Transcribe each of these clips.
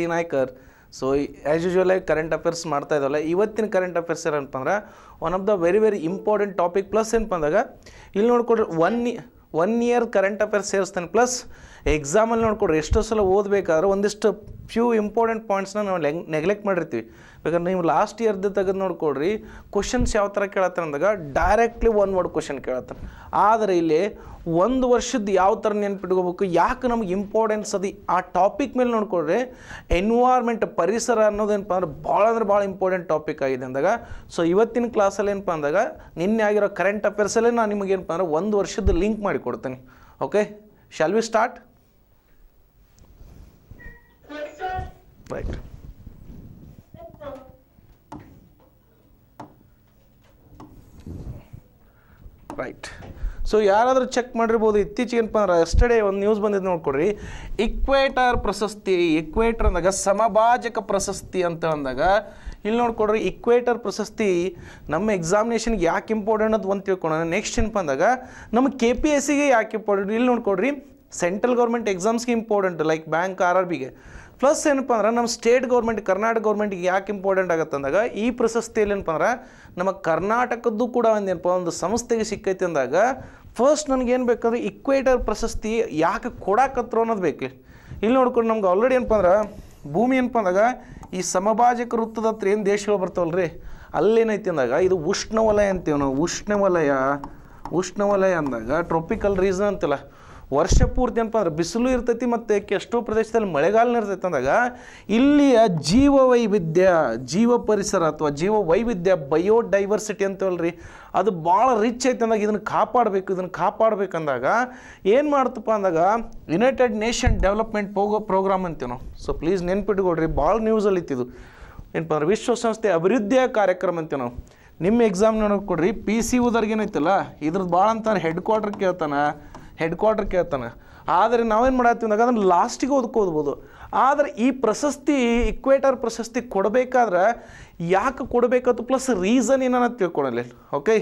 C Naikar so as ಆಗಿ current affairs ಮಾಡ್ತಾ ಇದಾವಲ್ಲ ಇವತ್ತಿನ ಕರೆಂಟ್ ಅಫೇರ್ಸ್ ಏನಪ್ಪ ಅಂದ್ರೆ one of the very very important topic plus ಏನಪ್ಪ ಅಂದಾಗ ಇಲ್ಲಿ ನೋಡ್ಕೊಡ್ರಿ one one year current affairs ಸೇರಿಸ್ತಾನೆ ಪ್ಲಸ್ ಎಕ್ಸಾಮಲ್ಲಿ ನೋಡ್ಕೊಡ್ರಿ ಎಷ್ಟೋ ಸಲ ಓದಬೇಕಾದ್ರೆ ಒಂದಿಷ್ಟು ಫ್ಯೂ ಇಂಪಾರ್ಟೆಂಟ್ ಪಾಯಿಂಟ್ಸ್ನ ನಾವು ಲೆಗ್ ನೆಗ್ಲೆಕ್ಟ್ ಮಾಡಿರ್ತೀವಿ ಬೇಕಾದ್ರೆ ನೀವು ಲಾಸ್ಟ್ ಇಯರ್ದು ತೆಗೆದು ನೋಡ್ಕೊಡ್ರಿ ಕ್ವಶನ್ಸ್ ಯಾವ ಥರ ಕೇಳತ್ತಾರೆ ಅಂದಾಗ ಡೈರೆಕ್ಟ್ಲಿ ಒನ್ ವರ್ಡ್ ಕ್ವಶನ್ ಕೇಳತ್ತಾರೆ ಆದರೆ ಇಲ್ಲಿ ಒಂದು ವರ್ಷದ ಯಾವ ಥರ ನೆನ್ಪಿಟ್ಕೋಬೇಕು ಯಾಕೆ ನಮ್ಗೆ ಇಂಪಾರ್ಟೆನ್ಸ್ ಅದು ಆ ಟಾಪಿಕ್ ಮೇಲೆ ನೋಡ್ಕೊಡ್ರಿ ಎನ್ವಾರ್ಮೆಂಟ್ ಪರಿಸರ ಅನ್ನೋದೇನಪ್ಪ ಅಂದ್ರೆ ಭಾಳ ಅಂದ್ರೆ ಭಾಳ ಇಂಪಾರ್ಟೆಂಟ್ ಟಾಪಿಕ್ ಆಗಿದೆ ಅಂದಾಗ ಸೊ ಇವತ್ತಿನ ಕ್ಲಾಸಲ್ಲಿ ಏನಪ್ಪ ಅಂದಾಗ ನಿನ್ನೆ ಆಗಿರೋ ಕರೆಂಟ್ ಅಫೇರ್ಸಲ್ಲೇ ನಾನು ನಿಮಗೇನಪ್ಪ ಅಂದ್ರೆ ಒಂದು ವರ್ಷದ ಲಿಂಕ್ ಮಾಡಿ ಕೊಡ್ತೇನೆ okay shall we start right right so ಯಾರಾದರೂ ಚೆಕ್ ಮಾಡಿರ್ಬೋದು ಇತ್ತೀಚೆಗೆ ಏನಪ್ಪ ಅಂದ್ರೆ ಎಸ್ಟರ್ಡೇ ಒಂದು ನ್ಯೂಸ್ ಬಂದಿದ್ದು ನೋಡ್ಕೊಡ್ರಿ ಇಕ್ವೇಟರ್ ಪ್ರಶಸ್ತಿ ಇಕ್ವೇಟರ್ ಅಂದಾಗ ಸಮಭಾಜಕ ಪ್ರಶಸ್ತಿ ಅಂತ ಅಂದಾಗ ಇಲ್ಲಿ ನೋಡ್ಕೊಡ್ರಿ ಇಕ್ವೇಟರ್ ಪ್ರಶಸ್ತಿ ನಮ್ಮ ಎಕ್ಸಾಮಿನೇಷನ್ಗೆ ಯಾಕೆ ಇಂಪಾರ್ಟೆಂಟ್ ಅಂತ ಒಂದು ತಿಳ್ಕೊಳ ನೆಕ್ಸ್ಟ್ ಏನಪ್ಪ ಅಂದಾಗ ನಮ್ಮ ಕೆ ಪಿ ಎಸ್ ಸಿಗೆ ಯಾಕೆ ಇಂಪಾರ್ಟೆಂಟ್ ಇಲ್ಲಿ ನೋಡ್ಕೊಡ್ರಿ ಸೆಂಟ್ರಲ್ ಗೌರ್ಮೆಂಟ್ ಎಕ್ಸಾಮ್ಸ್ಗೆ important like bank R R ಬಿಗೆ ಪ್ಲಸ್ ಏನಪ್ಪ ಅಂದ್ರೆ ನಮ್ಮ ಸ್ಟೇಟ್ ಗೌರ್ಮೆಂಟ್ ಕರ್ನಾಟಕ ಗೌರ್ಮೆಂಟ್ಗೆ ಯಾಕೆ ಇಂಪಾರ್ಟೆಂಟ್ ಆಗುತ್ತೆ ಅಂದಾಗ ಈ ಪ್ರಶಸ್ತಿಯಲ್ಲಿ ಏನಪ್ಪ ಅಂದ್ರೆ ನಮ್ಮ ಕರ್ನಾಟಕದ್ದು ಕೂಡ ಒಂದೇನಪ್ಪ ಒಂದು ಸಂಸ್ಥೆಗೆ ಸಿಕ್ಕೈತಿ ಅಂದಾಗ ಫಸ್ಟ್ ನನಗೇನು ಬೇಕಂದ್ರೆ ಇಕ್ವೇಟರ್ ಪ್ರಶಸ್ತಿ ಯಾಕೆ ಕೊಡಾಕತ್ರು ಅನ್ನೋದು ಬೇಕು ಇಲ್ಲಿ ನೋಡ್ಕೊಂಡು ನಮ್ಗೆ ಆಲ್ರೆಡಿ ಏನಪ್ಪ ಅಂದ್ರೆ ಭೂಮಿ ಏನಪ್ಪ ಅಂದಾಗ ಈ ಸಮಭಾಜಕ ವೃತ್ತದ ಹತ್ರ ಏನು ದೇಶಗಳು ಬರ್ತವಲ್ಲ ರೀ ಅಲ್ಲೇನೈತಿ ಅಂದಾಗ ಇದು ಉಷ್ಣವಲಯ ಅಂತೀವಿ ನಾವು ಉಷ್ಣವಲಯ ಉಷ್ಣವಲಯ ಅಂದಾಗ ಟ್ರಾಪಿಕಲ್ ರೀಸನ್ ಅಂತಿಲ್ಲ ವರ್ಷ ಪೂರ್ತಿ ಏನಪ್ಪ ಅಂದ್ರೆ ಬಿಸಿಲು ಇರ್ತೈತಿ ಮತ್ತು ಎಷ್ಟೋ ಪ್ರದೇಶದಲ್ಲಿ ಮಳೆಗಾಲ ಇರ್ತೈತೆ ಅಂದಾಗ ಇಲ್ಲಿಯ ಜೀವ ವೈವಿಧ್ಯ ಜೀವ ಪರಿಸರ ಅಥವಾ ಜೀವ ವೈವಿಧ್ಯ ಬಯೋಡೈವರ್ಸಿಟಿ ಅಂತೇಳ್ರಿ ಅದು ಭಾಳ ರಿಚ್ ಐತೆ ಅಂದಾಗ ಇದನ್ನು ಕಾಪಾಡಬೇಕು ಇದನ್ನು ಕಾಪಾಡಬೇಕಂದಾಗ ಏನು ಮಾಡ್ತಪ್ಪ ಅಂದಾಗ ಯುನೈಟೆಡ್ ನೇಷನ್ ಡೆವಲಪ್ಮೆಂಟ್ ಹೋಗೋ ಪ್ರೋಗ್ರಾಮ್ ಅಂತೀವಿ ನಾವು ಸೊ ಪ್ಲೀಸ್ ನೆನ್ಪಿಟ್ಕೊಡ್ರಿ ಭಾಳ ನ್ಯೂಸಲ್ಲಿ ಇದು ಏನಪ್ಪ ಅಂದ್ರೆ ವಿಶ್ವಸಂಸ್ಥೆ ಅಭಿವೃದ್ಧಿಯ ಕಾರ್ಯಕ್ರಮ ಅಂತೀವಿ ನಾವು ನಿಮ್ಮ ಎಕ್ಸಾಮ್ ನೋಡಿ ಕೊಡ್ರಿ ಪಿ ಸಿ ಓದರ್ಗೇನೈತಲ್ಲ ಇದ್ರದ್ದು ಭಾಳ ಅಂತ ಹೆಡ್ ಕ್ವಾರ್ಟರ್ ಕೇಳ್ತಾನೆ ಹೆಡ್ ಕ್ವಾರ್ಟರ್ ಕೇಳ್ತಾನೆ ಆದರೆ ನಾವೇನು ಮಾಡತ್ತೀವಿ ಅಂದಾಗ ಅದನ್ನು ಲಾಸ್ಟಿಗೆ ಓದ್ಕೋದ್ಬೋದು ಆದರೆ ಈ ಪ್ರಶಸ್ತಿ ಇಕ್ವೇಟರ್ ಪ್ರಶಸ್ತಿ ಕೊಡಬೇಕಾದ್ರೆ ಯಾಕೆ ಕೊಡಬೇಕಂತ ಪ್ಲಸ್ ರೀಸನ್ ಏನನ್ನ ತಿಳ್ಕೊಳ್ಳಲಿ ಓಕೆ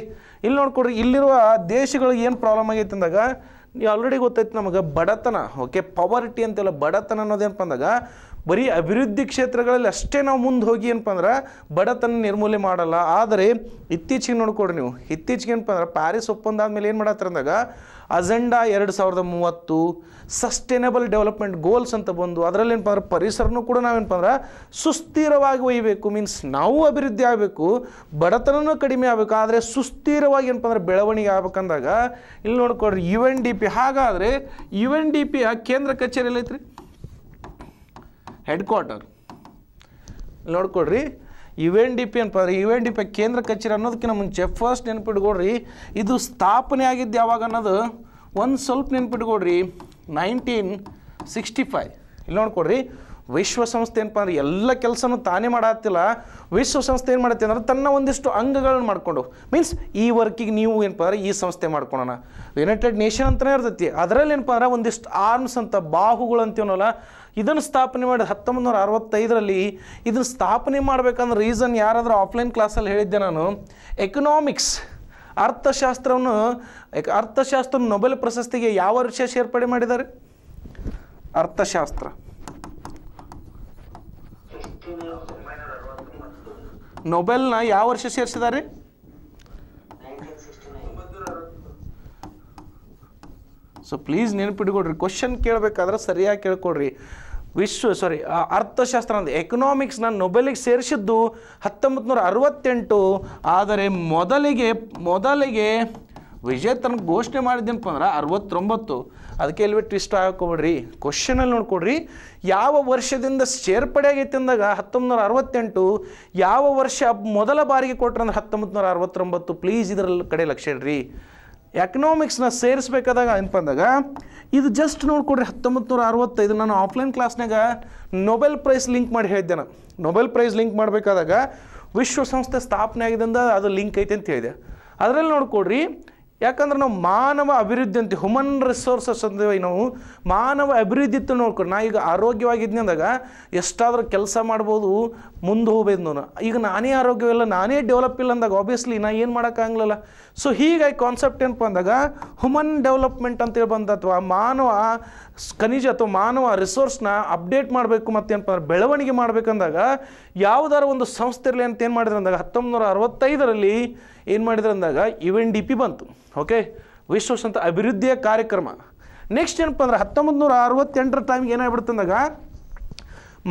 ಇಲ್ಲಿ ನೋಡ್ಕೊಡ್ರಿ ಇಲ್ಲಿರುವ ದೇಶಗಳಿಗೆ ಏನು ಪ್ರಾಬ್ಲಮ್ ಆಗೈತೆ ಅಂದಾಗ ನೀವು ಆಲ್ರೆಡಿ ಗೊತ್ತೈತೆ ನಮಗೆ ಬಡತನ ಓಕೆ ಪವರ್ಟಿ ಅಂತೆಲ್ಲ ಬಡತನ ಅನ್ನೋದೇನಪ್ಪ ಅಂದಾಗ ಬರೀ ಅಭಿವೃದ್ಧಿ ಕ್ಷೇತ್ರಗಳಲ್ಲಿ ಅಷ್ಟೇ ನಾವು ಮುಂದೆ ಹೋಗಿ ಏನಪ್ಪ ಅಂದ್ರೆ ಬಡತನ ನಿರ್ಮೂಲನೆ ಮಾಡಲ್ಲ ಆದರೆ ಇತ್ತೀಚೆಗೆ ನೋಡ್ಕೊಡ್ರಿ ನೀವು ಇತ್ತೀಚೆಗೆ ಏನಪ್ಪ ಅಂದ್ರೆ ಪ್ಯಾರಿಸ್ ಒಪ್ಪಂದ ಆದಮೇಲೆ ಏನು ಮಾಡತ್ತಾರೆ ಅಂದಾಗ ಅಜೆಂಡಾ ಎರಡು ಸಾವಿರದ ಮೂವತ್ತು ಸಸ್ಟೈನಬಲ್ ಡೆವಲಪ್ಮೆಂಟ್ ಗೋಲ್ಸ್ ಅಂತ ಬಂದು ಅದರಲ್ಲಿ ಏನಪ್ಪ ಅಂದ್ರೆ ಪರಿಸರನೂ ಕೂಡ ನಾವೇನಪ್ಪ ಅಂದ್ರೆ ಸುಸ್ಥಿರವಾಗಿ ಒಯ್ಯಬೇಕು ಮೀನ್ಸ್ ನಾವು ಅಭಿವೃದ್ಧಿ ಆಗಬೇಕು ಬಡತನನೂ ಕಡಿಮೆ ಆಗಬೇಕು ಆದರೆ ಸುಸ್ಥಿರವಾಗಿ ಏನಪ್ಪ ಅಂದ್ರೆ ಬೆಳವಣಿಗೆ ಆಗ್ಬೇಕಂದಾಗ ಇಲ್ಲಿ ನೋಡ್ಕೊಡ್ರಿ ಯು ಎನ್ ಡಿ ಪಿ ಹಾಗಾದರೆ ಯು ಎನ್ ಡಿ ಪಿಯ ಕೇಂದ್ರ ಕಚೇರಿ ಐತ್ರಿ ಹೆಡ್ ಕ್ವಾರ್ಟರ್ ನೋಡ್ಕೊಡ್ರಿ ಇವೆನ್ ಡಿ ಪಿ ಅನ್ಪ ಇವೆನ್ ಡಿ ಪಿ ಕೇಂದ್ರ ಕಚೇರಿ ಅನ್ನೋದಕ್ಕಿಂತ ಮುಂಚೆ ಫಸ್ಟ್ ನೆನ್ಪಿಟ್ಕೊಡ್ರಿ ಇದು ಸ್ಥಾಪನೆ ಆಗಿದ್ದು ಯಾವಾಗ ಅನ್ನೋದು ಒಂದು ಸ್ವಲ್ಪ ನೆನ್ಪಿಟ್ಕೊಡ್ರಿ ನೈನ್ಟೀನ್ ಸಿಕ್ಸ್ಟಿ ಫೈವ್ ಇಲ್ಲಿ ನೋಡ್ಕೊಡ್ರಿ ವಿಶ್ವಸಂಸ್ಥೆ ಏನಪ್ಪ ಅಂದ್ರೆ ಎಲ್ಲ ಕೆಲಸನೂ ತಾನೇ ಮಾಡತ್ತಿಲ್ಲ ವಿಶ್ವಸಂಸ್ಥೆ ಏನು ಮಾಡುತ್ತೆ ಅಂದ್ರೆ ತನ್ನ ಒಂದಿಷ್ಟು ಅಂಗಗಳನ್ನ ಮಾಡ್ಕೊಂಡು ಮೀನ್ಸ್ ಈ ವರ್ಕಿಗೆ ನೀವು ಏನಪ್ಪ ಅಂದ್ರೆ ಈ ಸಂಸ್ಥೆ ಮಾಡ್ಕೊಳೋಣ ಯುನೈಟೆಡ್ ನೇಷನ್ ಅಂತಲೇ ಇರ್ತೈತಿ ಅದರಲ್ಲಿ ಏನಪ್ಪ ಅಂದ್ರೆ ಒಂದಿಷ್ಟು ಆರ್ಮ್ಸ್ ಅಂತ ಬಾಹುಗಳು ಅಂತೀವನಲ್ಲ ಇದನ್ನು ಸ್ಥಾಪನೆ ಮಾಡಿ ಹತ್ತೊಂಬತ್ತು ನೂರ ಅರವತ್ತೈದರಲ್ಲಿ ಇದನ್ನು ಸ್ಥಾಪನೆ ಮಾಡಬೇಕಂದ್ರೆ ರೀಸನ್ ಯಾರಾದರೂ ಆಫ್ಲೈನ್ ಕ್ಲಾಸಲ್ಲಿ ಹೇಳಿದ್ದೆ ನಾನು ಎಕನಾಮಿಕ್ಸ್ ಅರ್ಥಶಾಸ್ತ್ರವನ್ನು ಅರ್ಥಶಾಸ್ತ್ರ ನೊಬೆಲ್ ಪ್ರಶಸ್ತಿಗೆ ಯಾವ ವರ್ಷ ಸೇರ್ಪಡೆ ಮಾಡಿದ್ದಾರೆ ಅರ್ಥಶಾಸ್ತ್ರ ನೊಬೆಲ್ನ ಯಾವ ವರ್ಷ ಸೇರಿಸಿದ್ದಾರೆ ಸೊ ಪ್ಲೀಸ್ ನೆನಪಿಟ್ಕೊಡ್ರಿ ಕ್ವಶನ್ ಕೇಳಬೇಕಾದ್ರೆ ಸರಿಯಾಗಿ ಕೇಳ್ಕೊಡ್ರಿ ವಿಶ್ವ ಸಾರಿ ಅರ್ಥಶಾಸ್ತ್ರ ಅಂದರೆ ಎಕನಾಮಿಕ್ಸ್ನ ನೊಬೆಲಿಗೆ ಸೇರಿಸಿದ್ದು ಹತ್ತೊಂಬತ್ತು ನೂರ ಅರವತ್ತೆಂಟು ಆದರೆ ಮೊದಲಿಗೆ ಮೊದಲಿಗೆ ವಿಜೇತನ ಘೋಷಣೆ ಮಾಡಿದ್ದೇನಪ್ಪ ಅಂದ್ರೆ ಅರವತ್ತೊಂಬತ್ತು ಅದಕ್ಕೆ ಎಲ್ವಿ ಟ್ವಿಸ್ಟ್ ಹಾಕೋಬಿಡ್ರಿ ಕ್ವಶನಲ್ಲಿ ನೋಡ್ಕೊಡ್ರಿ ಯಾವ ವರ್ಷದಿಂದ ಸೇರ್ಪಡೆ ಆಗೈತೆ ಅಂದಾಗ ಹತ್ತೊಂಬತ್ತು ನೂರ ಅರವತ್ತೆಂಟು ಯಾವ ವರ್ಷ ಮೊದಲ ಬಾರಿಗೆ ಕೊಟ್ರಂದ್ರೆ ಹತ್ತೊಂಬತ್ತು ನೂರ ಅರವತ್ತೊಂಬತ್ತು ಪ್ಲೀಸ್ ಇದರಲ್ಲಿ ಕಡೆ ಲಕ್ಷ ಇಡ್ರಿ ಎಕನಾಮಿಕ್ಸ್ನ ಸೇರಿಸ್ಬೇಕಾದಾಗ ಬಂದಾಗ ಇದು ಜಸ್ಟ್ ನೋಡಿಕೊಡ್ರಿ ಹತ್ತೊಂಬತ್ತು ನೂರ ಅರವತ್ತೈದು ನಾನು ಆಫ್ಲೈನ್ ಕ್ಲಾಸ್ನಾಗ ನೊಬೆಲ್ ಪ್ರೈಸ್ ಲಿಂಕ್ ಮಾಡಿ ಹೇಳಿದ್ದೆ ನಾನು ನೊಬೆಲ್ ಪ್ರೈಸ್ ಲಿಂಕ್ ಮಾಡಬೇಕಾದಾಗ ವಿಶ್ವಸಂಸ್ಥೆ ಸ್ಥಾಪನೆ ಆಗಿದ್ದರಿಂದ ಅದು ಲಿಂಕ್ ಐತೆ ಅಂತ ಹೇಳಿದೆ ಅದರಲ್ಲಿ ನೋಡ್ಕೊಡ್ರಿ ಯಾಕಂದ್ರೆ ನಾವು ಮಾನವ ಅಭಿವೃದ್ಧಿ ಅಂತ ಹ್ಯೂಮನ್ ರಿಸೋರ್ಸಸ್ ಅಂತ ನಾವು ಮಾನವ ಅಭಿವೃದ್ಧಿ ಅಂತ ನೋಡ್ಕೊಂಡು ನಾ ಈಗ ಆರೋಗ್ಯವಾಗಿದ್ದೆ ಅಂದಾಗ ಎಷ್ಟಾದರೂ ಕೆಲಸ ಮಾಡ್ಬೋದು ಮುಂದೆ ಹೋಗ್ಬೇಕು ಈಗ ನಾನೇ ಆರೋಗ್ಯವಿಲ್ಲ ನಾನೇ ಡೆವಲಪ್ ಇಲ್ಲ ಅಂದಾಗ ಆಬ್ವಿಯಸ್ಲಿ ನಾ ಏನು ಮಾಡೋಕ್ಕಾಗಲಿಲ್ಲ ಸೊ ಹೀಗಾಗಿ ಕಾನ್ಸೆಪ್ಟ್ ಏನಪ್ಪ ಅಂದಾಗ ಹ್ಯೂಮನ್ ಡೆವಲಪ್ಮೆಂಟ್ ಅಂತೇಳಿ ಬಂದ ಅಥವಾ ಮಾನವ ಖನಿಜ ಅಥವಾ ಮಾನವ ರಿಸೋರ್ಸ್ನ ಅಪ್ಡೇಟ್ ಮಾಡಬೇಕು ಮತ್ತು ಏನಪ್ಪ ಅಂದ್ರೆ ಬೆಳವಣಿಗೆ ಮಾಡಬೇಕಂದಾಗ ಯಾವುದಾರು ಒಂದು ಸಂಸ್ಥೆ ಇರಲಿ ಅಂತ ಏನು ಮಾಡಿದ್ರು ಅಂದಾಗ ಹತ್ತೊಂಬತ್ತು ನೂರ ಅರವತ್ತೈದರಲ್ಲಿ ಏನು ಮಾಡಿದ್ರು ಅಂದಾಗ ಎನ್ ಡಿ ಪಿ ಬಂತು ಓಕೆ ವಿಶ್ವಸಂತ ಅಭಿವೃದ್ಧಿಯ ಕಾರ್ಯಕ್ರಮ ನೆಕ್ಸ್ಟ್ ಏನಪ್ಪ ಅಂದ್ರೆ ಹತ್ತೊಂಬತ್ತು ನೂರ ಅರವತ್ತೆಂಟರ ಟೈಮ್ಗೆ ಏನಾಗ್ಬಿಡ್ತಂದಾಗ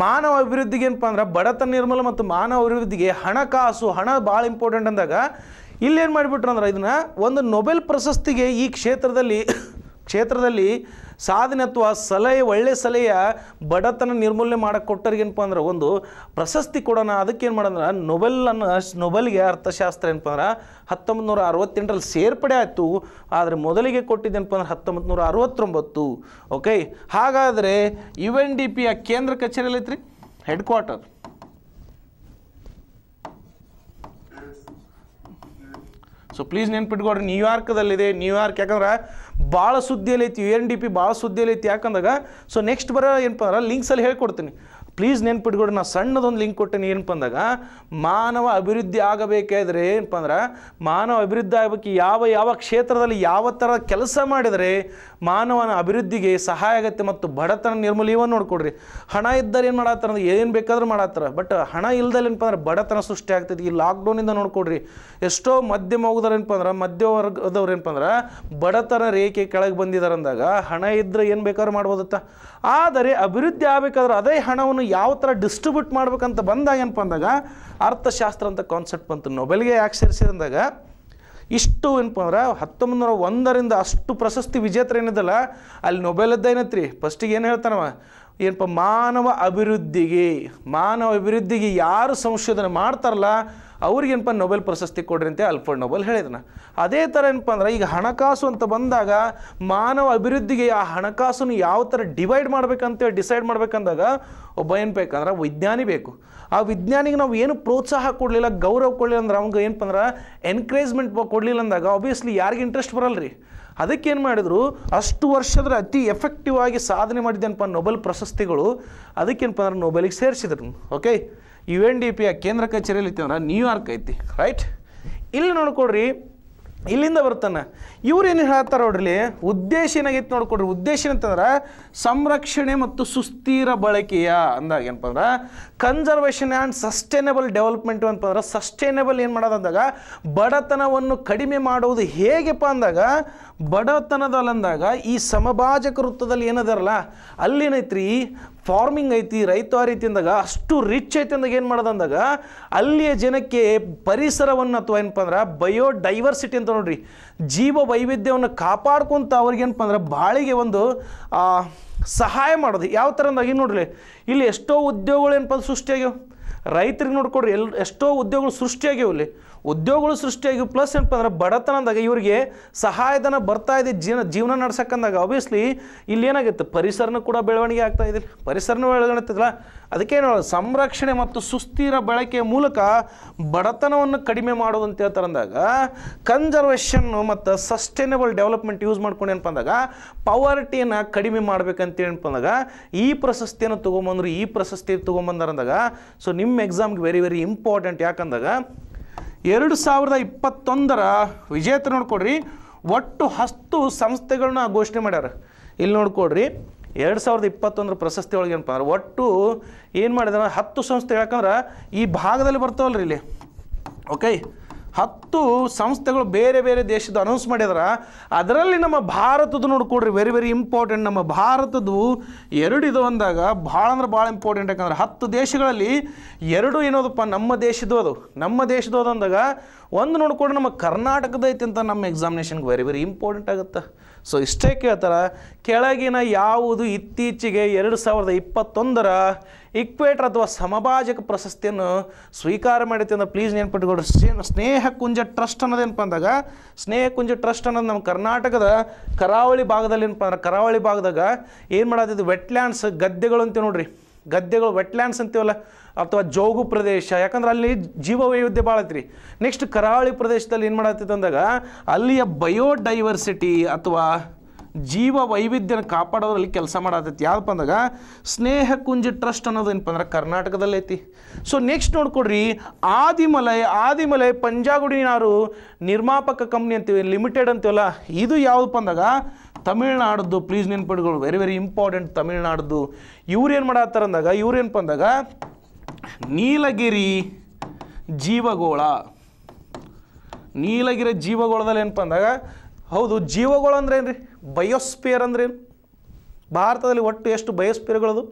ಮಾನವ ಅಭಿವೃದ್ಧಿಗೆ ಏನಪ್ಪ ಅಂದ್ರೆ ಬಡತನ ನಿರ್ಮೂಲ ಮತ್ತು ಮಾನವ ಅಭಿವೃದ್ಧಿಗೆ ಹಣಕಾಸು ಹಣ ಭಾಳ ಇಂಪಾರ್ಟೆಂಟ್ ಅಂದಾಗ ಇಲ್ಲೇನು ಮಾಡಿಬಿಟ್ರು ಅಂದ್ರೆ ಇದನ್ನು ಒಂದು ನೊಬೆಲ್ ಪ್ರಶಸ್ತಿಗೆ ಈ ಕ್ಷೇತ್ರದಲ್ಲಿ ಕ್ಷೇತ್ರದಲ್ಲಿ ಸಾಧನೆ ಅಥವಾ ಸಲಹೆ ಒಳ್ಳೆ ಸಲಹೆಯ ಬಡತನ ನಿರ್ಮೂಲನೆ ಮಾಡೋಕ್ಕೆ ಕೊಟ್ಟರಿಗೇನಪ್ಪ ಅಂದ್ರೆ ಒಂದು ಪ್ರಶಸ್ತಿ ಕೊಡೋಣ ಅದಕ್ಕೆ ಏನು ಮಾಡಂದ್ರೆ ನೊಬೆಲನ್ನು ನೊಬೆಲ್ಗೆ ಅರ್ಥಶಾಸ್ತ್ರ ಏನಪ್ಪ ಅಂದ್ರೆ ಹತ್ತೊಂಬತ್ತು ನೂರ ಅರವತ್ತೆಂಟರಲ್ಲಿ ಸೇರ್ಪಡೆ ಆಯಿತು ಆದರೆ ಮೊದಲಿಗೆ ಕೊಟ್ಟಿದ್ದೇನಪ್ಪ ಅಂದ್ರೆ ಹತ್ತೊಂಬತ್ತು ನೂರ ಅರವತ್ತೊಂಬತ್ತು ಓಕೆ ಹಾಗಾದರೆ ಯು ಎನ್ ಡಿ ಪಿಯ ಕೇಂದ್ರ ಕಚೇರಿಯಲ್ಲಿ ಐತ್ರಿ ಹೆಡ್ ಕ್ವಾರ್ಟರ್ ಸೊ ಪ್ಲೀಸ್ ನೆನ್ಪಿಟ್ಕೊಡ್ರಿ ನ್ಯೂಯಾರ್ಕ್ದಲ್ಲಿದೆ ನ್ಯೂಯಾರ್ಕ್ ಯಾಕಂದ್ರೆ ಭಾಳ ಸುದ್ದಿಯಲ್ಲಿ ಐತಿ ಯು ಎನ್ ಡಿ ಪಿ ಭಾಳ ಸುದ್ದಿಯಲ್ಲಿ ಐತಿ ಯಾಕಂದಾಗ ಸೊ ನೆಕ್ಸ್ಟ್ ಬರೋ ಏನಪ್ಪ ಅಂದ್ರೆ ಲಿಂಕ್ಸಲ್ಲಿ ಹೇಳ್ಕೊಡ್ತೀನಿ ಪ್ಲೀಸ್ ನೆನ್ಪಿಟ್ಕೊಡಿ ನಾನು ಸಣ್ಣದೊಂದು ಲಿಂಕ್ ಕೊಟ್ಟೇನೆ ಏನಪ್ಪ ಅಂದಾಗ ಮಾನವ ಅಭಿವೃದ್ಧಿ ಆಗಬೇಕಾದ್ರೆ ಏನಪ್ಪ ಅಂದ್ರೆ ಮಾನವ ಅಭಿವೃದ್ಧಿ ಆಗಬೇಕು ಯಾವ ಯಾವ ಕ್ಷೇತ್ರದಲ್ಲಿ ಯಾವ ಥರ ಕೆಲಸ ಮಾಡಿದರೆ ಮಾನವನ ಅಭಿವೃದ್ಧಿಗೆ ಸಹಾಯ ಆಗುತ್ತೆ ಮತ್ತು ಬಡತನ ನಿರ್ಮೂಲ ನೋಡ್ಕೊಡ್ರಿ ಹಣ ಇದ್ದರೆ ಏನು ಮಾಡತ್ತಾರ ಅಂದ್ರೆ ಏನು ಬೇಕಾದ್ರೂ ಮಾಡತ್ತಾರ ಬಟ್ ಹಣ ಇಲ್ಲದಲ್ಲಿ ಏನಪ್ಪ ಅಂದ್ರೆ ಬಡತನ ಸೃಷ್ಟಿ ಆಗ್ತೈತಿ ಈ ಲಾಕ್ಡೌನಿಂದ ನೋಡ್ಕೊಡ್ರಿ ಎಷ್ಟೋ ಮಧ್ಯಮ ಹೋಗಿದಾರೆ ಏನಪ್ಪ ಅಂದ್ರೆ ವರ್ಗದವ್ರು ಏನಪ್ಪ ಅಂದ್ರೆ ಬಡತನ ರೇಖೆ ಕೆಳಗೆ ಬಂದಿದ್ದಾರೆ ಅಂದಾಗ ಹಣ ಇದ್ದರೆ ಏನು ಬೇಕಾದ್ರೂ ಮಾಡ್ಬೋದತ್ತ ಆದರೆ ಅಭಿವೃದ್ಧಿ ಆಗಬೇಕಾದ್ರೆ ಅದೇ ಹಣವನ್ನು ಯಾವ ಥರ ಡಿಸ್ಟ್ರಿಬ್ಯೂಟ್ ಮಾಡ್ಬೇಕಂತ ಬಂದಾಗ ಏನಪ್ಪ ಅಂದಾಗ ಅರ್ಥಶಾಸ್ತ್ರ ಅಂತ ಕಾನ್ಸೆಪ್ಟ್ ಬಂತು ನೊಬೆಲ್ಗೆ ಯಾಕೆ ಇಷ್ಟು ಏನಪ್ಪ ಅಂದ್ರೆ ಹತ್ತೊಂಬತ್ತು ನೂರ ಒಂದರಿಂದ ಅಷ್ಟು ಪ್ರಶಸ್ತಿ ವಿಜೇತರ ಏನಿದಲ್ಲ ಅಲ್ಲಿ ಇದ್ದ ಏನತ್ರಿ ಫಸ್ಟಿಗೆ ಏನು ಹೇಳ್ತಾನವ ಏನಪ್ಪ ಮಾನವ ಅಭಿವೃದ್ಧಿಗೆ ಮಾನವ ಅಭಿವೃದ್ಧಿಗೆ ಯಾರು ಸಂಶೋಧನೆ ಮಾಡ್ತಾರಲ್ಲ ಅವ್ರಿಗೇನಪ್ಪ ನೊಬೆಲ್ ಪ್ರಶಸ್ತಿ ಕೊಡ್ರಿ ಅಂತ ಅಲ್ಫರ್ಡ್ ನೊಬೆಲ್ ಹೇಳಿದನ ಅದೇ ಥರ ಏನಪ್ಪ ಅಂದ್ರೆ ಈಗ ಹಣಕಾಸು ಅಂತ ಬಂದಾಗ ಮಾನವ ಅಭಿವೃದ್ಧಿಗೆ ಆ ಹಣಕಾಸನ್ನು ಯಾವ ಥರ ಡಿವೈಡ್ ಮಾಡ್ಬೇಕಂತೇಳಿ ಡಿಸೈಡ್ ಮಾಡ್ಬೇಕಂದಾಗ ಒಬ್ಬ ಏನು ಬೇಕಂದ್ರೆ ವಿಜ್ಞಾನಿ ಬೇಕು ಆ ವಿಜ್ಞಾನಿಗೆ ನಾವು ಏನು ಪ್ರೋತ್ಸಾಹ ಕೊಡಲಿಲ್ಲ ಗೌರವ ಕೊಡಲಿಲ್ಲ ಅಂದ್ರೆ ಅವಂಗೆ ಏನಪ್ಪ ಅಂದ್ರೆ ಎನ್ಕರೇಜ್ಮೆಂಟ್ ಕೊಡಲಿಲ್ಲ ಅಂದಾಗ ಆಬ್ವಿಯಸ್ಲಿ ಯಾರಿಗೆ ಇಂಟ್ರೆಸ್ಟ್ ಬರಲ್ಲ ರೀ ಅದಕ್ಕೇನು ಮಾಡಿದ್ರು ಅಷ್ಟು ವರ್ಷದ ಅತಿ ಎಫೆಕ್ಟಿವ್ ಆಗಿ ಸಾಧನೆ ಮಾಡಿದ್ದೇನಪ್ಪ ನೊಬೆಲ್ ಪ್ರಶಸ್ತಿಗಳು ಅದಕ್ಕೇನಪ್ಪ ಅಂದ್ರೆ ನೊಬೆಲಿಗೆ ಸೇರಿಸಿದ್ರು ಓಕೆ ಯು ಎನ್ ಡಿ ಪಿಯ ಕೇಂದ್ರ ಕಚೇರಿಯಲ್ಲಿ ಐತಿ ಅಂದ್ರೆ ನ್ಯೂಯಾರ್ಕ್ ಐತಿ ರೈಟ್ ಇಲ್ಲಿ ನೋಡ್ಕೊಡ್ರಿ ಇಲ್ಲಿಂದ ಬರ್ತಾನೆ ಇವ್ರು ಏನು ಹೇಳ್ತಾರೆ ನೋಡ್ರಿ ಉದ್ದೇಶ ಏನಾಗೈತಿ ನೋಡ್ಕೊಡ್ರಿ ಉದ್ದೇಶ ಅಂತಂದ್ರೆ ಸಂರಕ್ಷಣೆ ಮತ್ತು ಸುಸ್ಥಿರ ಬಳಕೆಯ ಅಂದಾಗ ಏನಪ್ಪ ಅಂದ್ರೆ ಕನ್ಸರ್ವೇಷನ್ ಆ್ಯಂಡ್ ಸಸ್ಟೈನಬಲ್ ಡೆವಲಪ್ಮೆಂಟ್ ಅಂತಂದ್ರೆ ಸಸ್ಟೈನಬಲ್ ಏನು ಮಾಡೋದಂದಾಗ ಬಡತನವನ್ನು ಕಡಿಮೆ ಮಾಡುವುದು ಹೇಗೆಪ್ಪ ಅಂದಾಗ ಬಡತನದಲ್ಲಂದಾಗ ಈ ಸಮಭಾಜಕ ವೃತ್ತದಲ್ಲಿ ಏನದಾರಲ್ಲ ಏನೈತ್ರಿ ಫಾರ್ಮಿಂಗ್ ಐತಿ ರೈತ ರೀತಿ ಅಂದಾಗ ಅಷ್ಟು ರಿಚ್ ಐತಿ ಅಂದಾಗ ಏನು ಮಾಡೋದು ಅಂದಾಗ ಅಲ್ಲಿಯ ಜನಕ್ಕೆ ಪರಿಸರವನ್ನು ಅಥವಾ ಏನಪ್ಪ ಅಂದ್ರೆ ಬಯೋಡೈವರ್ಸಿಟಿ ಅಂತ ನೋಡ್ರಿ ಜೀವ ವೈವಿಧ್ಯವನ್ನು ಕಾಪಾಡ್ಕೊಂತ ಅವ್ರಿಗೆ ಅಂದ್ರೆ ಬಾಳಿಗೆ ಒಂದು ಸಹಾಯ ಮಾಡೋದು ಯಾವ ಥರ ಅಂದಾಗ ಏನು ನೋಡ್ರಿ ಇಲ್ಲಿ ಎಷ್ಟೋ ಉದ್ಯೋಗಗಳು ಏನಪ್ಪ ಸೃಷ್ಟಿಯಾಗ್ಯವು ರೈತರಿಗೆ ನೋಡ್ಕೊಡ್ರಿ ಎಲ್ ಎಷ್ಟೋ ಉದ್ಯೋಗಗಳು ಸೃಷ್ಟಿಯಾಗ್ಯವು ಇಲ್ಲಿ ಉದ್ಯೋಗಗಳು ಸೃಷ್ಟಿಯಾಗಿ ಪ್ಲಸ್ ಏನಪ್ಪ ಅಂದ್ರೆ ಅಂದಾಗ ಇವರಿಗೆ ಸಹಾಯಧನ ಬರ್ತಾ ಇದೆ ಜೀವನ ಜೀವನ ನಡೆಸಕ್ಕಂದಾಗ ಆಬ್ವಿಯಸ್ಲಿ ಇಲ್ಲಿ ಏನಾಗುತ್ತೆ ಪರಿಸರನೂ ಕೂಡ ಬೆಳವಣಿಗೆ ಆಗ್ತಾ ಇದೆ ಪರಿಸರನೂ ಬೆಳವಣಿಗೆಲ್ಲ ಅದಕ್ಕೆ ಏನು ಸಂರಕ್ಷಣೆ ಮತ್ತು ಸುಸ್ಥಿರ ಬಳಕೆಯ ಮೂಲಕ ಬಡತನವನ್ನು ಕಡಿಮೆ ಮಾಡೋದು ಅಂತ ಹೇಳ್ತಾರೆ ಅಂದಾಗ ಕನ್ಸರ್ವೇಷನ್ನು ಮತ್ತು ಸಸ್ಟೈನಬಲ್ ಡೆವಲಪ್ಮೆಂಟ್ ಯೂಸ್ ಮಾಡ್ಕೊಂಡು ಏನಪ್ಪ ಅಂದಾಗ ಪವರ್ಟಿಯನ್ನು ಕಡಿಮೆ ಮಾಡ್ಬೇಕಂತ ಏನಪ್ಪ ಅಂದಾಗ ಈ ಪ್ರಶಸ್ತಿಯನ್ನು ತೊಗೊಂಬಂದ್ರು ಈ ಪ್ರಶಸ್ತಿ ತೊಗೊಂಬಂದಾರಂದಾಗ ಸೊ ನಿಮ್ಮ ಎಕ್ಸಾಮ್ಗೆ ವೆರಿ ವೆರಿ ಇಂಪಾರ್ಟೆಂಟ್ ಯಾಕಂದಾಗ ಎರಡು ಸಾವಿರದ ಇಪ್ಪತ್ತೊಂದರ ವಿಜೇತ ನೋಡ್ಕೊಡ್ರಿ ಒಟ್ಟು ಹತ್ತು ಸಂಸ್ಥೆಗಳನ್ನ ಘೋಷಣೆ ಮಾಡ್ಯಾರ ಇಲ್ಲಿ ನೋಡ್ಕೊಡ್ರಿ ಎರಡು ಸಾವಿರದ ಇಪ್ಪತ್ತೊಂದರ ಪ್ರಶಸ್ತಿ ಒಳಗೆ ಏನಪ್ಪ ಒಟ್ಟು ಏನು ಮಾಡಿದಾರೆ ಹತ್ತು ಸಂಸ್ಥೆ ಯಾಕಂದ್ರೆ ಈ ಭಾಗದಲ್ಲಿ ಬರ್ತಾವಲ್ರಿ ಇಲ್ಲಿ ಓಕೆ ಹತ್ತು ಸಂಸ್ಥೆಗಳು ಬೇರೆ ಬೇರೆ ದೇಶದ ಅನೌನ್ಸ್ ಮಾಡಿದ್ರೆ ಅದರಲ್ಲಿ ನಮ್ಮ ಭಾರತದ ನೋಡ್ಕೊಡ್ರಿ ವೆರಿ ವೆರಿ ಇಂಪಾರ್ಟೆಂಟ್ ನಮ್ಮ ಭಾರತದ್ದು ಎರಡು ಇದು ಅಂದಾಗ ಭಾಳ ಅಂದ್ರೆ ಭಾಳ ಇಂಪಾರ್ಟೆಂಟ್ ಯಾಕಂದ್ರೆ ಹತ್ತು ದೇಶಗಳಲ್ಲಿ ಎರಡು ಏನೋದಪ್ಪ ನಮ್ಮ ದೇಶದ್ದು ಅದು ನಮ್ಮ ದೇಶದ್ದು ಅಂದಾಗ ಒಂದು ನೋಡ್ಕೊಂಡ್ರೆ ನಮ್ಮ ಕರ್ನಾಟಕದ ಐತಿ ಅಂತ ನಮ್ಮ ಎಕ್ಸಾಮಿನೇಷನ್ಗೆ ವೆರಿ ವೆರಿ ಇಂಪಾರ್ಟೆಂಟ್ ಆಗುತ್ತೆ ಸೊ ಇಷ್ಟೇ ಕೇಳ್ತಾರೆ ಕೆಳಗಿನ ಯಾವುದು ಇತ್ತೀಚೆಗೆ ಎರಡು ಸಾವಿರದ ಇಪ್ಪತ್ತೊಂದರ ಇಕ್ವೇಟರ್ ಅಥವಾ ಸಮಭಾಜಕ ಪ್ರಶಸ್ತಿಯನ್ನು ಸ್ವೀಕಾರ ಮಾಡಿತ್ತು ಅಂದರೆ ಪ್ಲೀಸ್ ನೆನ್ಪಿಟ್ಕೊಡ್ರಿ ಸ್ನೇ ಸ್ನೇಹ ಕುಂಜ ಟ್ರಸ್ಟ್ ಅನ್ನೋದೇನಪ್ಪ ಅಂದಾಗ ಸ್ನೇಹ ಕುಂಜ ಟ್ರಸ್ಟ್ ಅನ್ನೋದು ನಮ್ಮ ಕರ್ನಾಟಕದ ಕರಾವಳಿ ಭಾಗದಲ್ಲಿ ಏನಪ್ಪ ಅಂದ್ರೆ ಕರಾವಳಿ ಭಾಗದಾಗ ಏನು ಮಾಡೋದಿದ್ದು ವೆಟ್ಲ್ಯಾಂಡ್ಸ್ ಗದ್ದೆಗಳು ಅಂತೀವಿ ನೋಡ್ರಿ ಗದ್ದೆಗಳು ವೆಟ್ಲ್ಯಾಂಡ್ಸ್ ಅಂತೀವಲ್ಲ ಅಥವಾ ಜೋಗು ಪ್ರದೇಶ ಯಾಕಂದ್ರೆ ಅಲ್ಲಿ ಜೀವ ವೈವಿಧ್ಯ ಭಾಳ ಐತ್ರಿ ನೆಕ್ಸ್ಟ್ ಕರಾವಳಿ ಪ್ರದೇಶದಲ್ಲಿ ಏನು ಮಾಡತ್ತಿತ್ತು ಅಂದಾಗ ಅಲ್ಲಿಯ ಬಯೋಡೈವರ್ಸಿಟಿ ಅಥವಾ ಜೀವ ವೈವಿಧ್ಯನ ಕಾಪಾಡೋದ್ರಲ್ಲಿ ಕೆಲಸ ಮಾಡತ್ತೈತಿ ಯಾವ್ದಪ್ಪ ಅಂದಾಗ ಸ್ನೇಹ ಕುಂಜ ಟ್ರಸ್ಟ್ ಅನ್ನೋದು ಏನಪ್ಪ ಅಂದ್ರೆ ಕರ್ನಾಟಕದಲ್ಲಿ ಐತಿ ಸೊ ನೆಕ್ಸ್ಟ್ ನೋಡ್ಕೊಡ್ರಿ ಆದಿಮಲೈ ಆದಿಮಲೈ ಪಂಜಾಗುಡಿನಾರು ನಿರ್ಮಾಪಕ ಕಂಪ್ನಿ ಅಂತೀವಿ ಲಿಮಿಟೆಡ್ ಅಂತೀವಲ್ಲ ಇದು ಯಾವುದಪ್ಪ ಅಂದಾಗ ತಮಿಳ್ನಾಡದ್ದು ಪ್ಲೀಸ್ ನೆನ್ಪಿಡ್ಗಳು ವೆರಿ ವೆರಿ ಇಂಪಾರ್ಟೆಂಟ್ ತಮಿಳ್ನಾಡದ್ದು ಏನು ಮಾಡತ್ತಾರ ಅಂದಾಗ ಇವ್ರೇನಪ್ಪ ಅಂದಾಗ ನೀಲಗಿರಿ ಜೀವಗೋಳ ನೀಲಗಿರಿ ಜೀವಗೋಳದಲ್ಲಿ ಏನಪ್ಪ ಅಂದಾಗ ಹೌದು ಜೀವಗೋಳ ಅಂದ್ರೆ ಏನು ರೀ ಬಯೋಸ್ಪಿಯರ್ ಅಂದ್ರೇನು ಭಾರತದಲ್ಲಿ ಒಟ್ಟು ಎಷ್ಟು ಬಯೋಸ್ಪಿಯರ್ಗಳದು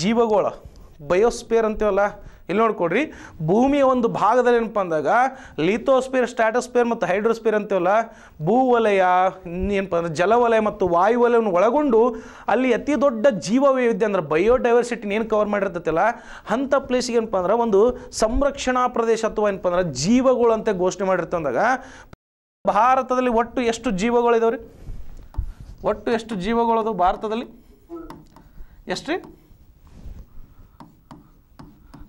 ಜೀವಗೋಳ ಬಯೋಸ್ಪಿಯರ್ ಅಂತೀವಲ್ಲ ಇಲ್ಲಿ ನೋಡ್ಕೊಡ್ರಿ ಭೂಮಿಯ ಒಂದು ಭಾಗದಲ್ಲಿ ಏನಪ್ಪ ಅಂದಾಗ ಲಿಥೋಸ್ಪಿಯರ್ ಸ್ಟ್ಯಾಟೋಸ್ಪಿಯರ್ ಮತ್ತು ಹೈಡ್ರೋಸ್ಪಿಯರ್ ಅಂತೀವಲ್ಲ ಭೂವಲಯ ಏನಪ್ಪ ಅಂದ್ರೆ ಜಲವಲಯ ಮತ್ತು ವಾಯುವಲಯವನ್ನು ಒಳಗೊಂಡು ಅಲ್ಲಿ ಅತಿ ದೊಡ್ಡ ಜೀವ ವೈವಿಧ್ಯ ಅಂದ್ರೆ ಬಯೋಡೈವರ್ಸಿಟಿನ ಏನು ಕವರ್ ಮಾಡಿರ್ತೈತಲ್ಲ ಅಂಥ ಪ್ಲೇಸಿಗೆ ಏನಪ್ಪ ಅಂದ್ರೆ ಒಂದು ಸಂರಕ್ಷಣಾ ಪ್ರದೇಶ ಅಥವಾ ಏನಪ್ಪ ಅಂದ್ರೆ ಜೀವಗಳು ಅಂತ ಘೋಷಣೆ ಮಾಡಿರ್ತಂದಾಗ ಭಾರತದಲ್ಲಿ ಒಟ್ಟು ಎಷ್ಟು ಜೀವಗಳಿದಾವ್ರಿ ಒಟ್ಟು ಎಷ್ಟು ಜೀವಗಳದು ಭಾರತದಲ್ಲಿ ಎಷ್ಟು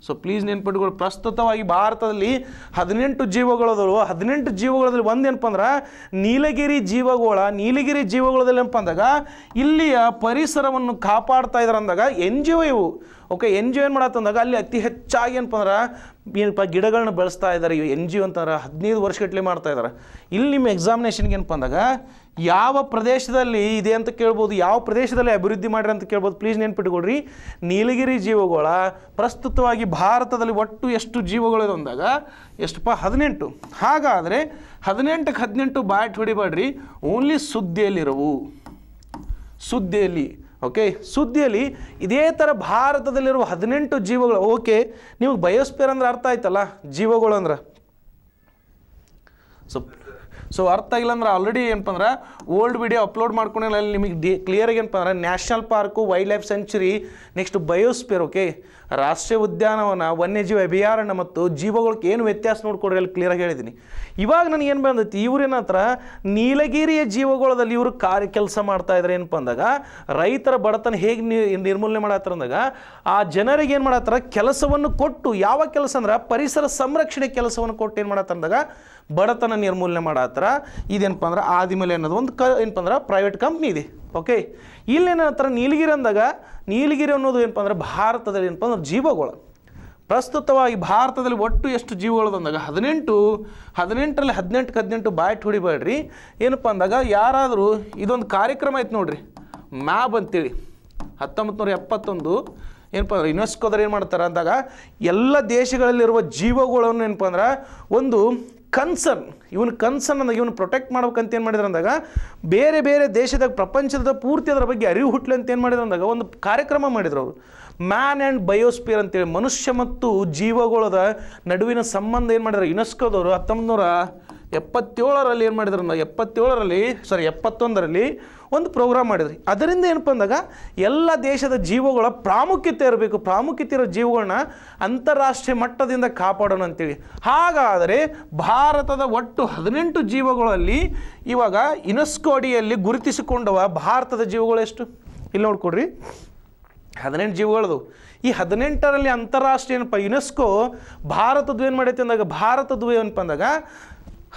ಸೊ ಪ್ಲೀಸ್ ನೆನ್ಪಿಟ್ಕೊಳ್ಳಿ ಪ್ರಸ್ತುತವಾಗಿ ಭಾರತದಲ್ಲಿ ಹದಿನೆಂಟು ಜೀವಗಳದವು ಹದಿನೆಂಟು ಜೀವಗಳಲ್ಲಿ ಒಂದೇನಪ್ಪ ಅಂದ್ರೆ ನೀಲಗಿರಿ ಜೀವಗೋಳ ನೀಲಗಿರಿ ಜೀವಗಳದಲ್ಲಿ ಏನಪ್ಪ ಅಂದಾಗ ಇಲ್ಲಿಯ ಪರಿಸರವನ್ನು ಕಾಪಾಡ್ತಾ ಇದ್ದಾರೆ ಅಂದಾಗ ಎನ್ ಜಿ ಒ ಇವು ಓಕೆ ಎನ್ ಜಿ ಒ ಏನು ಮಾಡತ್ತಂದಾಗ ಅಲ್ಲಿ ಅತಿ ಹೆಚ್ಚಾಗಿ ಏನಪ್ಪ ಅಂದ್ರೆ ಏನಪ್ಪ ಗಿಡಗಳನ್ನ ಬೆಳೆಸ್ತಾ ಇದ್ದಾರೆ ಈ ಎನ್ ಜಿ ಒ ಅಂತಾರೆ ಹದಿನೈದು ವರ್ಷಗಟ್ಟಲೆ ಮಾಡ್ತಾ ಇದ್ದಾರೆ ಇಲ್ಲಿ ನಿಮ್ಮ ಎಕ್ಸಾಮಿನೇಷನ್ಗೆ ಏನಪ್ಪ ಅಂದಾಗ ಯಾವ ಪ್ರದೇಶದಲ್ಲಿ ಇದೆ ಅಂತ ಕೇಳ್ಬೋದು ಯಾವ ಪ್ರದೇಶದಲ್ಲಿ ಅಭಿವೃದ್ಧಿ ಮಾಡಿರಿ ಅಂತ ಕೇಳ್ಬೋದು ಪ್ಲೀಸ್ ನೆನ್ಪಿಟ್ಕೊಳ್ರಿ ನೀಲಗಿರಿ ಜೀವಗಳ ಪ್ರಸ್ತುತವಾಗಿ ಭಾರತದಲ್ಲಿ ಒಟ್ಟು ಎಷ್ಟು ಜೀವಗಳು ಅಂದಾಗ ಎಷ್ಟಪ್ಪ ಹದಿನೆಂಟು ಹಾಗಾದರೆ ಹದಿನೆಂಟಕ್ಕೆ ಹದಿನೆಂಟು ಬ್ಯಾಟ್ ಹೊಡಿಬೇಡ್ರಿ ಓನ್ಲಿ ಸುದ್ದಿಯಲ್ಲಿರವು ಸುದ್ದಿಯಲ್ಲಿ ಓಕೆ ಸುದ್ದಿಯಲ್ಲಿ ಇದೇ ಥರ ಭಾರತದಲ್ಲಿರುವ ಹದಿನೆಂಟು ಜೀವಗಳು ಓಕೆ ನಿಮಗೆ ಬಯೋಸ್ಪೇರ್ ಅಂದ್ರೆ ಅರ್ಥ ಆಯ್ತಲ್ಲ ಜೀವಗಳು ಅಂದ್ರೆ ಸೊ ಸೊ ಅರ್ಥ ಇಲ್ಲ ಅಂದ್ರೆ ಆಲ್ರೆಡಿ ಏನಪ್ಪ ಅಂದ್ರೆ ಓಲ್ಡ್ ವಿಡಿಯೋ ಅಪ್ಲೋಡ್ ಮಾಡ್ಕೊಂಡಿಲ್ಲ ಅಲ್ಲಿ ನಿಮಗೆ ಡಿ ಕ್ಲಿಯರಾಗಿ ಏನಪ್ಪ ಅಂದ್ರೆ national park wildlife sanctuary next biosphere okay ರಾಷ್ಟ್ರೀಯ ಉದ್ಯಾನವನ ವನ್ಯಜೀವಿ ಅಭಯಾರಣ್ಯ ಮತ್ತು ಜೀವಗಳಿಗೆ ಏನು ವ್ಯತ್ಯಾಸ ನೋಡ್ಕೊಡ್ರಿ ಅಲ್ಲಿ ಕ್ಲಿಯರಾಗಿ ಹೇಳಿದ್ದೀನಿ ಇವಾಗ ನನಗೆ ಏನು ಬಂದೈತಿ ಇವ್ರೇನ ಹತ್ರ ನೀಲಗಿರಿಯ ಜೀವಗೋಳದಲ್ಲಿ ಇವರು ಕಾರ್ಯ ಕೆಲಸ ಮಾಡ್ತಾ ಇದ್ರೆ ಏನಪ್ಪ ಅಂದಾಗ ರೈತರ ಬಡತನ ಹೇಗೆ ನಿರ್ಮೂಲನೆ ಮಾಡತ್ತಾರ ಅಂದಾಗ ಆ ಜನರಿಗೆ ಏನು ಮಾಡತ್ತಾರ ಕೆಲಸವನ್ನು ಕೊಟ್ಟು ಯಾವ ಕೆಲಸ ಅಂದ್ರೆ ಪರಿಸರ ಸಂರಕ್ಷಣೆ ಕೆಲಸವನ್ನು ಕೊಟ್ಟು ಏನು ಮಾಡತ್ತಂದಾಗ ಬಡತನ ನಿರ್ಮೂಲನೆ ಮಾಡೋ ಇದೇನಪ್ಪ ಅಂದ್ರೆ ಆದಿಮಲೆ ಅನ್ನೋದು ಒಂದು ಕ ಏನಪ್ಪ ಅಂದ್ರೆ ಪ್ರೈವೇಟ್ ಕಂಪ್ನಿ ಇದೆ ಓಕೆ ಇಲ್ಲೇನಂತಾರೆ ನೀಲಗಿರಿ ಅಂದಾಗ ನೀಲಗಿರಿ ಅನ್ನೋದು ಏನಪ್ಪ ಅಂದ್ರೆ ಭಾರತದಲ್ಲಿ ಏನಪ್ಪ ಅಂದ್ರೆ ಜೀವಗಳು ಪ್ರಸ್ತುತವಾಗಿ ಭಾರತದಲ್ಲಿ ಒಟ್ಟು ಎಷ್ಟು ಜೀವಗಳು ಅಂದಾಗ ಹದಿನೆಂಟು ಹದಿನೆಂಟರಲ್ಲಿ ಹದಿನೆಂಟು ಹದಿನೆಂಟು ಬಾಯ್ಟ್ ಹೊಡಿಬೇಡ್ರಿ ಏನಪ್ಪ ಅಂದಾಗ ಯಾರಾದರೂ ಇದೊಂದು ಕಾರ್ಯಕ್ರಮ ಐತೆ ನೋಡ್ರಿ ಮ್ಯಾಬ್ ಅಂತೇಳಿ ಹತ್ತೊಂಬತ್ತು ನೂರ ಎಪ್ಪತ್ತೊಂದು ಏನಪ್ಪ ಅಂದ್ರೆ ಯುನೆಸ್ಕೋದ್ರೆ ಏನು ಮಾಡ್ತಾರೆ ಅಂದಾಗ ಎಲ್ಲ ದೇಶಗಳಲ್ಲಿರುವ ಜೀವಗಳನ್ನು ಏನಪ್ಪ ಅಂದ್ರೆ ಒಂದು ಕನ್ಸರ್ನ್ ಇವನ್ ಕನ್ಸರ್ನ್ ಅಂದಾಗ ಇವನು ಪ್ರೊಟೆಕ್ಟ್ ಮಾಡ್ಬೇಕಂತ ಏನು ಮಾಡಿದ್ರು ಅಂದಾಗ ಬೇರೆ ಬೇರೆ ದೇಶದಾಗ ಪ್ರಪಂಚದ ಪೂರ್ತಿ ಅದರ ಬಗ್ಗೆ ಅರಿವು ಹುಟ್ಲಿ ಅಂತ ಏನು ಮಾಡಿದ್ರು ಅಂದಾಗ ಒಂದು ಕಾರ್ಯಕ್ರಮ ಮಾಡಿದ್ರು ಅವರು ಮ್ಯಾನ್ ಆ್ಯಂಡ್ ಬಯೋಸ್ಪಿಯರ್ ಅಂತೇಳಿ ಮನುಷ್ಯ ಮತ್ತು ಜೀವಗಳದ ನಡುವಿನ ಸಂಬಂಧ ಏನು ಮಾಡಿದ್ರು ಯುನೆಸ್ಕೋದವರು ಹತ್ತೊಂಬತ್ತು ನೂರ ಎಪ್ಪತ್ತೇಳರಲ್ಲಿ ಏನು ಮಾಡಿದ್ರು ಅಂದ್ರೆ ಎಪ್ಪತ್ತೇಳರಲ್ಲಿ ಸಾರಿ ಎಪ್ಪತ್ತೊಂದರಲ್ಲಿ ಒಂದು ಪ್ರೋಗ್ರಾಮ್ ಮಾಡಿದ್ರಿ ಅದರಿಂದ ಏನಪ್ಪ ಅಂದಾಗ ಎಲ್ಲ ದೇಶದ ಜೀವಗಳ ಪ್ರಾಮುಖ್ಯತೆ ಇರಬೇಕು ಪ್ರಾಮುಖ್ಯತೆ ಇರೋ ಜೀವಗಳನ್ನ ಅಂತಾರಾಷ್ಟ್ರೀಯ ಮಟ್ಟದಿಂದ ಕಾಪಾಡೋಣ ಅಂತೇಳಿ ಹಾಗಾದರೆ ಭಾರತದ ಒಟ್ಟು ಹದಿನೆಂಟು ಜೀವಗಳಲ್ಲಿ ಇವಾಗ ಯುನೆಸ್ಕೋ ಅಡಿಯಲ್ಲಿ ಗುರುತಿಸಿಕೊಂಡವ ಭಾರತದ ಜೀವಗಳು ಎಷ್ಟು ಇಲ್ಲಿ ನೋಡ್ಕೊಡ್ರಿ ಹದಿನೆಂಟು ಜೀವಗಳದು ಈ ಹದಿನೆಂಟರಲ್ಲಿ ಅಂತಾರಾಷ್ಟ್ರೀಯ ಏನಪ್ಪ ಯುನೆಸ್ಕೋ ಭಾರತದ್ದು ಏನು ಮಾಡೈತೆ ಅಂದಾಗ ಭಾರತದ್ದು ಏನಪ್ಪ ಅಂದಾಗ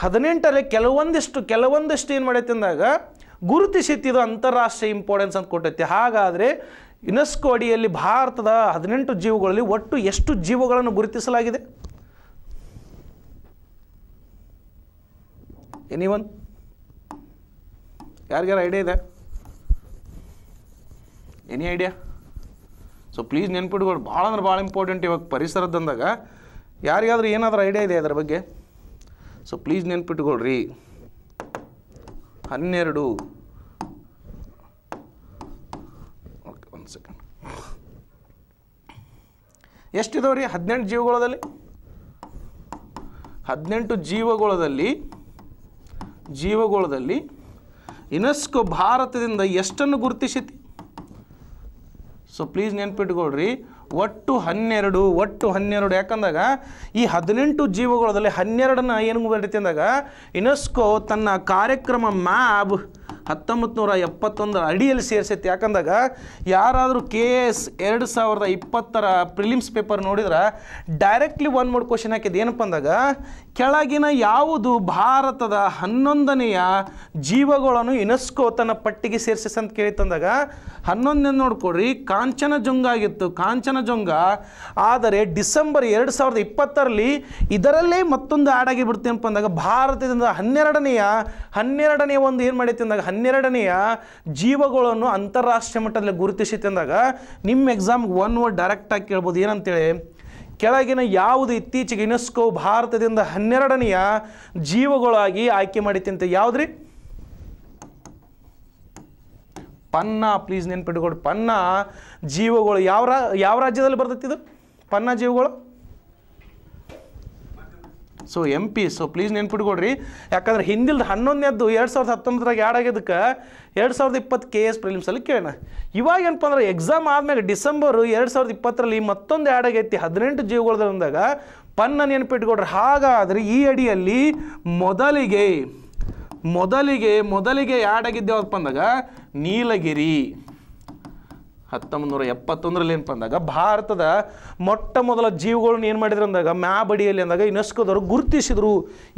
ಹದಿನೆಂಟರಲ್ಲಿ ಕೆಲವೊಂದಿಷ್ಟು ಕೆಲವೊಂದಿಷ್ಟು ಏನು ಮಾಡೈತೆ ಅಂದಾಗ ಗುರುತಿಸಿತ್ತಿದು ಅಂತಾರಾಷ್ಟ್ರೀಯ ಇಂಪಾರ್ಟೆನ್ಸ್ ಅಂತ ಕೊಟ್ಟೈತಿ ಹಾಗಾದರೆ ಯುನೆಸ್ಕೋ ಅಡಿಯಲ್ಲಿ ಭಾರತದ ಹದಿನೆಂಟು ಜೀವಗಳಲ್ಲಿ ಒಟ್ಟು ಎಷ್ಟು ಜೀವಗಳನ್ನು ಗುರುತಿಸಲಾಗಿದೆ ಎನಿ ಒನ್ ಯಾರಿಗಾರ ಐಡಿಯಾ ಇದೆ ಎನಿ ಐಡಿಯಾ ಸೊ ಪ್ಲೀಸ್ ನೆನ್ಪಿಟ್ಗಳು ಭಾಳ ಅಂದ್ರೆ ಭಾಳ ಇಂಪಾರ್ಟೆಂಟ್ ಇವಾಗ ಪರಿಸರದಂದಾಗ ಯಾರಿಗಾದ್ರೂ ಏನಾದರೂ ಐಡಿಯಾ ಇದೆ ಅದರ ಬಗ್ಗೆ ಸೊ ಪ್ಲೀಸ್ ನೆನ್ಪಿಟ್ಕೊಳ್ರಿ ಹನ್ನೆರಡು ಓಕೆ ಸೆಕೆಂಡ್ ಎಷ್ಟಿದಾವೆ ರೀ ಹದಿನೆಂಟು ಜೀವಗೋಳದಲ್ಲಿ ಹದಿನೆಂಟು ಜೀವಗೋಳದಲ್ಲಿ ಜೀವಗೋಳದಲ್ಲಿ ಯುನೆಸ್ಕೋ ಭಾರತದಿಂದ ಎಷ್ಟನ್ನು ಗುರುತಿಸಿತಿ ಸೊ ಪ್ಲೀಸ್ ನೆನ್ಪಿಟ್ಕೊಳ್ರಿ ಒಟ್ಟು ಹನ್ನೆರಡು ಒಟ್ಟು ಹನ್ನೆರಡು ಯಾಕಂದಾಗ ಈ ಹದಿನೆಂಟು ಜೀವಗಳದಲ್ಲಿ ಹನ್ನೆರಡನ್ನು ಏನು ಬರೀತಿ ಅಂದಾಗ ಯುನೆಸ್ಕೋ ತನ್ನ ಕಾರ್ಯಕ್ರಮ ಮ್ಯಾಬ್ ಹತ್ತೊಂಬತ್ತು ನೂರ ಎಪ್ಪತ್ತೊಂದರ ಅಡಿಯಲ್ಲಿ ಸೇರಿಸೈತಿ ಯಾಕಂದಾಗ ಯಾರಾದರೂ ಕೆ ಎಸ್ ಎರಡು ಸಾವಿರದ ಇಪ್ಪತ್ತರ ಪ್ರಿಲಿಮ್ಸ್ ಪೇಪರ್ ನೋಡಿದ್ರೆ ಡೈರೆಕ್ಟ್ಲಿ ಒನ್ ಮೋಡ್ ಕ್ವಶನ್ ಹಾಕಿದ್ದು ಏನಪ್ಪ ಅಂದಾಗ ಕೆಳಗಿನ ಯಾವುದು ಭಾರತದ ಹನ್ನೊಂದನೆಯ ಜೀವಗಳನ್ನು ಯುನೆಸ್ಕೋ ತನ್ನ ಪಟ್ಟಿಗೆ ಸೇರಿಸಿಸ್ ಅಂತ ಕೇಳಿ ತಂದಾಗ ಹನ್ನೊಂದನೇ ನೋಡ್ಕೊಡ್ರಿ ಜೊಂಗ ಆಗಿತ್ತು ಜೊಂಗ ಆದರೆ ಡಿಸೆಂಬರ್ ಎರಡು ಸಾವಿರದ ಇಪ್ಪತ್ತರಲ್ಲಿ ಇದರಲ್ಲೇ ಮತ್ತೊಂದು ಆಡಾಗಿ ಬಿಡ್ತೀನಪ್ಪ ಅಂದಾಗ ಭಾರತದಿಂದ ಹನ್ನೆರಡನೆಯ ಹನ್ನೆರಡನೆಯ ಒಂದು ಏನು ಮಾಡೈತಿ ಅಂದಾಗ ಹನ್ನೆರಡನೆಯ ಜೀವಗಳನ್ನು ಅಂತಾರಾಷ್ಟ್ರೀಯ ಮಟ್ಟದಲ್ಲಿ ಗುರುತಿಸಿತ್ತು ಅಂದಾಗ ನಿಮ್ಮ ಎಕ್ಸಾಮ್ಗೆ ಒನ್ ವರ್ಡ್ ಡೈರೆಕ್ಟಾಗಿ ಕೇಳ್ಬೋದು ಏನಂತೇಳಿ ಕೆಳಗಿನ ಯಾವುದು ಇತ್ತೀಚೆಗೆ ಯುನೆಸ್ಕೋ ಭಾರತದಿಂದ ಹನ್ನೆರಡನೆಯ ಜೀವಗಳಾಗಿ ಆಯ್ಕೆ ಮಾಡಿತ್ತಂತೆ ಯಾವುದ್ರಿ ಪನ್ನಾ ಪ್ಲೀಸ್ ನೆನ್ಪಿಟ್ಕೊಡಿ ಪನ್ನ ಜೀವಗಳು ಯಾವ ಯಾವ ರಾಜ್ಯದಲ್ಲಿ ಬರ್ತೈತಿ ಇದು ಪನ್ನ ಜೀವಗಳು so M P so please ನೆನ್ಪಿಟ್ಕೊಡ್ರಿ ಯಾಕಂದ್ರೆ ಹಿಂದಿಲ್ದು ಹನ್ನೊಂದನೇದ್ದು ಎರಡು ಸಾವಿರದ ಹತ್ತೊಂಬತ್ತರಾಗ ಆಡಾಗಿದ್ದಕ್ಕೆ ಎರಡು ಸಾವಿರದ ಇಪ್ಪತ್ತು ಕೆ ಎಸ್ ಪ್ರಿಲಿಮ್ಸಲ್ಲಿ ಕೇಳೋಣ ಇವಾಗ ಏನಪ್ಪ ಅಂದ್ರೆ ಎಕ್ಸಾಮ್ ಆದಮೇಲೆ ಡಿಸೆಂಬರು ಎರಡು ಸಾವಿರದ ಇಪ್ಪತ್ತರಲ್ಲಿ ಮತ್ತೊಂದು ಆಗೈತಿ ಹದಿನೆಂಟು ಜೀವಗಳದ್ರಂದಾಗ ಪನ್ನ ನೆನ್ಪಿಟ್ಕೊಡ್ರಿ ಹಾಗಾದರೆ ಈ ಅಡಿಯಲ್ಲಿ ಮೊದಲಿಗೆ ಮೊದಲಿಗೆ ಮೊದಲಿಗೆ ಯಾಡಾಗಿದ್ದೇವಪ್ಪ ಅಂದಾಗ ನೀಲಗಿರಿ ಹತ್ತೊಂಬತ್ತು ಎಪ್ಪತ್ತೊಂದರಲ್ಲಿ ಏನಪ್ಪ ಅಂದಾಗ ಭಾರತದ ಮೊಟ್ಟ ಮೊದಲ ಜೀವಗಳನ್ನ ಏನು ಮಾಡಿದ್ರು ಅಂದಾಗ ಮ್ಯಾಬಡಿಯಲ್ಲಿ ಅಂದಾಗ ಯುನೆಸ್ಕೋದವರು ಗುರುತಿಸಿದರು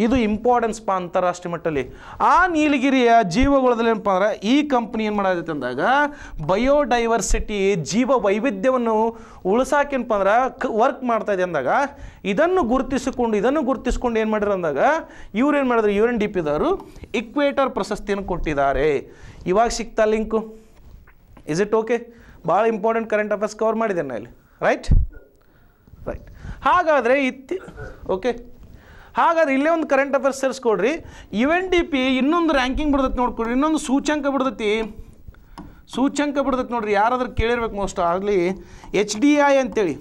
ಇದು ಇಂಪಾರ್ಟೆನ್ಸ್ ಪಾ ಅಂತಾರಾಷ್ಟ್ರೀಯ ಮಟ್ಟದಲ್ಲಿ ಆ ನೀಲಗಿರಿಯ ಜೀವಗಳದಲ್ಲಿ ಏನಪ್ಪ ಅಂದ್ರೆ ಈ ಕಂಪ್ನಿ ಏನು ಮಾಡೋದೈತೆ ಅಂದಾಗ ಬಯೋಡೈವರ್ಸಿಟಿ ಜೀವ ವೈವಿಧ್ಯವನ್ನು ಉಳಿಸಾಕೇನಪ್ಪ ಅಂದ್ರೆ ವರ್ಕ್ ಮಾಡ್ತಾ ಇದೆ ಅಂದಾಗ ಇದನ್ನು ಗುರುತಿಸಿಕೊಂಡು ಇದನ್ನು ಗುರುತಿಸಿಕೊಂಡು ಏನು ಮಾಡಿದ್ರು ಅಂದಾಗ ಇವ್ರು ಏನು ಮಾಡಿದ್ರು ಯು ಎನ್ ಡಿ ಪಿದವರು ಇಕ್ವೇಟರ್ ಪ್ರಶಸ್ತಿಯನ್ನು ಕೊಟ್ಟಿದ್ದಾರೆ ಇವಾಗ ಸಿಗ್ತಾ ಲಿಂಕು ಇಸ್ ಇಟ್ ಓಕೆ ಭಾಳ ಇಂಪಾರ್ಟೆಂಟ್ ಕರೆಂಟ್ ಅಫೇರ್ಸ್ ಕವರ್ ಮಾಡಿದ್ದೇನೆ ನಾನು ಇಲ್ಲಿ ರೈಟ್ ರೈಟ್ ಹಾಗಾದರೆ ಇತ್ತಿ ಓಕೆ ಹಾಗಾದ್ರೆ ಇಲ್ಲೇ ಒಂದು ಕರೆಂಟ್ ಅಫೇರ್ಸ್ ಸೇರಿಸ್ಕೊಡ್ರಿ ಎನ್ ಡಿ ಪಿ ಇನ್ನೊಂದು ರ್ಯಾಂಕಿಂಗ್ ಬಿಡ್ದತಿ ನೋಡ್ಕೊಡ್ರಿ ಇನ್ನೊಂದು ಸೂಚ್ಯಂಕ ಬಿಡ್ತೈತಿ ಸೂಚ್ಯಂಕ ಬಿಡ್ತೈತೆ ನೋಡ್ರಿ ಯಾರಾದ್ರೂ ಕೇಳಿರ್ಬೇಕು ಮೋಸ್ಟ್ ಆಗಲಿ ಎಚ್ ಡಿ ಐ ಅಂತೇಳಿ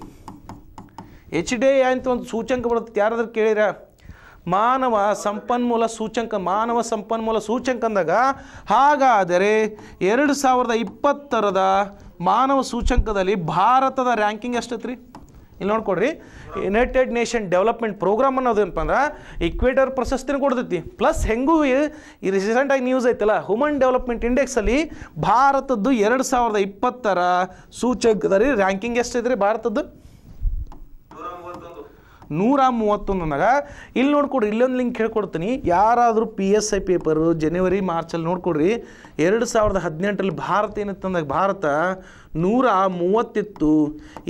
ಎಚ್ ಡಿ ಐ ಅಂತ ಒಂದು ಸೂಚ್ಯಂಕ ಬಿಡ್ತೈತಿ ಯಾರಾದ್ರೂ ಕೇಳಿರ ಮಾನವ ಸಂಪನ್ಮೂಲ ಸೂಚ್ಯಂಕ ಮಾನವ ಸಂಪನ್ಮೂಲ ಸೂಚ್ಯಂಕ ಅಂದಾಗ ಹಾಗಾದರೆ ಎರಡು ಸಾವಿರದ ಇಪ್ಪತ್ತರದ ಮಾನವ ಸೂಚಂಕದಲ್ಲಿ ಭಾರತದ ರ್ಯಾಂಕಿಂಗ್ ರೀ ಇಲ್ಲಿ ನೋಡ್ಕೊಡ್ರಿ ಯುನೈಟೆಡ್ ನೇಷನ್ ಡೆವಲಪ್ಮೆಂಟ್ ಪ್ರೋಗ್ರಾಮ್ ಅನ್ನೋದು ಏನಪ್ಪ ಅಂದ್ರೆ ಇಕ್ವೇಟರ್ ಪ್ರಶಸ್ತಿನ ಕೊಡ್ತೈತಿ ಪ್ಲಸ್ ಹೆಂಗೂ ಈ ರೀಸೆಂಟಾಗಿ ನ್ಯೂಸ್ ಐತಲ್ಲ ಹ್ಯೂಮನ್ ಡೆವಲಪ್ಮೆಂಟ್ ಇಂಡೆಕ್ಸಲ್ಲಿ ಭಾರತದ್ದು ಎರಡು ಸಾವಿರದ ಇಪ್ಪತ್ತರ ಸೂಚಕದಲ್ಲಿ ರ್ಯಾಂಕಿಂಗ್ ಎಷ್ಟೈತ್ರಿ ಭಾರತದ್ದು ನೂರ ಮೂವತ್ತೊಂದು ಅಂದಾಗ ಇಲ್ಲಿ ನೋಡ್ಕೊಡ್ರಿ ಇಲ್ಲೊಂದು ಲಿಂಕ್ ಹೇಳ್ಕೊಡ್ತೀನಿ ಯಾರಾದರೂ ಪಿ ಎಸ್ ಐ ಪೇಪರು ಜನವರಿ ಮಾರ್ಚಲ್ಲಿ ನೋಡ್ಕೊಡ್ರಿ ಎರಡು ಸಾವಿರದ ಹದಿನೆಂಟರಲ್ಲಿ ಭಾರತ ಏನಂತಂದಾಗ ಭಾರತ ನೂರ ಮೂವತ್ತಿತ್ತು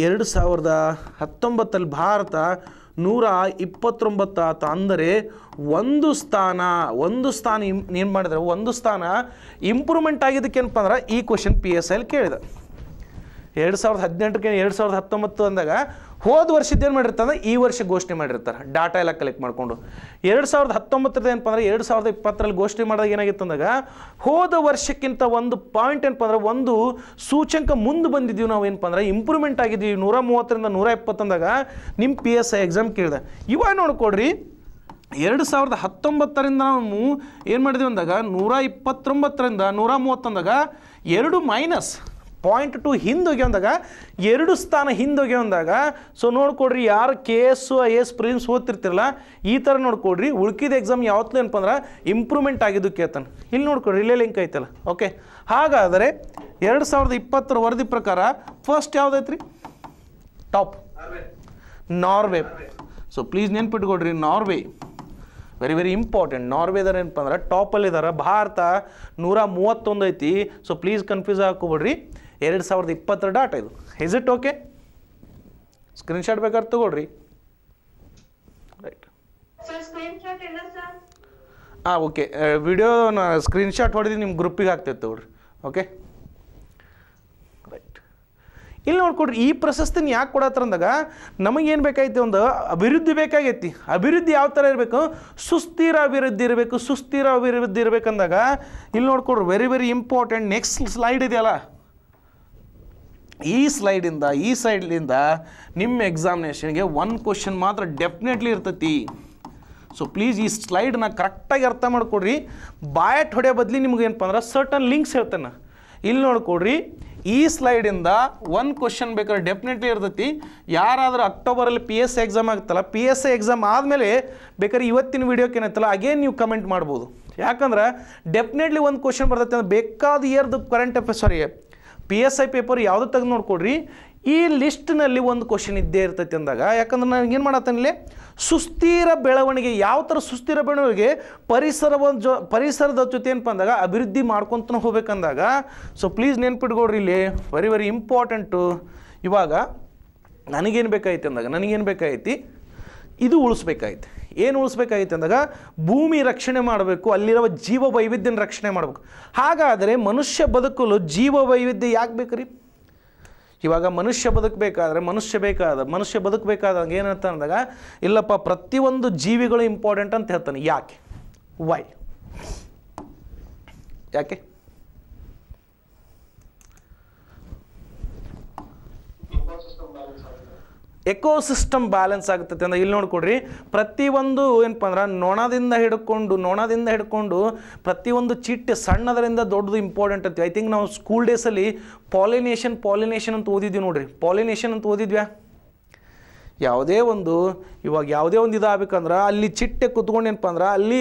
ಎರಡು ಸಾವಿರದ ಹತ್ತೊಂಬತ್ತಲ್ಲಿ ಭಾರತ ನೂರ ಇಪ್ಪತ್ತೊಂಬತ್ತಾತ ಅಂದರೆ ಒಂದು ಸ್ಥಾನ ಒಂದು ಸ್ಥಾನ ಇಂ ಏನು ಮಾಡಿದ್ರೆ ಒಂದು ಸ್ಥಾನ ಇಂಪ್ರೂವ್ಮೆಂಟ್ ಆಗಿದ್ದಕ್ಕೇನಪ್ಪ ಅಂದ್ರೆ ಈ ಕ್ವಶನ್ ಪಿ ಎಸ್ ಐಲಿ ಕೇಳಿದೆ ಎರಡು ಸಾವಿರದ ಹದಿನೆಂಟಕ್ಕೆ ಎರಡು ಸಾವಿರದ ಹತ್ತೊಂಬತ್ತು ಅಂದಾಗ ಹೋದ ಏನು ಮಾಡಿರ್ತಾರೆ ಈ ವರ್ಷ ಘೋಷಣೆ ಮಾಡಿರ್ತಾರೆ ಡಾಟಾ ಎಲ್ಲ ಕಲೆಕ್ಟ್ ಮಾಡಿಕೊಂಡು ಎರಡು ಸಾವಿರದ ಹತ್ತೊಂಬತ್ತರದ ಏನಪ್ಪ ಅಂದ್ರೆ ಎರಡು ಸಾವಿರದ ಇಪ್ಪತ್ತರಲ್ಲಿ ಘೋಷಣೆ ಮಾಡಿದಾಗ ಏನಾಗಿತ್ತು ಅಂದಾಗ ಹೋದ ವರ್ಷಕ್ಕಿಂತ ಒಂದು ಪಾಯಿಂಟ್ ಏನಪ್ಪ ಅಂದ್ರೆ ಒಂದು ಸೂಚ್ಯಂಕ ಮುಂದೆ ಬಂದಿದ್ದೀವಿ ನಾವು ಏನಪ್ಪ ಅಂದ್ರೆ ಇಂಪ್ರೂವ್ಮೆಂಟ್ ಆಗಿದ್ದೀವಿ ನೂರ ಮೂವತ್ತರಿಂದ ನೂರ ಇಪ್ಪತ್ತಂದಾಗ ನಿಮ್ಮ ಪಿ ಎಸ್ ಐ ಎಕ್ಸಾಮ್ ಕೇಳಿದೆ ಇವಾಗ ನೋಡಿಕೊಡ್ರಿ ಎರಡು ಸಾವಿರದ ಹತ್ತೊಂಬತ್ತರಿಂದ ನಾವು ಏನು ಮಾಡಿದೀವಿ ಅಂದಾಗ ನೂರ ಇಪ್ಪತ್ತೊಂಬತ್ತರಿಂದ ನೂರ ಮೂವತ್ತೊಂದಾಗ ಎರಡು ಮೈನಸ್ ಪಾಯಿಂಟ್ ಟು ಹಿಂದೋಗಿ ಅಂದಾಗ ಎರಡು ಸ್ಥಾನ ಹಿಂದೋಗಿ ಅಂದಾಗ ಸೊ ನೋಡ್ಕೊಡ್ರಿ ಯಾರು K S I S prelims ಓದ್ತಿರ್ತಿರಲ್ಲ ಈ ಥರ ನೋಡ್ಕೊಡ್ರಿ ಉಳ್ಕಿದ ಎಕ್ಸಾಮ್ ಯಾವತ್ತೂ ಏನಪ್ಪ ಅಂದ್ರೆ ಇಂಪ್ರೂವ್ಮೆಂಟ್ ಆಗಿದ್ದು ಕೇಳ್ತಾನೆ ಇಲ್ಲಿ ನೋಡ್ಕೊಡ್ರಿ ಇಲ್ಲೇ ಲಿಂಕ್ ಐತಲ್ಲ ಓಕೆ ಹಾಗಾದರೆ ಎರಡು ಸಾವಿರದ ಇಪ್ಪತ್ತರ ವರದಿ ಪ್ರಕಾರ ಫಸ್ಟ್ ಯಾವುದೈತ್ರಿ ಟಾಪ್ ನಾರ್ವೆ ಸೊ ಪ್ಲೀಸ್ ನೆನ್ಪಿಟ್ಕೊಡ್ರಿ ನಾರ್ವೆ ವೆರಿ ವೆರಿ ಇಂಪಾರ್ಟೆಂಟ್ ನಾರ್ವೆದಾರ ಏನಪ್ಪ ಅಂದ್ರೆ ಟಾಪಲ್ಲಿದ್ದಾರೆ ಭಾರತ ನೂರ ಮೂವತ್ತೊಂದು ಐತಿ ಸೊ ಪ್ಲೀಸ್ ಕನ್ಫ್ಯೂಸ್ ಹಾಕೋಬಿಡ್ರಿ ಎರಡು ಸಾವಿರದ ಇಪ್ಪತ್ತರ ಡಾಟ್ ಇದು ಇಸ್ ಓಕೆ ಸ್ಕ್ರೀನ್ಶಾಟ್ ಬೇಕಾದ್ರೆ ತಗೊಳ್ರಿ ರೈಟ್ ಹಾಂ ಓಕೆ ವಿಡಿಯೋ ಸ್ಕ್ರೀನ್ಶಾಟ್ ಹೊಡೆದು ನಿಮ್ಮ ಗ್ರೂಪಿಗೆ ಹಾಕ್ತೈತೆ ತಗೊಳ್ರಿ ಓಕೆ ರೈಟ್ ಇಲ್ಲಿ ನೋಡ್ಕೊಡ್ರಿ ಈ ಪ್ರಶಸ್ತಿನ ಯಾಕೆ ಕೊಡತ್ರ ಅಂದಾಗ ನಮಗೇನು ಬೇಕಾಗೈತಿ ಒಂದು ಅಭಿವೃದ್ಧಿ ಬೇಕಾಗೈತಿ ಅಭಿವೃದ್ಧಿ ಯಾವ ಥರ ಇರಬೇಕು ಸುಸ್ಥಿರ ಅಭಿವೃದ್ಧಿ ಇರಬೇಕು ಸುಸ್ಥಿರ ಅಭಿವೃದ್ಧಿ ಇರಬೇಕಂದಾಗ ಇಲ್ಲಿ ನೋಡ್ಕೊಡ್ರಿ very very important next slide ಇದೆಯಲ್ಲ ಈ ಸ್ಲೈಡಿಂದ ಈ ಸೈಡ್ಲಿಂದ ನಿಮ್ಮ ಎಕ್ಸಾಮಿನೇಷನ್ಗೆ ಒಂದು ಕ್ವಶನ್ ಮಾತ್ರ ಡೆಫಿನೆಟ್ಲಿ ಇರ್ತೈತಿ ಸೊ ಪ್ಲೀಸ್ ಈ ಸ್ಲೈಡನ್ನ ಕರೆಕ್ಟಾಗಿ ಅರ್ಥ ಮಾಡಿಕೊಡ್ರಿ ಬಾಯಟ್ ಹೊಡೆಯ ಬದಲಿ ನಿಮ್ಗೆ ಏನಪ್ಪ ಅಂದ್ರೆ ಸರ್ಟನ್ ಲಿಂಕ್ಸ್ ಹೇಳ್ತಾನೆ ಇಲ್ಲಿ ನೋಡ್ಕೊಡ್ರಿ ಈ ಸ್ಲೈಡಿಂದ ಒಂದು ಕ್ವಶನ್ ಬೇಕಾದ್ರೆ ಡೆಫಿನೆಟ್ಲಿ ಇರ್ತೈತಿ ಯಾರಾದರೂ ಅಕ್ಟೋಬರಲ್ಲಿ ಪಿ ಎಸ್ ಎಕ್ಸಾಮ್ ಆಗುತ್ತಲ್ಲ ಪಿ ಎಸ್ ಎಕ್ಸಾಮ್ ಆದಮೇಲೆ ಬೇಕಾದ್ರೆ ಇವತ್ತಿನ ವೀಡಿಯೋಕ್ಕೆ ಏನಾಯ್ತಲ್ಲ ಅಗೇನ್ ನೀವು ಕಮೆಂಟ್ ಮಾಡ್ಬೋದು ಯಾಕಂದ್ರೆ ಡೆಫಿನೆಟ್ಲಿ ಒಂದು ಕ್ವಶನ್ ಬರ್ತೈತೆ ಅಂದ್ರೆ ಬೇಕಾದ ಇಯರ್ದು current affair sorry P S I paper ಯಾವುದು ತೆಗೆದು ನೋಡ್ಕೊಡ್ರಿ ಈ ಲಿಸ್ಟ್ನಲ್ಲಿ ಒಂದು ಕ್ವಶನ್ ಇದ್ದೇ ಇರ್ತೈತೆ ಅಂದಾಗ ಯಾಕಂದ್ರೆ ನಾನು ಏನು ಮಾಡತ್ತೇನೆ ಸುಸ್ಥಿರ ಬೆಳವಣಿಗೆ ಯಾವ ಥರ ಸುಸ್ಥಿರ ಬೆಳವಣಿಗೆ ಪರಿಸರವನ್ನು ಜೊ ಪರಿಸರದ ಜೊತೆ ಏನಪ್ಪ ಅಂದಾಗ ಅಭಿವೃದ್ಧಿ ಮಾಡ್ಕೊತ ಹೋಗ್ಬೇಕಂದಾಗ ಸೊ ಪ್ಲೀಸ್ ನೆನ್ಪಿಟ್ಕೊಡ್ರಿ ಇಲ್ಲಿ ವೆರಿ ವೆರಿ ಇಂಪಾರ್ಟೆಂಟು ಇವಾಗ ನನಗೇನು ಬೇಕಾಯ್ತು ಅಂದಾಗ ನನಗೇನು ಬೇಕಾಯ್ತಿ ಇದು ಉಳಿಸ್ಬೇಕಾಯ್ತು ಏನು ಉಳಿಸ್ಬೇಕಾಗಿತ್ತು ಅಂದಾಗ ಭೂಮಿ ರಕ್ಷಣೆ ಮಾಡಬೇಕು ಅಲ್ಲಿರುವ ಜೀವ ವೈವಿಧ್ಯನ ರಕ್ಷಣೆ ಮಾಡಬೇಕು ಹಾಗಾದರೆ ಮನುಷ್ಯ ಬದುಕಲು ಜೀವ ವೈವಿಧ್ಯ ಯಾಕೆ ರೀ ಇವಾಗ ಮನುಷ್ಯ ಬದುಕಬೇಕಾದ್ರೆ ಮನುಷ್ಯ ಬೇಕಾದ ಮನುಷ್ಯ ಬದುಕಬೇಕಾದಂಗೆ ಏನಂತ ಅಂದಾಗ ಇಲ್ಲಪ್ಪ ಪ್ರತಿಯೊಂದು ಜೀವಿಗಳು ಇಂಪಾರ್ಟೆಂಟ್ ಅಂತ ಹೇಳ್ತಾನೆ ಯಾಕೆ ವೈ ಯಾಕೆ ಎಕೋಸಿಸ್ಟಮ್ ಬ್ಯಾಲೆನ್ಸ್ ಆಗುತ್ತೆ ಅಂದ್ರೆ ಇಲ್ಲಿ ನೋಡ್ಕೊಡ್ರಿ ಪ್ರತಿಯೊಂದು ಏನಪ್ಪ ಅಂದ್ರೆ ನೊಣದಿಂದ ಹಿಡ್ಕೊಂಡು ನೊಣದಿಂದ ಹಿಡ್ಕೊಂಡು ಪ್ರತಿಯೊಂದು ಚಿಟ್ಟೆ ಸಣ್ಣದರಿಂದ ದೊಡ್ಡದು ಇಂಪಾರ್ಟೆಂಟ್ ಅಂತ ಐ ಥಿಂಕ್ ನಾವು ಸ್ಕೂಲ್ ಡೇಸಲ್ಲಿ ಪಾಲಿನೇಷನ್ ಪಾಲಿನೇಷನ್ ಅಂತ ಓದಿದ್ವಿ ನೋಡ್ರಿ ಪಾಲಿನೇಷನ್ ಅಂತ ಓದಿದ್ವಿ ಯಾವುದೇ ಒಂದು ಇವಾಗ ಯಾವುದೇ ಒಂದು ಇದಾಗಬೇಕಂದ್ರೆ ಅಲ್ಲಿ ಚಿಟ್ಟೆ ಕುತ್ಕೊಂಡೇನಪ್ಪ ಅಂದ್ರೆ ಅಲ್ಲಿ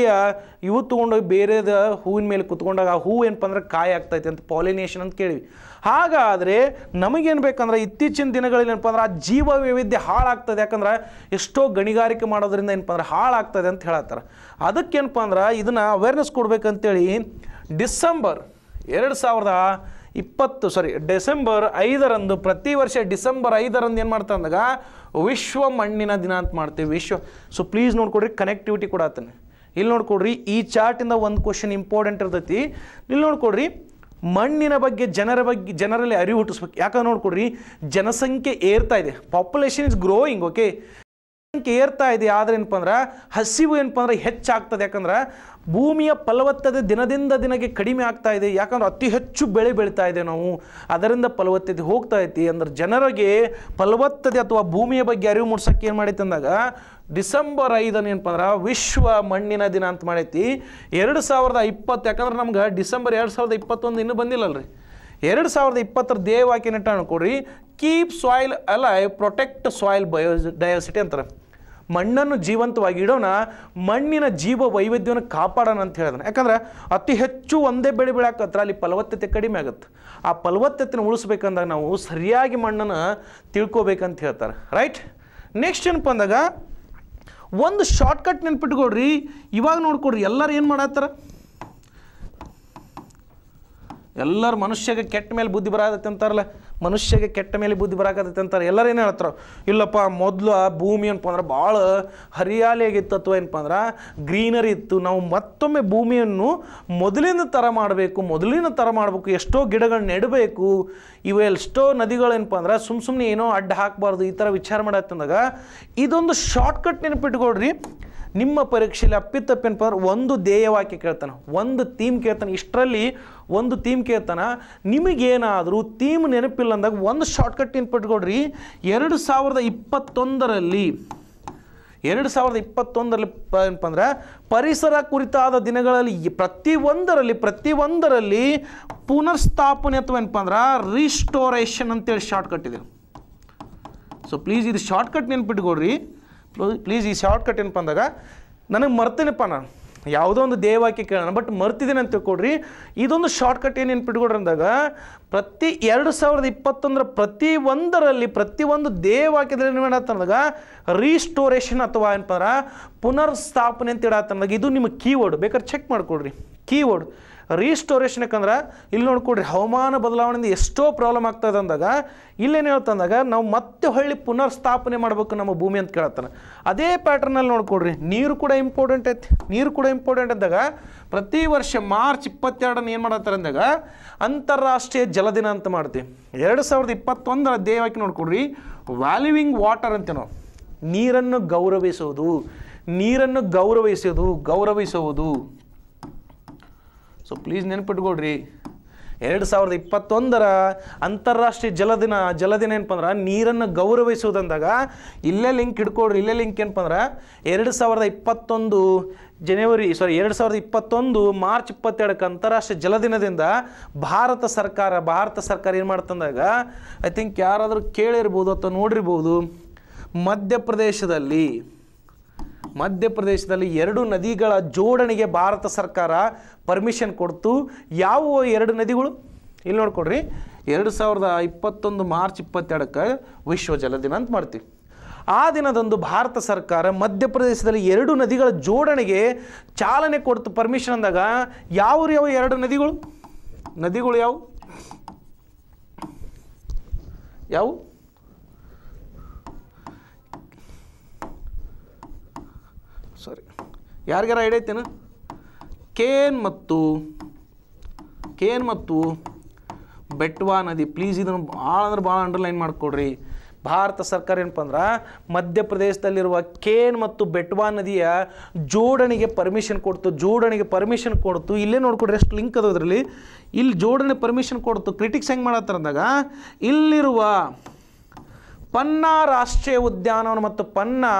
ಇವು ತೊಗೊಂಡೋಗಿ ಬೇರೆದ ಹೂವಿನ ಮೇಲೆ ಕುತ್ಕೊಂಡಾಗ ಆ ಹೂವು ಏನಪ್ಪ ಅಂದ್ರೆ ಕಾಯಿ ಆಗ್ತೈತೆ ಅಂತ ಪಾಲಿನೇಷನ್ ಅಂತ ಕೇಳಿವಿ ಹಾಗಾದರೆ ನಮಗೇನು ಬೇಕಂದ್ರೆ ಇತ್ತೀಚಿನ ದಿನಗಳಲ್ಲಿ ಏನಪ್ಪ ಅಂದ್ರೆ ಆ ಜೀವ ವೈವಿಧ್ಯ ಹಾಳಾಗ್ತದೆ ಯಾಕಂದ್ರೆ ಎಷ್ಟೋ ಗಣಿಗಾರಿಕೆ ಮಾಡೋದ್ರಿಂದ ಏನಪ್ಪ ಅಂದ್ರೆ ಹಾಳಾಗ್ತದೆ ಅಂತ ಹೇಳತ್ತಾರೆ ಅದಕ್ಕೇನಪ್ಪ ಅಂದ್ರೆ ಇದನ್ನು ಅವೇರ್ನೆಸ್ ಕೊಡ್ಬೇಕಂತೇಳಿ ಡಿಸೆಂಬರ್ ಎರಡು ಸಾವಿರದ ಇಪ್ಪತ್ತು ಸಾರಿ ಡಿಸೆಂಬರ್ ಐದರಂದು ಪ್ರತಿ ವರ್ಷ ಡಿಸೆಂಬರ್ ಐದರಂದು ಏನು ಮಾಡ್ತಾ ಅಂದಾಗ ವಿಶ್ವ ಮಣ್ಣಿನ ದಿನ ಅಂತ ಮಾಡ್ತೀವಿ ವಿಶ್ವ ಸೊ ಪ್ಲೀಸ್ ನೋಡ್ಕೊಡ್ರಿ ಕನೆಕ್ಟಿವಿಟಿ ಕೊಡಾತಾನೆ ಇಲ್ಲಿ ನೋಡ್ಕೊಡ್ರಿ ಈ ಚಾರ್ಟಿಂದ ಒಂದು ಕ್ವಶನ್ ಇಂಪಾರ್ಟೆಂಟ್ ಇರ್ತೈತಿ ಇಲ್ಲಿ ನೋಡ್ಕೊಡ್ರಿ ಮಣ್ಣಿನ ಬಗ್ಗೆ ಜನರ ಬಗ್ಗೆ ಜನರಲ್ಲಿ ಅರಿವು ಹುಟ್ಟಿಸ್ಬೇಕು ಯಾಕಂದ್ರೆ ನೋಡ್ಕೊಡ್ರಿ ಜನಸಂಖ್ಯೆ ಏರ್ತಾ ಇದೆ ಪಾಪ್ಯುಲೇಷನ್ ಇಸ್ ಗ್ರೋಯಿಂಗ್ ಓಕೆ ಜನಸಂಖ್ಯೆ ಏರ್ತಾ ಇದೆ ಆದರೆ ಏನಪ್ಪ ಅಂದ್ರೆ ಹಸಿವು ಏನಪ್ಪ ಅಂದ್ರೆ ಹೆಚ್ಚಾಗ್ತದೆ ಯಾಕಂದ್ರೆ ಭೂಮಿಯ ಫಲವತ್ತತೆ ದಿನದಿಂದ ದಿನಕ್ಕೆ ಕಡಿಮೆ ಆಗ್ತಾ ಇದೆ ಯಾಕಂದ್ರೆ ಅತಿ ಹೆಚ್ಚು ಬೆಳೆ ಬೆಳೀತಾ ಇದೆ ನಾವು ಅದರಿಂದ ಫಲವತ್ತತೆ ಹೋಗ್ತಾ ಐತಿ ಅಂದ್ರೆ ಜನರಿಗೆ ಫಲವತ್ತತೆ ಅಥವಾ ಭೂಮಿಯ ಬಗ್ಗೆ ಅರಿವು ಮೂಡ್ಸೋಕೆ ಏನು ಮಾಡಿತ್ತು ಅಂದಾಗ ಡಿಸೆಂಬರ್ ಐದನ್ನು ಏನಪ್ಪ ಅಂದ್ರೆ ವಿಶ್ವ ಮಣ್ಣಿನ ದಿನ ಅಂತ ಮಾಡೈತಿ ಎರಡು ಸಾವಿರದ ಇಪ್ಪತ್ತು ಯಾಕಂದ್ರೆ ನಮ್ಗೆ ಡಿಸೆಂಬರ್ ಎರಡು ಸಾವಿರದ ಇಪ್ಪತ್ತೊಂದು ಇನ್ನೂ ಬಂದಿಲ್ಲಲ್ರಿ ಎರಡು ಸಾವಿರದ ಇಪ್ಪತ್ತರ ದೇವಾಕಿ ಟಾಣ ಕೊಡ್ರಿ keep soil alive protect soil biodiversity ಅಂತಾರೆ ಮಣ್ಣನ್ನು ಜೀವಂತವಾಗಿ ಇಡೋಣ ಮಣ್ಣಿನ ಜೀವ ವೈವಿಧ್ಯವನ್ನು ಕಾಪಾಡೋಣ ಅಂತ ಹೇಳಿದ್ರೆ ಯಾಕಂದ್ರೆ ಅತಿ ಹೆಚ್ಚು ಒಂದೇ ಬೆಳೆ ಬೆಳೆಯಾಕತ್ರ ಅಲ್ಲಿ ಫಲವತ್ತತೆ ಕಡಿಮೆ ಆಗುತ್ತೆ ಆ ಫಲವತ್ತತೆನ ಉಳಿಸ್ಬೇಕಂದಾಗ ನಾವು ಸರಿಯಾಗಿ ಮಣ್ಣನ್ನು ತಿಳ್ಕೊಬೇಕಂತ ಹೇಳ್ತಾರೆ ರೈಟ್ ನೆಕ್ಸ್ಟ್ ಏನಪ್ಪ ಅಂದಾಗ ಒಂದು ಶಾರ್ಟ್ಕಟ್ ನೆನ್ಪಿಟ್ಕೊಳ್ರಿ ಇವಾಗ ನೋಡ್ಕೊಡ್ರಿ ಎಲ್ಲರೂ ಏನು ಮಾಡತ್ತಾರ ಎಲ್ಲರೂ ಮನುಷ್ಯಗೆ ಕೆಟ್ಟ ಮೇಲೆ ಬುದ್ಧಿ ಬರಾಗತ್ತೆ ಅಂತಾರಲ್ಲ ಮನುಷ್ಯಗೆ ಕೆಟ್ಟ ಮೇಲೆ ಬುದ್ಧಿ ಬರಾಕತ್ತೆ ಅಂತಾರೆ ಎಲ್ಲರೂ ಏನು ಹೇಳ್ತಾರೆ ಇಲ್ಲಪ್ಪ ಮೊದಲು ಭೂಮಿ ಏನಪ್ಪ ಅಂದ್ರೆ ಭಾಳ ಹರಿಯಾಲಿಯಾಗಿತ್ತು ಅಥವಾ ಏನಪ್ಪ ಅಂದ್ರೆ ಗ್ರೀನರಿ ಇತ್ತು ನಾವು ಮತ್ತೊಮ್ಮೆ ಭೂಮಿಯನ್ನು ಮೊದಲಿನ ಥರ ಮಾಡಬೇಕು ಮೊದಲಿನ ಥರ ಮಾಡಬೇಕು ಎಷ್ಟೋ ಗಿಡಗಳು ನೆಡಬೇಕು ಇವೆಷ್ಟೋ ನದಿಗಳು ಏನಪ್ಪ ಅಂದ್ರೆ ಸುಮ್ಮ ಸುಮ್ಮನೆ ಏನೋ ಅಡ್ಡ ಹಾಕಬಾರ್ದು ಈ ಥರ ವಿಚಾರ ಮಾಡತ್ತಂದಾಗ ಇದೊಂದು ಶಾರ್ಟ್ಕಟ್ ನೆನಪಿಟ್ಕೊಳ್ರಿ ನಿಮ್ಮ ಪರೀಕ್ಷೆಯಲ್ಲಿ ಅಪ್ಪಿತಪ್ಪೇನಪ್ಪ ಅಂದ್ರೆ ಒಂದು ಧ್ಯೇಯವಾಕ್ಯ ಕೇಳ್ತಾನೆ ಒಂದು ಥೀಮ್ ಕೇಳ್ತಾನೆ ಇಷ್ಟರಲ್ಲಿ ಒಂದು ಥೀಮ್ ಕೇಳ್ತಾನ ನಿಮಗೇನಾದರೂ ಥೀಮ್ ನೆನಪಿಲ್ಲ ಅಂದಾಗ ಒಂದು ಶಾರ್ಟ್ಕಟ್ ನೆನ್ಪಿಟ್ಕೊಡ್ರಿ ಎರಡು ಸಾವಿರದ ಇಪ್ಪತ್ತೊಂದರಲ್ಲಿ ಎರಡು ಸಾವಿರದ ಇಪ್ಪತ್ತೊಂದರಲ್ಲಿ ಪ ಪರಿಸರ ಕುರಿತಾದ ದಿನಗಳಲ್ಲಿ ಪ್ರತಿಯೊಂದರಲ್ಲಿ ಪ್ರತಿಯೊಂದರಲ್ಲಿ ಪುನರ್ಸ್ಥಾಪನೆ ಅಥವಾ ಏನಪ್ಪ ಅಂದ್ರೆ ರಿಸ್ಟೋರೇಷನ್ ಅಂತೇಳಿ ಶಾರ್ಟ್ಕಟ್ ಇದೆ ಸೊ ಪ್ಲೀಸ್ ಇದು ಶಾರ್ಟ್ಕಟ್ ನೆನ್ಪಿಟ್ಕೊಡ್ರಿ ಪ್ಲೀಸ್ ಈ ಶಾರ್ಟ್ಕಟ್ ಏನಪ್ಪ ಅಂದಾಗ ನನಗೆ ಮರ್ತೇನಪ್ಪ ನಾನು ಯಾವುದೋ ಒಂದು ದೇವಾಕ್ಯ ಕೇಳೋಣ ಬಟ್ ಮರ್ತಿದ್ದೀನಿ ಅಂತ ತಿಳ್ಕೊಡ್ರಿ ಇದೊಂದು ಶಾರ್ಟ್ಕಟ್ ಏನು ನೆನ್ಪಿಟ್ಕೊಡ್ರಿ ಅಂದಾಗ ಪ್ರತಿ ಎರಡು ಸಾವಿರದ ಇಪ್ಪತ್ತೊಂದರ ಪ್ರತಿ ಒಂದರಲ್ಲಿ ಪ್ರತಿ ಒಂದು ದೇವಾಕ್ಯದಲ್ಲಿ ಏನು ಏನಂದಾಗ ರೀಸ್ಟೋರೇಷನ್ ಅಥವಾ ಏನಪ್ಪ ಪುನರ್ ಸ್ಥಾಪನೆ ಅಂತ ಇಡತ್ತಂದಾಗ ಇದು ನಿಮ್ಮ ಕೀವರ್ಡ್ ಬೇಕಾದ್ರೆ ಚೆಕ್ ಮಾಡಿಕೊಡ್ರಿ ಕೀವರ್ಡ್ ಯಾಕಂದ್ರೆ ಇಲ್ಲಿ ನೋಡ್ಕೊಡ್ರಿ ಹವಾಮಾನ ಬದಲಾವಣೆಯಿಂದ ಎಷ್ಟೋ ಪ್ರಾಬ್ಲಮ್ ಆಗ್ತದೆ ಅಂದಾಗ ಇಲ್ಲೇನು ಹೇಳ್ತಂದಾಗ ನಾವು ಮತ್ತೆ ಹೊಳ್ಳಿ ಪುನರ್ಸ್ಥಾಪನೆ ಮಾಡಬೇಕು ನಮ್ಮ ಭೂಮಿ ಅಂತ ಕೇಳತ್ತಾನೆ ಅದೇ ಪ್ಯಾಟ್ರನಲ್ಲಿ ನೋಡ್ಕೊಡ್ರಿ ನೀರು ಕೂಡ ಇಂಪಾರ್ಟೆಂಟ್ ಐತಿ ನೀರು ಕೂಡ ಇಂಪಾರ್ಟೆಂಟ್ ಅಂದಾಗ ಪ್ರತಿ ವರ್ಷ ಮಾರ್ಚ್ ಇಪ್ಪತ್ತೆರಡನ್ನು ಏನು ಮಾಡತ್ತಾರೆ ಅಂದಾಗ ಅಂತಾರಾಷ್ಟ್ರೀಯ ಜಲ ದಿನ ಅಂತ ಮಾಡ್ತೀವಿ ಎರಡು ಸಾವಿರದ ಇಪ್ಪತ್ತೊಂದರ ದೇವಾಕಿ ನೋಡ್ಕೊಡ್ರಿ ವ್ಯಾಲ್ಯೂವಿಂಗ್ ವಾಟರ್ ಅಂತ ನಾವು ನೀರನ್ನು ಗೌರವಿಸೋದು ನೀರನ್ನು ಗೌರವಿಸೋದು ಗೌರವಿಸೋದು ಸೊ ಪ್ಲೀಸ್ ನೆನ್ಪಿಟ್ಕೊಡ್ರಿ ಎರಡು ಸಾವಿರದ ಇಪ್ಪತ್ತೊಂದರ ಅಂತಾರಾಷ್ಟ್ರೀಯ ಜಲದಿನ ಜಲದಿನ ಏನಪ್ಪ ಅಂದ್ರೆ ನೀರನ್ನು ಗೌರವಿಸುವುದಂದಾಗ ಇಲ್ಲೇ ಲಿಂಕ್ ಇಟ್ಕೊಡ್ರಿ ಇಲ್ಲೇ ಲಿಂಕ್ ಏನಪ್ಪ ಅಂದ್ರೆ ಎರಡು ಸಾವಿರದ ಇಪ್ಪತ್ತೊಂದು ಜನವರಿ ಸಾರಿ ಎರಡು ಸಾವಿರದ ಇಪ್ಪತ್ತೊಂದು ಮಾರ್ಚ್ ಇಪ್ಪತ್ತೆರಡಕ್ಕೆ ಅಂತಾರಾಷ್ಟ್ರೀಯ ಜಲದಿನದಿಂದ ಭಾರತ ಸರ್ಕಾರ ಭಾರತ ಸರ್ಕಾರ ಏನು ಮಾಡ್ತಂದಾಗ ಐ ಥಿಂಕ್ ಯಾರಾದರೂ ಕೇಳಿರ್ಬೋದು ಅಥವಾ ನೋಡಿರ್ಬೋದು ಮಧ್ಯಪ್ರದೇಶದಲ್ಲಿ ಮಧ್ಯಪ್ರದೇಶದಲ್ಲಿ ಎರಡು ನದಿಗಳ ಜೋಡಣೆಗೆ ಭಾರತ ಸರ್ಕಾರ ಪರ್ಮಿಷನ್ ಕೊಡ್ತು ಯಾವ ಎರಡು ನದಿಗಳು ಇಲ್ಲಿ ನೋಡ್ಕೊಡ್ರಿ ಎರಡು ಸಾವಿರದ ಇಪ್ಪತ್ತೊಂದು ಮಾರ್ಚ್ ಇಪ್ಪತ್ತೆರಡಕ್ಕೆ ವಿಶ್ವ ಜಲ ದಿನ ಅಂತ ಮಾಡ್ತೀವಿ ಆ ದಿನದಂದು ಭಾರತ ಸರ್ಕಾರ ಮಧ್ಯಪ್ರದೇಶದಲ್ಲಿ ಎರಡು ನದಿಗಳ ಜೋಡಣೆಗೆ ಚಾಲನೆ ಕೊಡ್ತು ಪರ್ಮಿಷನ್ ಅಂದಾಗ ಯಾವ ಯಾವ ಎರಡು ನದಿಗಳು ನದಿಗಳು ಯಾವು ಯಾವು ಯಾರಿಗಾರ ಐಡಿಯಾ ಐತೇನು ಕೇನ್ ಮತ್ತು ಕೇನ್ ಮತ್ತು ಬೆಟ್ವಾ ನದಿ ಪ್ಲೀಸ್ ಇದನ್ನು ಭಾಳ ಅಂದ್ರೆ ಭಾಳ ಅಂಡರ್ಲೈನ್ ಮಾಡಿಕೊಡ್ರಿ ಭಾರತ ಸರ್ಕಾರ ಏನಪ್ಪ ಅಂದ್ರೆ ಮಧ್ಯಪ್ರದೇಶದಲ್ಲಿರುವ ಕೇನ್ ಮತ್ತು ಬೆಟ್ವಾ ನದಿಯ ಜೋಡಣೆಗೆ ಪರ್ಮಿಷನ್ ಕೊಡ್ತು ಜೋಡಣೆಗೆ ಪರ್ಮಿಷನ್ ಕೊಡ್ತು ಇಲ್ಲೇ ನೋಡ್ಕೊಡ್ರಿ ಎಷ್ಟು ಲಿಂಕ್ ಅದು ಅದರಲ್ಲಿ ಇಲ್ಲಿ ಜೋಡಣೆ ಪರ್ಮಿಷನ್ ಕೊಡ್ತು ಕ್ರಿಟಿಕ್ಸ್ ಹೆಂಗೆ ಅಂದಾಗ ಇಲ್ಲಿರುವ ಪನ್ನಾ ರಾಷ್ಟ್ರೀಯ ಉದ್ಯಾನವನ ಮತ್ತು ಪನ್ನಾ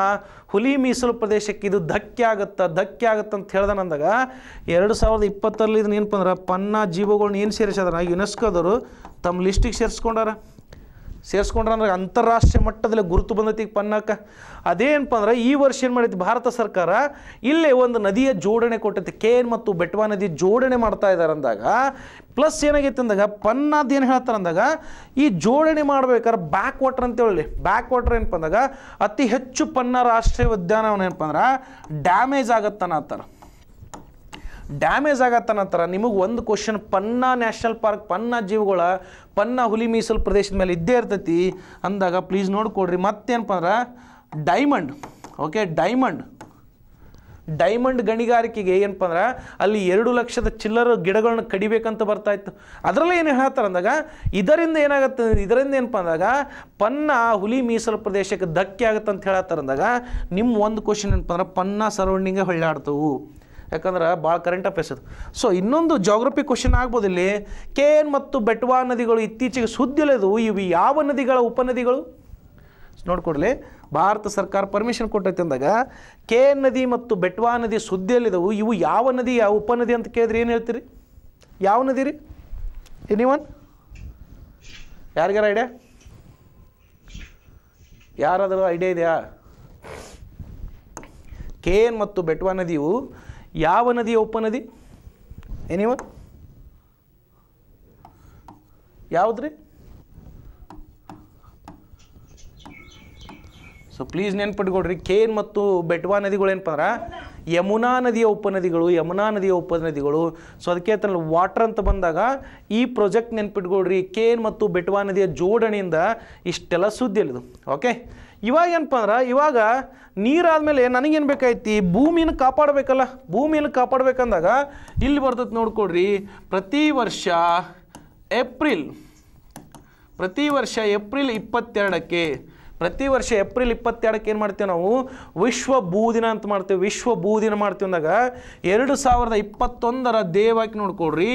ಹುಲಿ ಮೀಸಲು ಪ್ರದೇಶಕ್ಕೆ ಇದು ಧಕ್ಕೆ ಆಗುತ್ತಾ ಧಕ್ಕೆ ಆಗುತ್ತೆ ಅಂತ ಹೇಳ್ದ ನಂದಾಗ ಎರಡು ಸಾವಿರದ ಇಪ್ಪತ್ತರಲ್ಲಿ ಇದನ್ನ ಏನಪ್ಪ ಅಂದ್ರೆ ಪನ್ನ ಜೀವಗಳನ್ನ ಏನು ಸೇರಿಸ್ಯಾರ ಯುನೆಸ್ಕೋದವರು ತಮ್ಮ ಲಿಸ್ಟಿಗೆ ಸೇರಿಸ್ಕೊಂಡಾರ ಸೇರಿಸ್ಕೊಂಡ್ರೆ ಅಂದ್ರೆ ಅಂತಾರಾಷ್ಟ್ರೀಯ ಮಟ್ಟದಲ್ಲಿ ಗುರುತು ಬಂದೈತಿ ಈಗ ಅದೇನಪ್ಪ ಅಂದ್ರೆ ಈ ವರ್ಷ ಏನು ಮಾಡೈತಿ ಭಾರತ ಸರ್ಕಾರ ಇಲ್ಲೇ ಒಂದು ನದಿಯ ಜೋಡಣೆ ಕೊಟ್ಟೈತಿ ಕೇನ್ ಮತ್ತು ಬೆಟ್ವಾ ನದಿ ಜೋಡಣೆ ಮಾಡ್ತಾ ಇದ್ದಾರೆ ಅಂದಾಗ ಪ್ಲಸ್ ಏನಾಗೈತೆ ಅಂದಾಗ ಪನ್ನಾದ ಏನು ಹೇಳ್ತಾರೆ ಅಂದಾಗ ಈ ಜೋಡಣೆ ಮಾಡ್ಬೇಕಾದ್ರೆ ಬ್ಯಾಕ್ ವಾಟರ್ ಅಂತ ಹೇಳಿ ಬ್ಯಾಕ್ ವಾಟರ್ ಏನಪ್ಪ ಅಂದಾಗ ಅತಿ ಹೆಚ್ಚು ಪನ್ನ ರಾಷ್ಟ್ರೀಯ ಉದ್ಯಾನವನ ಏನಪ್ಪ ಅಂದ್ರೆ ಡ್ಯಾಮೇಜ್ ಆಗತ್ತನ್ನ ಅಂತಾರೆ ಡ್ಯಾಮೇಜ್ ಆಗತ್ತ ನಿಮಗೆ ಒಂದು question Panna national park Panna ಜೀವಿಗಳ ಪನ್ನ ಹುಲಿ ಮೀಸಲು ಪ್ರದೇಶದ ಮೇಲೆ ಇದ್ದೇ ಇರ್ತೈತಿ ಅಂದಾಗ ಪ್ಲೀಸ್ ನೋಡ್ಕೊಡ್ರಿ ಮತ್ತೇನಪ್ಪ ಅಂದ್ರೆ ಡೈಮಂಡ್ ಓಕೆ ಡೈಮಂಡ್ ಡೈಮಂಡ್ ಗಣಿಗಾರಿಕೆಗೆ ಏನಪ್ಪ ಅಂದ್ರೆ ಅಲ್ಲಿ ಎರಡು ಲಕ್ಷದ ಚಿಲ್ಲರ ಗಿಡಗಳನ್ನ ಕಡಿಬೇಕಂತ ಬರ್ತಾ ಇತ್ತು ಅದರಲ್ಲೇ ಏನು ಹೇಳ್ತಾರೆ ಅಂದಾಗ ಇದರಿಂದ ಏನಾಗುತ್ತೆ ಇದರಿಂದ ಏನಪ್ಪ ಅಂದಾಗ ಪನ್ನ ಹುಲಿ ಮೀಸಲು ಪ್ರದೇಶಕ್ಕೆ ಧಕ್ಕೆ ಆಗುತ್ತೆ ಅಂತ ಅಂದಾಗ ನಿಮ್ಮ ಒಂದು ಕ್ವಶನ್ ಏನಪ್ಪ ಅಂದ್ರೆ ಪನ್ನ ಸರೌಂಡಿಂಗೇ ಹೊಳ್ಳಾಡ್ತವು ಯಾಕಂದ್ರೆ ಭಾಳ ಕರೆಂಟ್ ಅಫೇರ್ಸ್ ಅದು ಸೊ ಇನ್ನೊಂದು ಜಾಗ್ರಫಿ ಕ್ವಶನ್ ಆಗ್ಬೋದು ಇಲ್ಲಿ ಕೇನ್ ಮತ್ತು ಬೆಟ್ವಾ ನದಿಗಳು ಇತ್ತೀಚೆಗೆ ಸುದ್ದಿಲೆದು ಇವು ಯಾವ ನದಿಗಳ ಉಪನದಿಗಳು ನೋಡ್ಕೊಡ್ಲಿ ಭಾರತ ಸರ್ಕಾರ ಪರ್ಮಿಷನ್ ಕೊಟ್ಟೈತೆ ಅಂದಾಗ ಕೆ ನದಿ ಮತ್ತು ಬೆಟ್ವಾ ನದಿ ಸುದ್ದಿಯಲ್ಲಿದವು ಇವು ಯಾವ ನದಿ ಯಾವ ಉಪನದಿ ಅಂತ ಕೇಳಿದ್ರೆ ಏನು ಹೇಳ್ತೀರಿ ಯಾವ ನದಿ ರೀ ಎನಿವನ್ ಯಾರಿಗಾರ ಐಡಿಯಾ ಯಾರಾದರೂ ಐಡಿಯಾ ಇದೆಯಾ ಕೇನ್ ಮತ್ತು ಬೆಟ್ವಾ ನದಿಯು ಯಾವ ನದಿಯ ಉಪನದಿ ಯಾವುದು ಯಾವುದ್ರಿ ಸೊ ಪ್ಲೀಸ್ ನೆನ್ಪಿಟ್ಕೊಡ್ರಿ ಕೇನ್ ಮತ್ತು ಬೆಟ್ವಾ ನದಿಗಳು ಏನಪ್ಪ ಯಮುನಾ ನದಿಯ ಉಪನದಿಗಳು ಯಮುನಾ ನದಿಯ ಉಪನದಿಗಳು ಸೊ ಅದಕ್ಕೆ ತನ್ನ ವಾಟರ್ ಅಂತ ಬಂದಾಗ ಈ ಪ್ರಾಜೆಕ್ಟ್ ನೆನ್ಪಿಟ್ಕೊಡ್ರಿ ಕೇನ್ ಮತ್ತು ಬೆಟ್ವಾ ನದಿಯ ಜೋಡಣೆಯಿಂದ ಇಷ್ಟೆಲ್ಲ ಸುದ್ದಿ ಅಲ್ಲಿದು ಓಕೆ ಇವಾಗ ಏನಪ್ಪ ಅಂದ್ರೆ ಇವಾಗ ಮೇಲೆ ನನಗೇನು ಬೇಕಾಯ್ತಿ ಭೂಮಿನ ಕಾಪಾಡಬೇಕಲ್ಲ ಭೂಮಿನ ಕಾಪಾಡಬೇಕಂದಾಗ ಇಲ್ಲಿ ಬರ್ತದೆ ನೋಡ್ಕೊಡ್ರಿ ಪ್ರತಿ ವರ್ಷ ಏಪ್ರಿಲ್ ಪ್ರತಿ ವರ್ಷ ಏಪ್ರಿಲ್ ಇಪ್ಪತ್ತೆರಡಕ್ಕೆ ಪ್ರತಿ ವರ್ಷ ಏಪ್ರಿಲ್ ಇಪ್ಪತ್ತೆರಡಕ್ಕೆ ಏನು ಮಾಡ್ತೇವೆ ನಾವು ವಿಶ್ವ ಭೂದಿನ ಅಂತ ಮಾಡ್ತೇವೆ ವಿಶ್ವ ಭೂದಿನ ಮಾಡ್ತೀವಿ ಅಂದಾಗ ಎರಡು ಸಾವಿರದ ಇಪ್ಪತ್ತೊಂದರ ದೇವಾಕಿ ನೋಡ್ಕೊಡ್ರಿ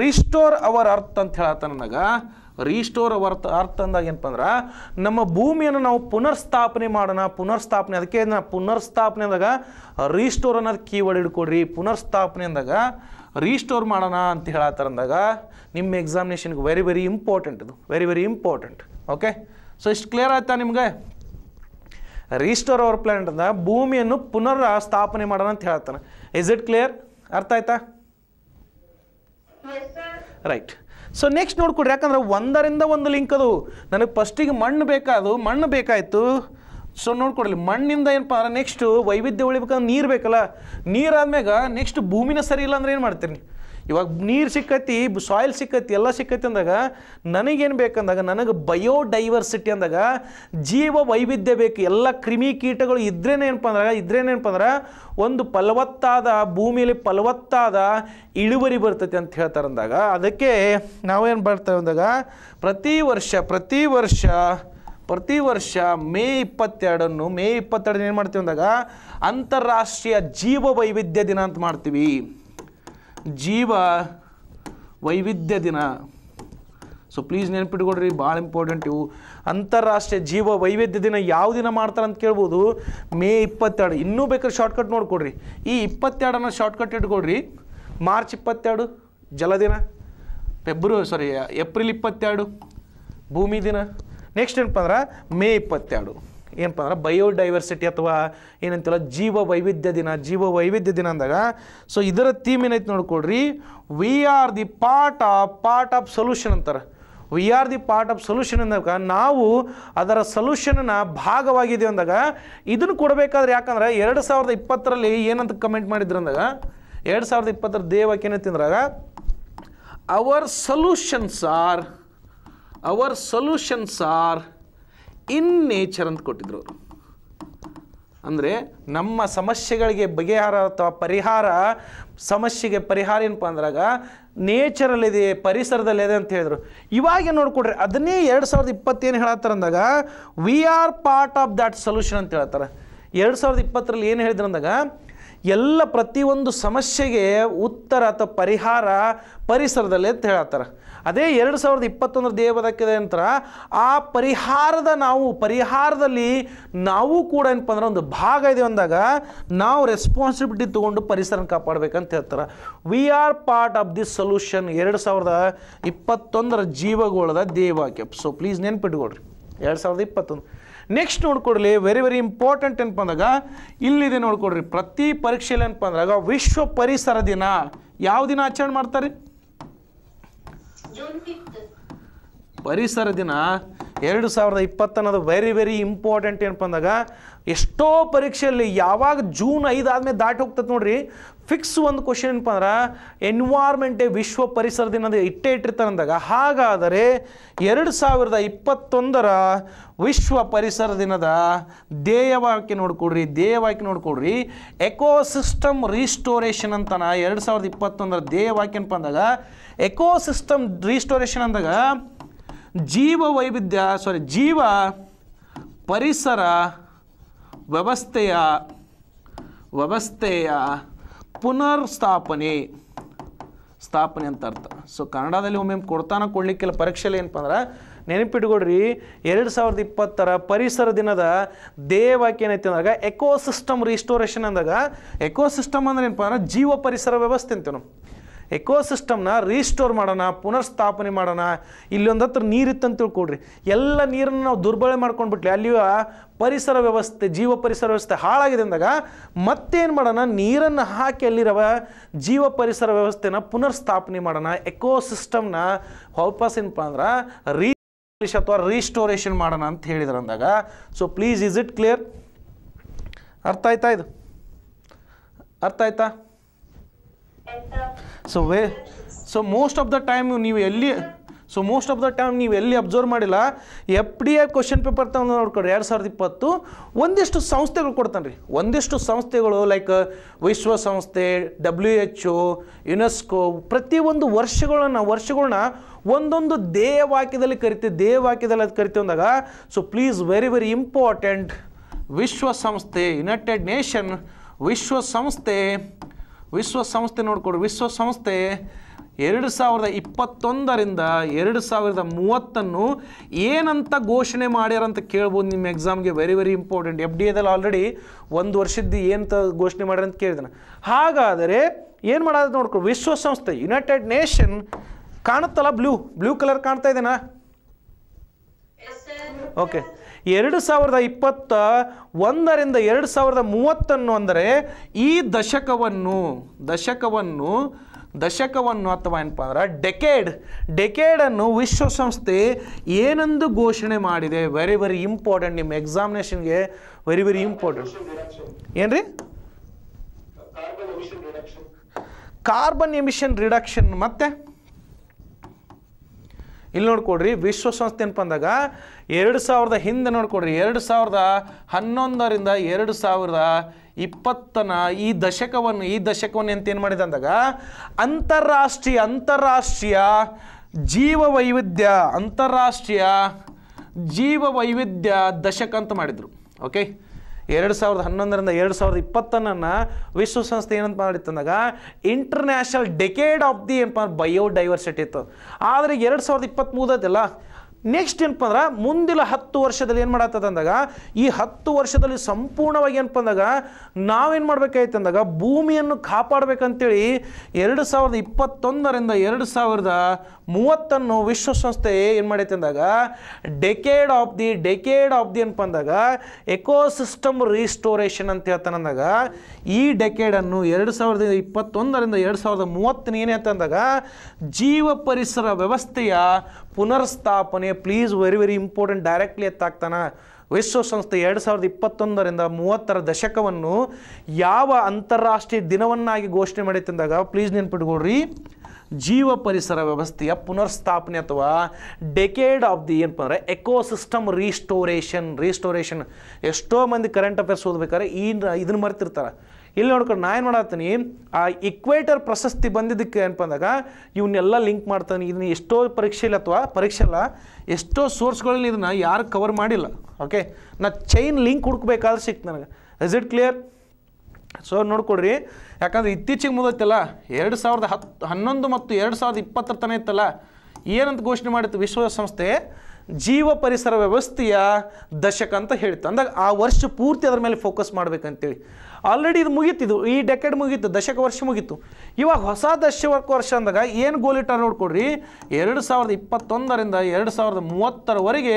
ರಿಸ್ಟೋರ್ ಅವರ್ ಅರ್ತ್ ಅಂತ ಹೇಳತ್ತ ನನಗೆ ರೀಸ್ಟೋರ್ ಅವರ್ ಅರ್ಥ ಅಂದಾಗ ಏನಪ್ಪ ಅಂದ್ರೆ ನಮ್ಮ ಭೂಮಿಯನ್ನು ನಾವು ಪುನರ್ಸ್ಥಾಪನೆ ಮಾಡೋಣ ಪುನರ್ಸ್ಥಾಪನೆ ಅದಕ್ಕೆ ಪುನರ್ಸ್ಥಾಪನೆ ಅಂದಾಗ ರೀಸ್ಟೋರ್ ಅನ್ನೋದು ಕೀವರ್ಡ್ ಹಿಡ್ಕೊಡ್ರಿ ಪುನರ್ಸ್ಥಾಪನೆ ಅಂದಾಗ ರೀಸ್ಟೋರ್ ಮಾಡೋಣ ಅಂತ ಅಂದಾಗ ನಿಮ್ಮ ಎಕ್ಸಾಮಿನೇಷನ್ಗೆ ವೆರಿ ವೆರಿ ಇಂಪಾರ್ಟೆಂಟ್ ಇದು very very important okay so ಇಷ್ಟು ಕ್ಲಿಯರ್ ಆಯ್ತಾ ನಿಮಗೆ ರೀಸ್ಟೋರ್ ಅವರ್ ಪ್ಲಾಂಟ್ ಅಂದ ಭೂಮಿಯನ್ನು ಪುನರ್ ಸ್ಥಾಪನೆ ಮಾಡೋಣ ಅಂತ ಹೇಳ್ತಾನೆ ಇಸ್ ಇಟ್ ಕ್ಲಿಯರ್ ಅರ್ಥ ಆಯ್ತಾ ರೈಟ್ ಸೊ ನೆಕ್ಸ್ಟ್ ನೋಡ್ಕೊಡ್ರಿ ಯಾಕಂದ್ರೆ ಒಂದರಿಂದ ಒಂದು ಲಿಂಕ್ ಅದು ನನಗೆ ಫಸ್ಟಿಗೆ ಮಣ್ಣು ಬೇಕಾದು ಮಣ್ಣು ಬೇಕಾಯಿತು ಸೊ ನೋಡ್ಕೊಡ್ಲಿ ಮಣ್ಣಿಂದ ಏನಪ್ಪ ಅಂದ್ರೆ ನೆಕ್ಸ್ಟ್ ವೈವಿಧ್ಯ ಉಳಿಬೇಕಂದ್ರೆ ನೀರು ಬೇಕಲ್ಲ ನೀರಾದ್ಮೇಲೆ ನೆಕ್ಸ್ಟ್ ಭೂಮಿನ ಸರಿ ಇಲ್ಲ ಅಂದ್ರೆ ಏನು ಮಾಡ್ತೀರಿ ಇವಾಗ ನೀರು ಸಿಕ್ಕತಿ ಸಾಯಿಲ್ ಸಿಕ್ಕತಿ ಎಲ್ಲ ಸಿಕ್ಕತಿ ಅಂದಾಗ ನನಗೇನು ಬೇಕಂದಾಗ ನನಗೆ ಬಯೋಡೈವರ್ಸಿಟಿ ಅಂದಾಗ ಜೀವ ವೈವಿಧ್ಯ ಬೇಕು ಎಲ್ಲ ಕ್ರಿಮಿ ಕೀಟಗಳು ಇದ್ರೇನೇನಪ್ಪ ಅಂದ್ರೆ ಇದ್ರೇನೇನಪ್ಪ ಅಂದ್ರೆ ಒಂದು ಫಲವತ್ತಾದ ಭೂಮಿಯಲ್ಲಿ ಫಲವತ್ತಾದ ಇಳುವರಿ ಬರ್ತೈತಿ ಅಂತ ಹೇಳ್ತಾರೆ ಅಂದಾಗ ಅದಕ್ಕೆ ನಾವೇನು ಬರ್ತೇವೆ ಅಂದಾಗ ಪ್ರತಿ ವರ್ಷ ಪ್ರತಿ ವರ್ಷ ಪ್ರತಿ ವರ್ಷ ಮೇ ಇಪ್ಪತ್ತೆರಡನ್ನು ಮೇ ಇಪ್ಪತ್ತೆರಡನ್ನು ಏನು ಮಾಡ್ತೀವಿ ಅಂದಾಗ ಅಂತಾರಾಷ್ಟ್ರೀಯ ಜೀವ ವೈವಿಧ್ಯ ದಿನ ಅಂತ ಮಾಡ್ತೀವಿ ಜೀವ ವೈವಿಧ್ಯ ದಿನ ಸೊ ಪ್ಲೀಸ್ ನೆನಪಿಟ್ಕೊಡ್ರಿ ಭಾಳ ಇಂಪಾರ್ಟೆಂಟ್ ಇವು ಅಂತಾರಾಷ್ಟ್ರೀಯ ಜೀವ ವೈವಿಧ್ಯ ದಿನ ಯಾವ ದಿನ ಮಾಡ್ತಾರೆ ಅಂತ ಕೇಳ್ಬೋದು ಮೇ ಇಪ್ಪತ್ತೆರಡು ಇನ್ನೂ ಬೇಕಾದ್ರೆ ಶಾರ್ಟ್ಕಟ್ ನೋಡ್ಕೊಡ್ರಿ ಈ ಇಪ್ಪತ್ತೆರಡನ್ನ ಶಾರ್ಟ್ಕಟ್ ಇಟ್ಕೊಡ್ರಿ ಮಾರ್ಚ್ ಇಪ್ಪತ್ತೆರಡು ಜಲ ದಿನ ಫೆಬ್ರವರಿ ಸಾರಿ ಏಪ್ರಿಲ್ ಇಪ್ಪತ್ತೆರಡು ಭೂಮಿ ದಿನ ನೆಕ್ಸ್ಟ್ ಏನಪ್ಪ ಅಂದ್ರೆ ಮೇ ಇಪ್ಪತ್ತೆರಡು ಏನಪ್ಪ ಅಂದ್ರೆ ಬಯೋಡೈವರ್ಸಿಟಿ ಅಥವಾ ಏನಂತಲ್ಲ ಜೀವ ವೈವಿಧ್ಯ ದಿನ ಜೀವ ವೈವಿಧ್ಯ ದಿನ ಅಂದಾಗ ಸೊ ಇದರ ಥೀಮ್ ಏನೈತೆ ನೋಡ್ಕೊಡ್ರಿ we are the part of part of solution ಅಂತಾರೆ we are the part of solution ಅಂದಾಗ ನಾವು ಅದರ ಸೊಲ್ಯೂಷನ್ನ ಭಾಗವಾಗಿದೆ ಅಂದಾಗ ಇದನ್ನು ಕೊಡಬೇಕಾದ್ರೆ ಯಾಕಂದ್ರೆ ಎರಡು ಸಾವಿರದ ಇಪ್ಪತ್ತರಲ್ಲಿ ಏನಂತ ಕಮೆಂಟ್ ಮಾಡಿದ್ರು ಅಂದಾಗ ಎರಡು ಸಾವಿರದ ಇಪ್ಪತ್ತರ ದೇವಕ್ಕೆ our solutions are our solutions are in nature ಅಂತ ಕೊಟ್ಟಿದ್ರು ಅವರು ಅಂದರೆ ನಮ್ಮ ಸಮಸ್ಯೆಗಳಿಗೆ ಬಗೆಹಾರ ಅಥವಾ ಪರಿಹಾರ ಸಮಸ್ಯೆಗೆ ಪರಿಹಾರ ಏನಪ್ಪ ಅಂದ್ರಾಗ ನೇಚರಲ್ಲಿದೆ ಪರಿಸರದಲ್ಲಿದೆ ಅಂತ ಹೇಳಿದರು ಇವಾಗ ನೋಡ್ಕೊಡ್ರಿ ಅದನ್ನೇ ಎರಡು ಸಾವಿರದ ಇಪ್ಪತ್ತೇನು ಹೇಳತ್ತಾರ ಅಂದಾಗ we are part of that solution ಅಂತ ಹೇಳ್ತಾರೆ ಎರಡು ಸಾವಿರದ ಇಪ್ಪತ್ತರಲ್ಲಿ ಏನು ಹೇಳಿದ್ರು ಅಂದಾಗ ಎಲ್ಲ ಪ್ರತಿಯೊಂದು ಸಮಸ್ಯೆಗೆ ಉತ್ತರ ಅಥವಾ ಪರಿಹಾರ ಪರಿಸರದಲ್ಲಿ ಅಂತ ಹೇಳತ್ತಾರೆ ಅದೇ ಎರಡು ಸಾವಿರದ ಇಪ್ಪತ್ತೊಂದರ ದೇವದಕ್ಕಿದೆ ನಂತರ ಆ ಪರಿಹಾರದ ನಾವು ಪರಿಹಾರದಲ್ಲಿ ನಾವು ಕೂಡ ಏನಪ್ಪ ಅಂದ್ರೆ ಒಂದು ಭಾಗ ಇದೆ ಅಂದಾಗ ನಾವು ರೆಸ್ಪಾನ್ಸಿಬಿಲಿಟಿ ತೊಗೊಂಡು ಪರಿಸರನ ಕಾಪಾಡಬೇಕಂತ ಹೇಳ್ತಾರೆ we are part of this solution ಎರಡು ಸಾವಿರದ ಇಪ್ಪತ್ತೊಂದರ ಜೀವಗೋಳದ ದೇವಾಕ್ಯ ಸೊ ಪ್ಲೀಸ್ ನೆನ್ಪಿಟ್ಕೊಳ್ರಿ ಎರಡು ಸಾವಿರದ ಇಪ್ಪತ್ತೊಂದು ನೆಕ್ಸ್ಟ್ ನೋಡ್ಕೊಡ್ಲಿ ವೆರಿ ವೆರಿ ಇಂಪಾರ್ಟೆಂಟ್ ಏನಪ್ಪ ಅಂದಾಗ ಇಲ್ಲಿದೆ ನೋಡ್ಕೊಡ್ರಿ ಪ್ರತಿ ಪರೀಕ್ಷೆಯಲ್ಲಿ ಏನಪ್ಪ ಅಂದಾಗ ವಿಶ್ವ ಪರಿಸರ ದಿನ ಯಾವ ದಿನ ಆಚರಣೆ ಮಾಡ್ತಾರೆ ಪರಿಸರ ದಿನ ಎರಡು ಸಾವಿರದ ಇಪ್ಪತ್ತನ್ನೋದು ವೆರಿ ವೆರಿ ಇಂಪಾರ್ಟೆಂಟ್ ಏನಪ್ಪ ಅಂದಾಗ ಎಷ್ಟೋ ಪರೀಕ್ಷೆಯಲ್ಲಿ ಯಾವಾಗ ಜೂನ್ ಐದು ಆದಮೇಲೆ ದಾಟಿ ಹೋಗ್ತದೆ ನೋಡ್ರಿ ಫಿಕ್ಸ್ ಒಂದು ಕ್ವಶನ್ ಏನಪ್ಪ ಅಂದ್ರೆ ಎನ್ವಾರ್ಮೆಂಟೇ ವಿಶ್ವ ಪರಿಸರ ದಿನದ ಇಟ್ಟೇ ಇಟ್ಟಿರ್ತಾರೆ ಅಂದಾಗ ಹಾಗಾದರೆ ಎರಡು ಸಾವಿರದ ಇಪ್ಪತ್ತೊಂದರ ವಿಶ್ವ ಪರಿಸರ ದಿನದ ಧ್ಯೇಯವಾಕ್ಯ ನೋಡ್ಕೊಡ್ರಿ ಧ್ಯೇಯವಾಕ್ಯ ನೋಡ್ಕೊಡ್ರಿ ಎಕೋಸಿಸ್ಟಮ್ ರೀಸ್ಟೋರೇಷನ್ ಅಂತನ ಎರಡು ಸಾವಿರದ ಇಪ್ಪತ್ತೊಂದರ ಧ್ಯೇಯವಾಕ್ಯ ಏನಪ್ಪ ಅಂದಾಗ ಎಕೋಸಿಸ್ಟಮ್ ರೀಸ್ಟೋರೇಷನ್ ಅಂದಾಗ ಜೀವ ವೈವಿಧ್ಯ ಸಾರಿ ಜೀವ ಪರಿಸರ ವ್ಯವಸ್ಥೆಯ ವ್ಯವಸ್ಥೆಯ ಪುನರ್ಸ್ಥಾಪನೆ ಸ್ಥಾಪನೆ ಅಂತ ಅರ್ಥ ಸೊ ಕನ್ನಡದಲ್ಲಿ ಒಮ್ಮೆ ಕೊಡ್ತಾನ ಕೊಡ್ಲಿಕ್ಕೆಲ್ಲ ಪರೀಕ್ಷೆಯಲ್ಲಿ ಏನಪ್ಪ ಅಂದ್ರೆ ನೆನಪಿಟ್ಕೊಡ್ರಿ ಎರಡು ಸಾವಿರದ ಇಪ್ಪತ್ತರ ಪರಿಸರ ದಿನದ ದೇವಾಕ್ಯ ಏನೈತೆ ಅಂದಾಗ ಎಕೋಸಿಸ್ಟಮ್ ರಿಸ್ಟೋರೇಷನ್ ಅಂದಾಗ ಎಕೋಸಿಸ್ಟಮ್ ಅಂದ್ರೆ ಏನಪ್ಪ ಅಂದ್ರೆ ಜೀವ ಪರಿಸರ ವ್ಯವಸ್ಥೆ ಅಂತೀವಿ ನಾವು ಎಕೋಸಿಸ್ಟಮ್ನ ರೀಸ್ಟೋರ್ ಮಾಡೋಣ ಪುನರ್ಸ್ಥಾಪನೆ ಮಾಡೋಣ ಇಲ್ಲೊಂದು ಹತ್ರ ನೀರಿತ್ತಂತ ತಿಳ್ಕೊಡ್ರಿ ಎಲ್ಲ ನೀರನ್ನು ನಾವು ದುರ್ಬಳೆ ಮಾಡ್ಕೊಂಡ್ಬಿಟ್ಲಿ ಅಲ್ಲಿ ಪರಿಸರ ವ್ಯವಸ್ಥೆ ಜೀವ ಪರಿಸರ ವ್ಯವಸ್ಥೆ ಹಾಳಾಗಿದೆ ಅಂದಾಗ ಮತ್ತೇನು ಮಾಡೋಣ ನೀರನ್ನು ಹಾಕಿ ಅಲ್ಲಿರುವ ಜೀವ ಪರಿಸರ ವ್ಯವಸ್ಥೆನ ಪುನರ್ಸ್ಥಾಪನೆ ಮಾಡೋಣ ಎಕೋಸಿಸ್ಟಮ್ನ ಏನಪ್ಪ ಅಂದ್ರೆ ರೀ ಅಥವಾ ರೀಸ್ಟೋರೇಷನ್ ಮಾಡೋಣ ಅಂತ ಹೇಳಿದ್ರು ಅಂದಾಗ so please is it clear ಅರ್ಥ ಆಯ್ತಾ ಇದು ಅರ್ಥ ಆಯ್ತಾ so way so most of the time ನೀವು ಎಲ್ಲಿ so most of the time ನೀವು ಎಲ್ಲಿ ಅಬ್ಸರ್ವ್ ಮಾಡಿಲ್ಲ F D I question paper ತಂದು ನೋಡ್ಕೊಡ್ರಿ ಎರಡು ಸಾವಿರದ ಇಪ್ಪತ್ತು ಒಂದಿಷ್ಟು ಸಂಸ್ಥೆಗಳು ಕೊಡ್ತಾನೆ ರೀ ಒಂದಿಷ್ಟು ಸಂಸ್ಥೆಗಳು ಲೈಕ್ ವಿಶ್ವಸಂಸ್ಥೆ ಡಬ್ಲ್ಯೂ ಎಚ್ ಒ ಯುನೆಸ್ಕೋ ಪ್ರತಿಯೊಂದು ವರ್ಷಗಳನ್ನ ವರ್ಷಗಳನ್ನ ಒಂದೊಂದು ದೇಹವಾಕ್ಯದಲ್ಲಿ ಕರಿತೀವಿ ವಾಕ್ಯದಲ್ಲಿ ಅದು ಕರಿತೀವಿ ಅಂದಾಗ so please very very important ವಿಶ್ವಸಂಸ್ಥೆ ಯುನೈಟೆಡ್ ನೇಷನ್ ವಿಶ್ವಸಂಸ್ಥೆ ವಿಶ್ವಸಂಸ್ಥೆ ನೋಡಿಕೊಡು ವಿಶ್ವಸಂಸ್ಥೆ ಎರಡು ಸಾವಿರದ ಇಪ್ಪತ್ತೊಂದರಿಂದ ಎರಡು ಸಾವಿರದ ಮೂವತ್ತನ್ನು ಏನಂತ ಘೋಷಣೆ ಮಾಡ್ಯಾರ ಅಂತ ಕೇಳ್ಬೋದು ನಿಮ್ಮ ಎಕ್ಸಾಮ್ಗೆ very very important F D ಎದಲ್ಲಿ ಆಲ್ರೆಡಿ ಒಂದು ವರ್ಷದ್ದು ಏನಂತ ಘೋಷಣೆ ಮಾಡ್ಯಾರ ಅಂತ ಕೇಳಿದೆ ಹಾಗಾದರೆ ಏನು ಮಾಡೋದು ವಿಶ್ವ ವಿಶ್ವಸಂಸ್ಥೆ ಯುನೈಟೆಡ್ ನೇಷನ್ ಕಾಣುತ್ತಲ್ಲ ಬ್ಲೂ ಬ್ಲೂ ಕಲರ್ ಕಾಣ್ತಾ ಇದೆನಾ ಓಕೆ ಎರಡು ಸಾವಿರದ ಇಪ್ಪತ್ತ ಒಂದರಿಂದ ಎರಡು ಸಾವಿರದ ಮೂವತ್ತನ್ನು ಅಂದರೆ ಈ ದಶಕವನ್ನು ದಶಕವನ್ನು ದಶಕವನ್ನು ಅಥವಾ ಏನಪ್ಪ ಅಂದ್ರೆ ಡೆಕೇಡ್ ಡೆಕೇಡನ್ನು ವಿಶ್ವಸಂಸ್ಥೆ ಏನೆಂದು ಘೋಷಣೆ ಮಾಡಿದೆ ವೆರಿ ವೆರಿ ಇಂಪಾರ್ಟೆಂಟ್ ನಿಮ್ಮ ಎಕ್ಸಾಮಿನೇಷನ್ಗೆ ವೆರಿ ವೆರಿ ಇಂಪಾರ್ಟೆಂಟ್ ಏನು ರೀ ಕಾರ್ಬನ್ ಎಮಿಷನ್ ರಿಡಕ್ಷನ್ ಮತ್ತೆ ಇಲ್ಲಿ ನೋಡ್ಕೊಡ್ರಿ ವಿಶ್ವಸಂಸ್ಥೆ ಅಂತ ಅಂದಾಗ ಎರಡು ಸಾವಿರದ ಹಿಂದೆ ನೋಡ್ಕೊಡ್ರಿ ಎರಡು ಸಾವಿರದ ಹನ್ನೊಂದರಿಂದ ಎರಡು ಸಾವಿರದ ಇಪ್ಪತ್ತನ ಈ ದಶಕವನ್ನು ಈ ದಶಕವನ್ನು ಎಂತ ಏನು ಮಾಡಿದೆ ಅಂದಾಗ ಅಂತಾರಾಷ್ಟ್ರೀಯ ಅಂತಾರಾಷ್ಟ್ರೀಯ ಜೀವ ವೈವಿಧ್ಯ ಅಂತಾರಾಷ್ಟ್ರೀಯ ಜೀವ ವೈವಿಧ್ಯ ದಶಕ ಅಂತ ಮಾಡಿದರು ಓಕೆ ಎರಡು ಸಾವಿರದ ಹನ್ನೊಂದರಿಂದ ಎರಡು ಸಾವಿರದ ಇಪ್ಪತ್ತನ್ನು ವಿಶ್ವಸಂಸ್ಥೆ ಏನಂತ ಮಾಡಿತ್ತಂದಾಗ ಇಂಟರ್ನ್ಯಾಷನಲ್ ಡೆಕೇಡ್ ಆಫ್ ದಿ ಏನಪ್ಪ ಬಯೋಡೈವರ್ಸಿಟಿ ಇತ್ತು ಆದರೆ ಎರಡು ಸಾವಿರದ ಇಪ್ಪತ್ತ್ಮೂರದಲ್ಲ ನೆಕ್ಸ್ಟ್ ಏನಪ್ಪ ಅಂದ್ರೆ ಮುಂದಿನ ಹತ್ತು ವರ್ಷದಲ್ಲಿ ಏನು ಮಾಡತ್ತದ ಅಂದಾಗ ಈ ಹತ್ತು ವರ್ಷದಲ್ಲಿ ಸಂಪೂರ್ಣವಾಗಿ ಏನಪ್ಪ ಅಂದಾಗ ನಾವೇನು ಮಾಡಬೇಕಾಯ್ತು ಅಂದಾಗ ಭೂಮಿಯನ್ನು ಕಾಪಾಡಬೇಕಂತೇಳಿ ಎರಡು ಸಾವಿರದ ಇಪ್ಪತ್ತೊಂದರಿಂದ ಎರಡು ಸಾವಿರದ ಮೂವತ್ತನ್ನು ವಿಶ್ವಸಂಸ್ಥೆ ಏನು ಮಾಡೈತೆ ಅಂದಾಗ decade of the decade of the ಏನಪ್ಪ ಅಂದಾಗ ಎಕೋಸಿಸ್ಟಮ್ ರೀಸ್ಟೋರೇಷನ್ ಅಂತ ಅಂದಾಗ ಈ ಡೆಕೇಡನ್ನು ಎರಡು ಸಾವಿರದ ಇಪ್ಪತ್ತೊಂದರಿಂದ ಎರಡು ಸಾವಿರದ ಏನೇ ಅಂತಂದಾಗ ಜೀವ ಪರಿಸರ ವ್ಯವಸ್ಥೆಯ ಪುನರ್ಸ್ಥಾಪನೆ please very very important directly ಎತ್ತಾಗ್ತಾನೆ ವಿಶ್ವಸಂಸ್ಥೆ ಎರಡು ಸಾವಿರದ ಇಪ್ಪತ್ತೊಂದರಿಂದ ಮೂವತ್ತರ ದಶಕವನ್ನು ಯಾವ ಅಂತಾರಾಷ್ಟ್ರೀಯ ದಿನವನ್ನಾಗಿ ಘೋಷಣೆ ಮಾಡಿ ತಿಂದಾಗ ಪ್ಲೀಸ್ ನೆನ್ಪಿಟ್ಕೊಳ್ರಿ ಜೀವ ಪರಿಸರ ವ್ಯವಸ್ಥೆಯ ಪುನರ್ಸ್ಥಾಪನೆ ಅಥವಾ ಡೆಕೇಡ್ ಆಫ್ ದಿ ಏನಪ್ಪ ಅಂದರೆ ಎಕೋಸಿಸ್ಟಮ್ ರೀಸ್ಟೋರೇಷನ್ ರೀಸ್ಟೋರೇಷನ್ ಎಷ್ಟೋ ಮಂದಿ ಕರೆಂಟ್ ಅಫೇರ್ಸ್ ಓದ್ಬೇಕಾದ್ರೆ ಈ ಇದನ್ನು ಮರ್ತಿರ್ತಾರೆ ಇಲ್ಲಿ ನೋಡ್ಕೊಂಡು ನಾ ಏನು ಮಾಡತ್ತೀನಿ ಆ ಇಕ್ವೇಟರ್ ಪ್ರಶಸ್ತಿ ಬಂದಿದ್ದಕ್ಕೆ ಏನಪ್ಪ ಅಂದಾಗ ಇವನ್ನೆಲ್ಲ ಲಿಂಕ್ ಮಾಡ್ತಾನೆ ಇದನ್ನ ಎಷ್ಟೋ ಪರೀಕ್ಷೆಲಿ ಅಥವಾ ಅಲ್ಲ ಎಷ್ಟೋ ಸೋರ್ಸ್ಗಳಲ್ಲಿ ಇದನ್ನು ಯಾರು ಕವರ್ ಮಾಡಿಲ್ಲ ಓಕೆ ನಾ ಚೈನ್ ಲಿಂಕ್ ಹುಡುಕ್ಬೇಕಾದ್ರೆ ಸಿಕ್ತು ನನಗೆ ಇಸ್ ಇಟ್ ಕ್ಲಿಯರ್ ಸೊ ನೋಡ್ಕೊಡ್ರಿ ಯಾಕಂದ್ರೆ ಇತ್ತೀಚೆಗೆ ಮುಗಿತ್ತಲ್ಲ ಎರಡು ಸಾವಿರದ ಹತ್ತು ಹನ್ನೊಂದು ಮತ್ತು ಎರಡು ಸಾವಿರದ ಇಪ್ಪತ್ತರ ತನೇ ಇತ್ತಲ್ಲ ಏನಂತ ಘೋಷಣೆ ಮಾಡಿತ್ತು ವಿಶ್ವಸಂಸ್ಥೆ ಜೀವ ಪರಿಸರ ವ್ಯವಸ್ಥೆಯ ದಶಕ ಅಂತ ಹೇಳ್ತು ಅಂದಾಗ ಆ ವರ್ಷ ಪೂರ್ತಿ ಅದರ ಮೇಲೆ ಫೋಕಸ್ ಮಾಡ್ಬೇಕಂತೇಳಿ ಆಲ್ರೆಡಿ ಇದು ಮುಗೀತಿದ್ದು ಈ ಡೆಕೆಡ್ ಮುಗೀತು ದಶಕ ವರ್ಷ ಮುಗೀತು ಇವಾಗ ಹೊಸ ದಶಕ ವರ್ಷ ಅಂದಾಗ ಏನು ಗೋಲಿಟ್ಟ ನೋಡಿಕೊಡ್ರಿ ನೋಡ್ಕೊಡ್ರಿ ಎರಡು ಸಾವಿರದ ಇಪ್ಪತ್ತೊಂದರಿಂದ ಎರಡು ಸಾವಿರದ ಮೂವತ್ತರವರೆಗೆ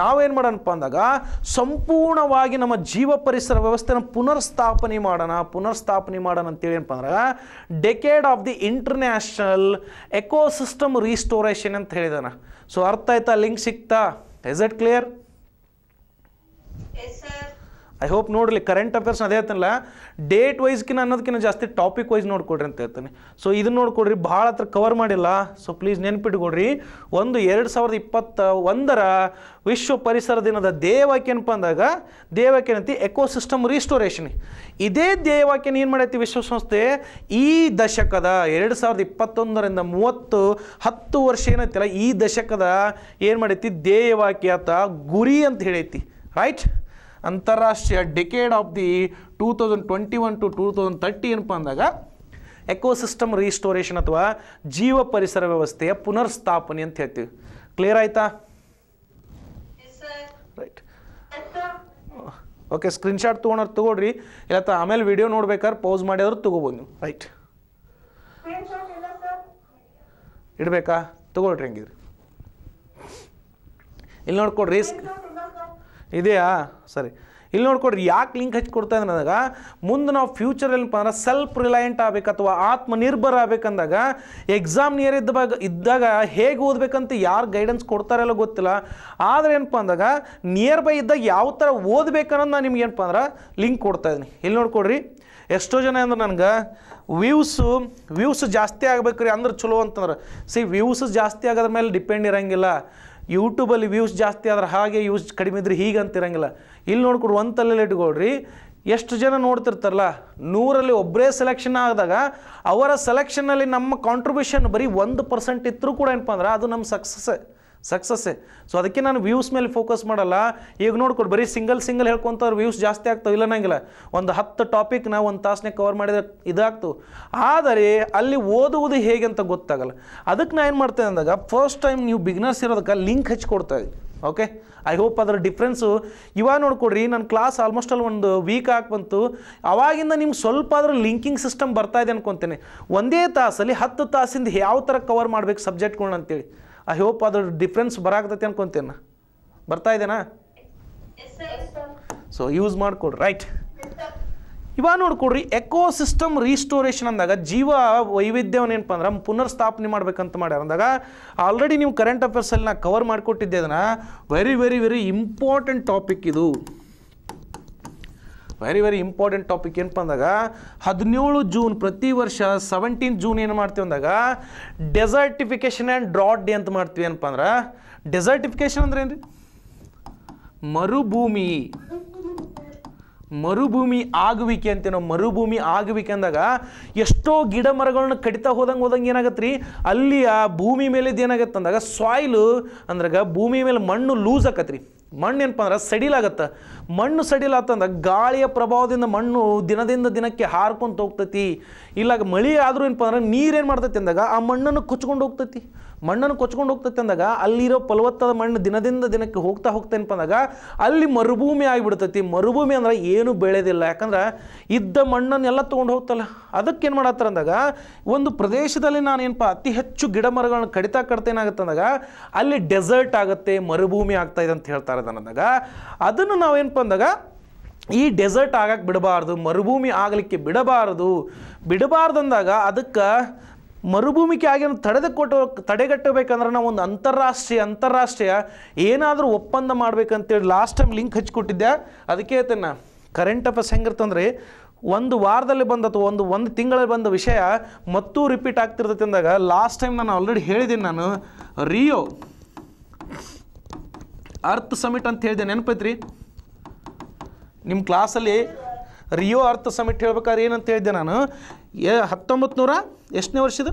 ನಾವೇನು ಮಾಡೋಣಪ್ಪ ಅಂದಾಗ ಸಂಪೂರ್ಣವಾಗಿ ನಮ್ಮ ಜೀವ ಪರಿಸರ ವ್ಯವಸ್ಥೆನ ಪುನರ್ಸ್ಥಾಪನೆ ಮಾಡೋಣ ಪುನರ್ಸ್ಥಾಪನೆ ಮಾಡೋಣ ಅಂತೇಳಿ ಏನಪ್ಪ ಅಂದ್ರೆ decade of the international ecosystem restoration ಅಂತ ಹೇಳಿದಾನ ಸೊ ಅರ್ಥ ಆಯ್ತಾ ಲಿಂಕ್ ಸಿಕ್ತಾ is it clear I hope ನೋಡಲಿ ಕರೆಂಟ್ ಅಫೇರ್ಸ್ ಅದೇ ಹೇಳ್ತಾನಲ್ಲ ಡೇಟ್ ವೈಸ್ಕಿನ ಅನ್ನೋದಕ್ಕಿಂತ ಜಾಸ್ತಿ ಟಾಪಿಕ್ ವೈಸ್ ನೋಡ್ಕೊಡ್ರಿ ಅಂತ ಹೇಳ್ತಾನೆ ಸೊ ಇದನ್ನ ನೋಡ್ಕೊಡ್ರಿ ಭಾಳ ಹತ್ರ ಕವರ್ ಮಾಡಿಲ್ಲ ಸೊ ಪ್ಲೀಸ್ ನೆನ್ಪಿಟ್ಕೊಡ್ರಿ ಒಂದು ಎರಡು ಸಾವಿರದ ಇಪ್ಪತ್ತ ಒಂದರ ವಿಶ್ವ ಪರಿಸರ ದಿನದ ಧ್ಯೇಯವಾಕ್ಯ ಏನಪ್ಪ ಅಂದಾಗ ಏನಂತಿ ಎಕೋಸಿಸ್ಟಮ್ ರೀಸ್ಟೋರೇಷನ್ ಇದೇ ಧ್ಯೇಯವಾಕ್ಯನ ಏನು ಮಾಡೈತಿ ವಿಶ್ವಸಂಸ್ಥೆ ಈ ದಶಕದ ಎರಡು ಸಾವಿರದ ಇಪ್ಪತ್ತೊಂದರಿಂದ ಮೂವತ್ತು ಹತ್ತು ವರ್ಷ ಏನೈತಿಲ್ಲ ಈ ದಶಕದ ಏನು ಮಾಡೈತಿ ದೇವಾಕ್ಯ ಅಥವಾ ಗುರಿ ಅಂತ ಹೇಳೈತಿ ರೈಟ್ ಅಂತಾರಾಷ್ಟ್ರೀಯ decade of the two thousand twenty one to two thousand thirty ಏನಪ್ಪ ಅಂದಾಗ ಎಕೋಸಿಸ್ಟಮ್ ರೀಸ್ಟೋರೇಷನ್ ಅಥವಾ ಜೀವ ಪರಿಸರ ವ್ಯವಸ್ಥೆಯ ಪುನರ್ಸ್ಥಾಪನೆ ಅಂತ ಹೇಳ್ತೀವಿ ಕ್ಲಿಯರ್ ಆಯ್ತಾ ರೈಟ್ ಓಕೆ ಸ್ಕ್ರೀನ್ಶಾಟ್ ತೊಗೊಂಡ್ರೆ ತಗೊಳ್ರಿ ಇಲ್ಲ ಆಮೇಲೆ ವಿಡಿಯೋ ನೋಡ್ಬೇಕಾದ್ರೆ ಪೌಸ್ ಮಾಡಿದ್ರು ತಗೋಬೋದು ನೀವು ರೈಟ್ ಇಡಬೇಕಾ ತಗೊಳ್ರಿ ಹಂಗಿದ್ರಿ ಇಲ್ಲಿ ನೋಡ್ಕೊಡ್ರಿ ಇದೆಯಾ ಸರಿ ಇಲ್ಲಿ ನೋಡ್ಕೊಡ್ರಿ ಯಾಕೆ ಲಿಂಕ್ ಹಚ್ಚಿ ಕೊಡ್ತಾ ಅಂದಾಗ ಮುಂದೆ ನಾವು ಫ್ಯೂಚರ್ ಫ್ಯೂಚರಲ್ಲಿ ಅಂದ್ರೆ ಸೆಲ್ಫ್ ರಿಲಯಂಟ್ ಆಗ್ಬೇಕು ಅಥವಾ ಆತ್ಮನಿರ್ಭರ ಆಗ್ಬೇಕಂದಾಗ ಎಕ್ಸಾಮ್ ನಿಯರ್ ಇದ್ದಾಗ ಇದ್ದಾಗ ಹೇಗೆ ಓದಬೇಕಂತ ಯಾರು ಗೈಡೆನ್ಸ್ ಕೊಡ್ತಾರಲ್ಲ ಗೊತ್ತಿಲ್ಲ ಆದರೆ ಏನಪ್ಪ ಅಂದಾಗ ನಿಯರ್ ಬೈ ಇದ್ದಾಗ ಯಾವ ಥರ ಓದಬೇಕನ್ನೋದು ನಾನು ನಿಮ್ಗೆ ಏನಪ್ಪ ಅಂದ್ರೆ ಲಿಂಕ್ ಕೊಡ್ತಾ ಇದ್ದೀನಿ ಇಲ್ಲಿ ನೋಡ್ಕೊಡ್ರಿ ಎಷ್ಟೋ ಜನ ಅಂದ್ರೆ ನನಗೆ ವ್ಯೂವ್ಸು ವ್ಯೂವ್ಸ್ ಜಾಸ್ತಿ ಆಗ್ಬೇಕು ರೀ ಅಂದ್ರೆ ಚಲೋ ಅಂತಂದ್ರೆ ಸಿ ವ್ಯೂವ್ಸ್ ಜಾಸ್ತಿ ಆಗೋದ್ರ ಮೇಲೆ ಡಿಪೆಂಡ್ ಇರೋಂಗಿಲ್ಲ ಯೂಟ್ಯೂಬಲ್ಲಿ ವ್ಯೂಸ್ ಜಾಸ್ತಿ ಆದ್ರೆ ಹಾಗೆ ಯೂಸ್ ಕಡಿಮೆ ಇದ್ರೆ ಹೀಗೆ ಅಂತಿರಂಗಿಲ್ಲ ಇಲ್ಲಿ ನೋಡ್ಕೊಡು ಒಂದು ತಲೆಯಲ್ಲಿ ಇಟ್ಕೊಳ್ರಿ ಎಷ್ಟು ಜನ ನೋಡ್ತಿರ್ತಾರಲ್ಲ ನೂರಲ್ಲಿ ಒಬ್ಬರೇ ಸೆಲೆಕ್ಷನ್ ಆದಾಗ ಅವರ ಸೆಲೆಕ್ಷನಲ್ಲಿ ನಮ್ಮ ಕಾಂಟ್ರಿಬ್ಯೂಷನ್ ಬರೀ ಒಂದು ಪರ್ಸೆಂಟ್ ಇದ್ದರೂ ಕೂಡ ಏನಪ್ಪ ಅಂದ್ರೆ ಅದು ನಮ್ಮ ಸಕ್ಸಸ್ಸೇ ಸಕ್ಸಸ್ಸೇ ಸೊ ಅದಕ್ಕೆ ನಾನು ವ್ಯೂಸ್ ಮೇಲೆ ಫೋಕಸ್ ಮಾಡಲ್ಲ ಈಗ ನೋಡ್ಕೊಡು ಬರೀ ಸಿಂಗಲ್ ಸಿಂಗಲ್ ಹೇಳ್ಕೊತವ್ರು ವ್ಯೂಸ್ ಜಾಸ್ತಿ ಆಗ್ತಾವೆ ಇಲ್ಲ ನಂಗಿಲ್ಲ ಒಂದು ಹತ್ತು ನಾವು ಒಂದು ತಾಸನೇ ಕವರ್ ಮಾಡಿದ್ರೆ ಇದಾಗ್ತು ಆದರೆ ಅಲ್ಲಿ ಓದುವುದು ಹೇಗೆ ಅಂತ ಗೊತ್ತಾಗಲ್ಲ ಅದಕ್ಕೆ ನಾನು ಏನು ಮಾಡ್ತೇನೆ ಅಂದಾಗ ಫಸ್ಟ್ ಟೈಮ್ ನೀವು ಬಿಗ್ನರ್ಸ್ ಇರೋದಕ್ಕೆ ಲಿಂಕ್ ಹಚ್ಕೊಡ್ತಾ ಓಕೆ ಐ ಹೋಪ್ ಅದರ ಡಿಫ್ರೆನ್ಸು ಇವಾಗ ನೋಡ್ಕೊಡ್ರಿ ನನ್ನ ಕ್ಲಾಸ್ ಆಲ್ಮೋಸ್ಟ್ ಅಲ್ಲಿ ಒಂದು ವೀಕ್ ಆಗಿ ಬಂತು ಅವಾಗಿಂದ ನಿಮ್ಗೆ ಸ್ವಲ್ಪ ಆದರೂ ಲಿಂಕಿಂಗ್ ಸಿಸ್ಟಮ್ ಬರ್ತಾ ಇದೆ ಅನ್ಕೊತೇನೆ ಒಂದೇ ತಾಸಲ್ಲಿ ಹತ್ತು ತಾಸಿಂದ ಯಾವ ಥರ ಕವರ್ ಮಾಡಬೇಕು ಸಬ್ಜೆಕ್ಟ್ಗಳನ್ನ ಅಂತೇಳಿ ಐ ಹೋಪ್ ಅದ್ರ ಡಿಫ್ರೆನ್ಸ್ ಬರಾಗ್ತೈತೆ ಅನ್ಕೊತೇನೆ ಬರ್ತಾ ಇದೇನಾ ಸೊ ಯೂಸ್ ಮಾಡಿಕೊಡ್ರಿ ರೈಟ್ ಇವಾಗ ನೋಡ್ಕೊಡ್ರಿ ಎಕೋ ಸಿಸ್ಟಮ್ ರೀಸ್ಟೋರೇಷನ್ ಅಂದಾಗ ಜೀವ ವೈವಿಧ್ಯವನ್ನು ಏನಪ್ಪ ಅಂದ್ರೆ ಸ್ಥಾಪನೆ ಮಾಡ್ಬೇಕಂತ ಮಾಡ್ಯಾರ ಅಂದಾಗ ಆಲ್ರೆಡಿ ನೀವು ಕರೆಂಟ್ ಅಫೇರ್ಸಲ್ಲಿ ನಾ ಕವರ್ ಮಾಡಿಕೊಟ್ಟಿದ್ದೆ ಅದನ್ನು very very very important topic ಇದು ವೆರಿ ವೆರಿ ಇಂಪಾರ್ಟೆಂಟ್ ಟಾಪಿಕ್ ಏನಪ್ಪ ಅಂದಾಗ ಹದಿನೇಳು ಜೂನ್ ಪ್ರತಿ ವರ್ಷ ಸೆವೆಂಟೀನ್ ಜೂನ್ ಏನು ಮಾಡ್ತೀವಿ ಅಂದಾಗ ಡೆಸರ್ಟಿಫಿಕೇಶನ್ ಆ್ಯಂಡ್ ಡ್ರಾಟ್ ಡೇ ಅಂತ ಮಾಡ್ತೀವಿ ಏನಪ್ಪ ಅಂದ್ರೆ ಡೆಸರ್ಟಿಫಿಕೇಶನ್ ಅಂದ್ರೆ ಏನು ಮರುಭೂಮಿ ಮರುಭೂಮಿ ಆಗುವಿಕೆ ಅಂತ ನಾವು ಮರುಭೂಮಿ ಆಗುವಿಕೆ ಅಂದಾಗ ಎಷ್ಟೋ ಗಿಡ ಮರಗಳನ್ನ ಕಡಿತಾ ಹೋದಂಗೆ ಹೋದಂಗೆ ಏನಾಗತ್ತೆ ರೀ ಅಲ್ಲಿ ಆ ಭೂಮಿ ಮೇಲೆ ಏನಾಗತ್ತೆ ಅಂದಾಗ ಸಾಯಿಲು ಅಂದ್ರಾಗ ಭೂಮಿ ಮೇಲೆ ಮಣ್ಣು ಲೂಸ್ ರೀ ಮಣ್ಣು ಏನಪ್ಪ ಅಂದ್ರೆ ಸಡಿಲಾಗತ್ತೆ ಮಣ್ಣು ಸಡಿಲಾತಂದ್ರೆ ಗಾಳಿಯ ಪ್ರಭಾವದಿಂದ ಮಣ್ಣು ದಿನದಿಂದ ದಿನಕ್ಕೆ ಹಾರ್ಕೊಂತ ಹೋಗ್ತತಿ ಇಲ್ಲ ಮಳೆ ಆದರೂ ಏನಪ್ಪ ಅಂದ್ರೆ ನೀರೇನು ಮಾಡ್ತೈತಿ ಅಂದಾಗ ಆ ಮಣ್ಣನ್ನು ಕುಚ್ಕೊಂಡು ಹೋಗ್ತೈತಿ ಮಣ್ಣನ್ನು ಕೊಚ್ಕೊಂಡು ಹೋಗ್ತೈತೆ ಅಂದಾಗ ಅಲ್ಲಿರೋ ಫಲವತ್ತಾದ ಮಣ್ಣು ದಿನದಿಂದ ದಿನಕ್ಕೆ ಹೋಗ್ತಾ ಹೋಗ್ತೇನಪ್ಪ ಅಂದಾಗ ಅಲ್ಲಿ ಮರುಭೂಮಿ ಆಗಿಬಿಡ್ತೈತಿ ಮರುಭೂಮಿ ಅಂದ್ರೆ ಏನು ಬೆಳೆದಿಲ್ಲ ಯಾಕಂದ್ರೆ ಇದ್ದ ಮಣ್ಣನ್ನೆಲ್ಲ ತೊಗೊಂಡು ಹೋಗ್ತಲ್ಲ ಅದಕ್ಕೆ ಏನು ಮಾಡತ್ತಾರ ಅಂದಾಗ ಒಂದು ಪ್ರದೇಶದಲ್ಲಿ ನಾನು ಏನಪ್ಪ ಅತಿ ಹೆಚ್ಚು ಗಿಡ ಮರಗಳನ್ನು ಕಡಿತಾ ಏನಾಗುತ್ತೆ ಅಂದಾಗ ಅಲ್ಲಿ ಡೆಸರ್ಟ್ ಆಗುತ್ತೆ ಮರುಭೂಮಿ ಆಗ್ತಾ ಇದೆ ಅಂತ ಹೇಳ್ತಾರೆ ಅಂದಾಗ ಅದನ್ನು ನಾವೇನಪ್ಪ ಅಂದಾಗ ಈ ಡೆಸರ್ಟ್ ಆಗಕ್ಕೆ ಬಿಡಬಾರ್ದು ಮರುಭೂಮಿ ಆಗಲಿಕ್ಕೆ ಬಿಡಬಾರ್ದು ಅಂದಾಗ ಅದಕ್ಕೆ ಮರುಭೂಮಿಕೆ ಆಗಿನ ಕೊಟ್ಟು ತಡೆಗಟ್ಟಬೇಕಂದ್ರೆ ನಾವು ಒಂದು ಅಂತಾರಾಷ್ಟ್ರೀಯ ಅಂತಾರಾಷ್ಟ್ರೀಯ ಏನಾದರೂ ಒಪ್ಪಂದ ಮಾಡ್ಬೇಕಂತೇಳಿ ಲಾಸ್ಟ್ ಟೈಮ್ ಲಿಂಕ್ ಹಚ್ಚಿಕೊಟ್ಟಿದ್ದೆ ಅದಕ್ಕೆ ತನ್ನ ಕರೆಂಟ್ ಅಫೇರ್ಸ್ ಹೆಂಗಿರ್ತಂದ್ರೆ ಒಂದು ವಾರದಲ್ಲಿ ಬಂದತ್ತು ಒಂದು ಒಂದು ತಿಂಗಳಲ್ಲಿ ಬಂದ ವಿಷಯ ಮತ್ತೂ ರಿಪೀಟ್ ಆಗ್ತಿರ್ತೈತೆ ಅಂದಾಗ ಲಾಸ್ಟ್ ಟೈಮ್ ನಾನು ಆಲ್ರೆಡಿ ಹೇಳಿದ್ದೀನಿ ನಾನು ರಿಯೋ ಅರ್ಥ್ ಸಮಿಟ್ ಅಂತ ಹೇಳಿದೆ ನೆನಪೈತ್ರಿ ನಿಮ್ಮ ಕ್ಲಾಸಲ್ಲಿ ರಿಯೋ ಅರ್ಥ ಸಮಿಟ್ ಹೇಳ್ಬೇಕಾದ್ರೆ ಏನಂತ ಹೇಳಿದ್ದೆ ನಾನು ಎ ಹತ್ತೊಂಬತ್ತು ನೂರ ಎಷ್ಟನೇ ವರ್ಷದ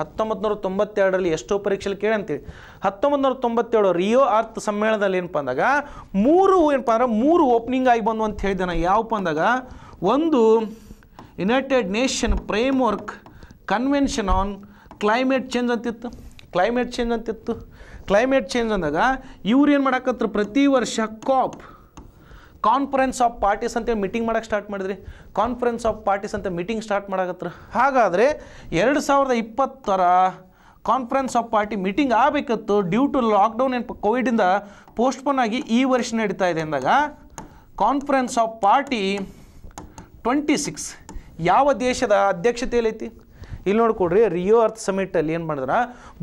ಹತ್ತೊಂಬತ್ತು ನೂರ ತೊಂಬತ್ತೆರಡರಲ್ಲಿ ಎಷ್ಟೋ ಪರೀಕ್ಷೆಯಲ್ಲಿ ಕೇಳಿ ಅಂತೇಳಿ ಹತ್ತೊಂಬತ್ತು ನೂರ ತೊಂಬತ್ತೇಳು ರಿಯೋ ಅರ್ಥ ಸಮ್ಮೇಳನದಲ್ಲಿ ಏನಪ್ಪ ಅಂದಾಗ ಮೂರು ಏನಪ್ಪ ಅಂದ್ರೆ ಮೂರು ಓಪನಿಂಗ್ ಆಗಿ ಬಂದು ಅಂತ ಹೇಳಿದೆ ನಾನು ಯಾವಪ್ಪ ಅಂದಾಗ ಒಂದು United Nation framework convention on climate change ಅಂತಿತ್ತು ಕ್ಲೈಮೇಟ್ ಚೇಂಜ್ ಅಂತಿತ್ತು ಕ್ಲೈಮೇಟ್ ಚೇಂಜ್ ಅಂದಾಗ ಇವ್ರು ಏನು ಮಾಡಾಕತ್ರು ಪ್ರತಿ ವರ್ಷ ಕಾಪ್ ಕಾನ್ಫರೆನ್ಸ್ ಆಫ್ ಪಾರ್ಟೀಸ್ ಅಂತೇಳಿ ಮೀಟಿಂಗ್ ಮಾಡೋಕ್ಕೆ ಸ್ಟಾರ್ಟ್ ಮಾಡಿದ್ರಿ ಕಾನ್ಫರೆನ್ಸ್ ಆಫ್ ಪಾರ್ಟೀಸ್ ಅಂತ ಮೀಟಿಂಗ್ ಸ್ಟಾರ್ಟ್ ಮಾಡಾಕತ್ರ ಹಾಗಾದರೆ ಎರಡು ಸಾವಿರದ ಇಪ್ಪತ್ತರ ಕಾನ್ಫರೆನ್ಸ್ ಆಫ್ ಪಾರ್ಟಿ ಮೀಟಿಂಗ್ ಆಗಬೇಕಿತ್ತು ಡ್ಯೂ ಟು ಲಾಕ್ಡೌನ್ ಏನು ಕೋವಿಡಿಂದ ಪೋಸ್ಟ್ಪೋನ್ ಆಗಿ ಈ ವರ್ಷ ನಡೀತಾ ಇದೆ ಅಂದಾಗ conference of party twenty six ಯಾವ ದೇಶದ ಅಧ್ಯಕ್ಷತೆಯಲ್ಲಿ ಐತಿ ಇಲ್ಲಿ ನೋಡ್ಕೊಡ್ರಿ ರಿಯೋ ಅರ್ತ್ ಸಮಿಟಲ್ಲಿ ಏನು ಮಾಡಿದ್ರೆ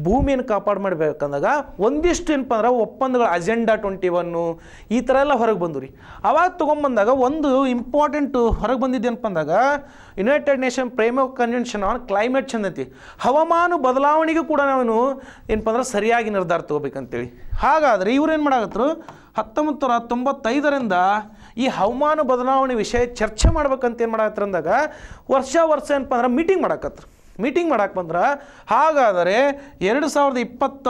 ಭೂಮಿಯನ್ನು ಕಾಪಾಡು ಮಾಡ್ಬೇಕಂದಾಗ ಒಂದಿಷ್ಟು ಏನಪ್ಪ ಅಂದ್ರೆ ಒಪ್ಪಂದಗಳ ಅಜೆಂಡಾ ಟ್ವೆಂಟಿ ಒನ್ನು ಈ ಥರ ಎಲ್ಲ ಹೊರಗೆ ಬಂದು ರೀ ಅವಾಗ ತೊಗೊಂಬಂದಾಗ ಒಂದು ಇಂಪಾರ್ಟೆಂಟ್ ಹೊರಗೆ ಬಂದಿದ್ದೇನಪ್ಪ ಅಂದಾಗ United Nation frame convention on climate change ಐತಿ ಹವಾಮಾನ ಬದಲಾವಣೆಗೂ ಕೂಡ ನಾವು ಏನಪ್ಪ ಅಂದ್ರೆ ಸರಿಯಾಗಿ ನಿರ್ಧಾರ ತೊಗೋಬೇಕಂತೇಳಿ ಹಾಗಾದರೆ ಇವ್ರೇನು ಮಾಡಾಕತ್ರು ಹತ್ತೊಂಬತ್ತು ನೂರ ತೊಂಬತ್ತೈದರಿಂದ ಈ ಹವಾಮಾನ ಬದಲಾವಣೆ ವಿಷಯ ಚರ್ಚೆ ಮಾಡ್ಬೇಕಂತ ಏನು ಅಂದಾಗ ವರ್ಷ ವರ್ಷ ಏನಪ್ಪ ಅಂದ್ರೆ ಮೀಟಿಂಗ್ ಮಾಡಾಕತ್ರು ಮೀಟಿಂಗ್ ಮಾಡಕ್ಕೆ ಬಂದ್ರೆ ಹಾಗಾದರೆ ಎರಡು ಸಾವಿರದ ಇಪ್ಪತ್ತ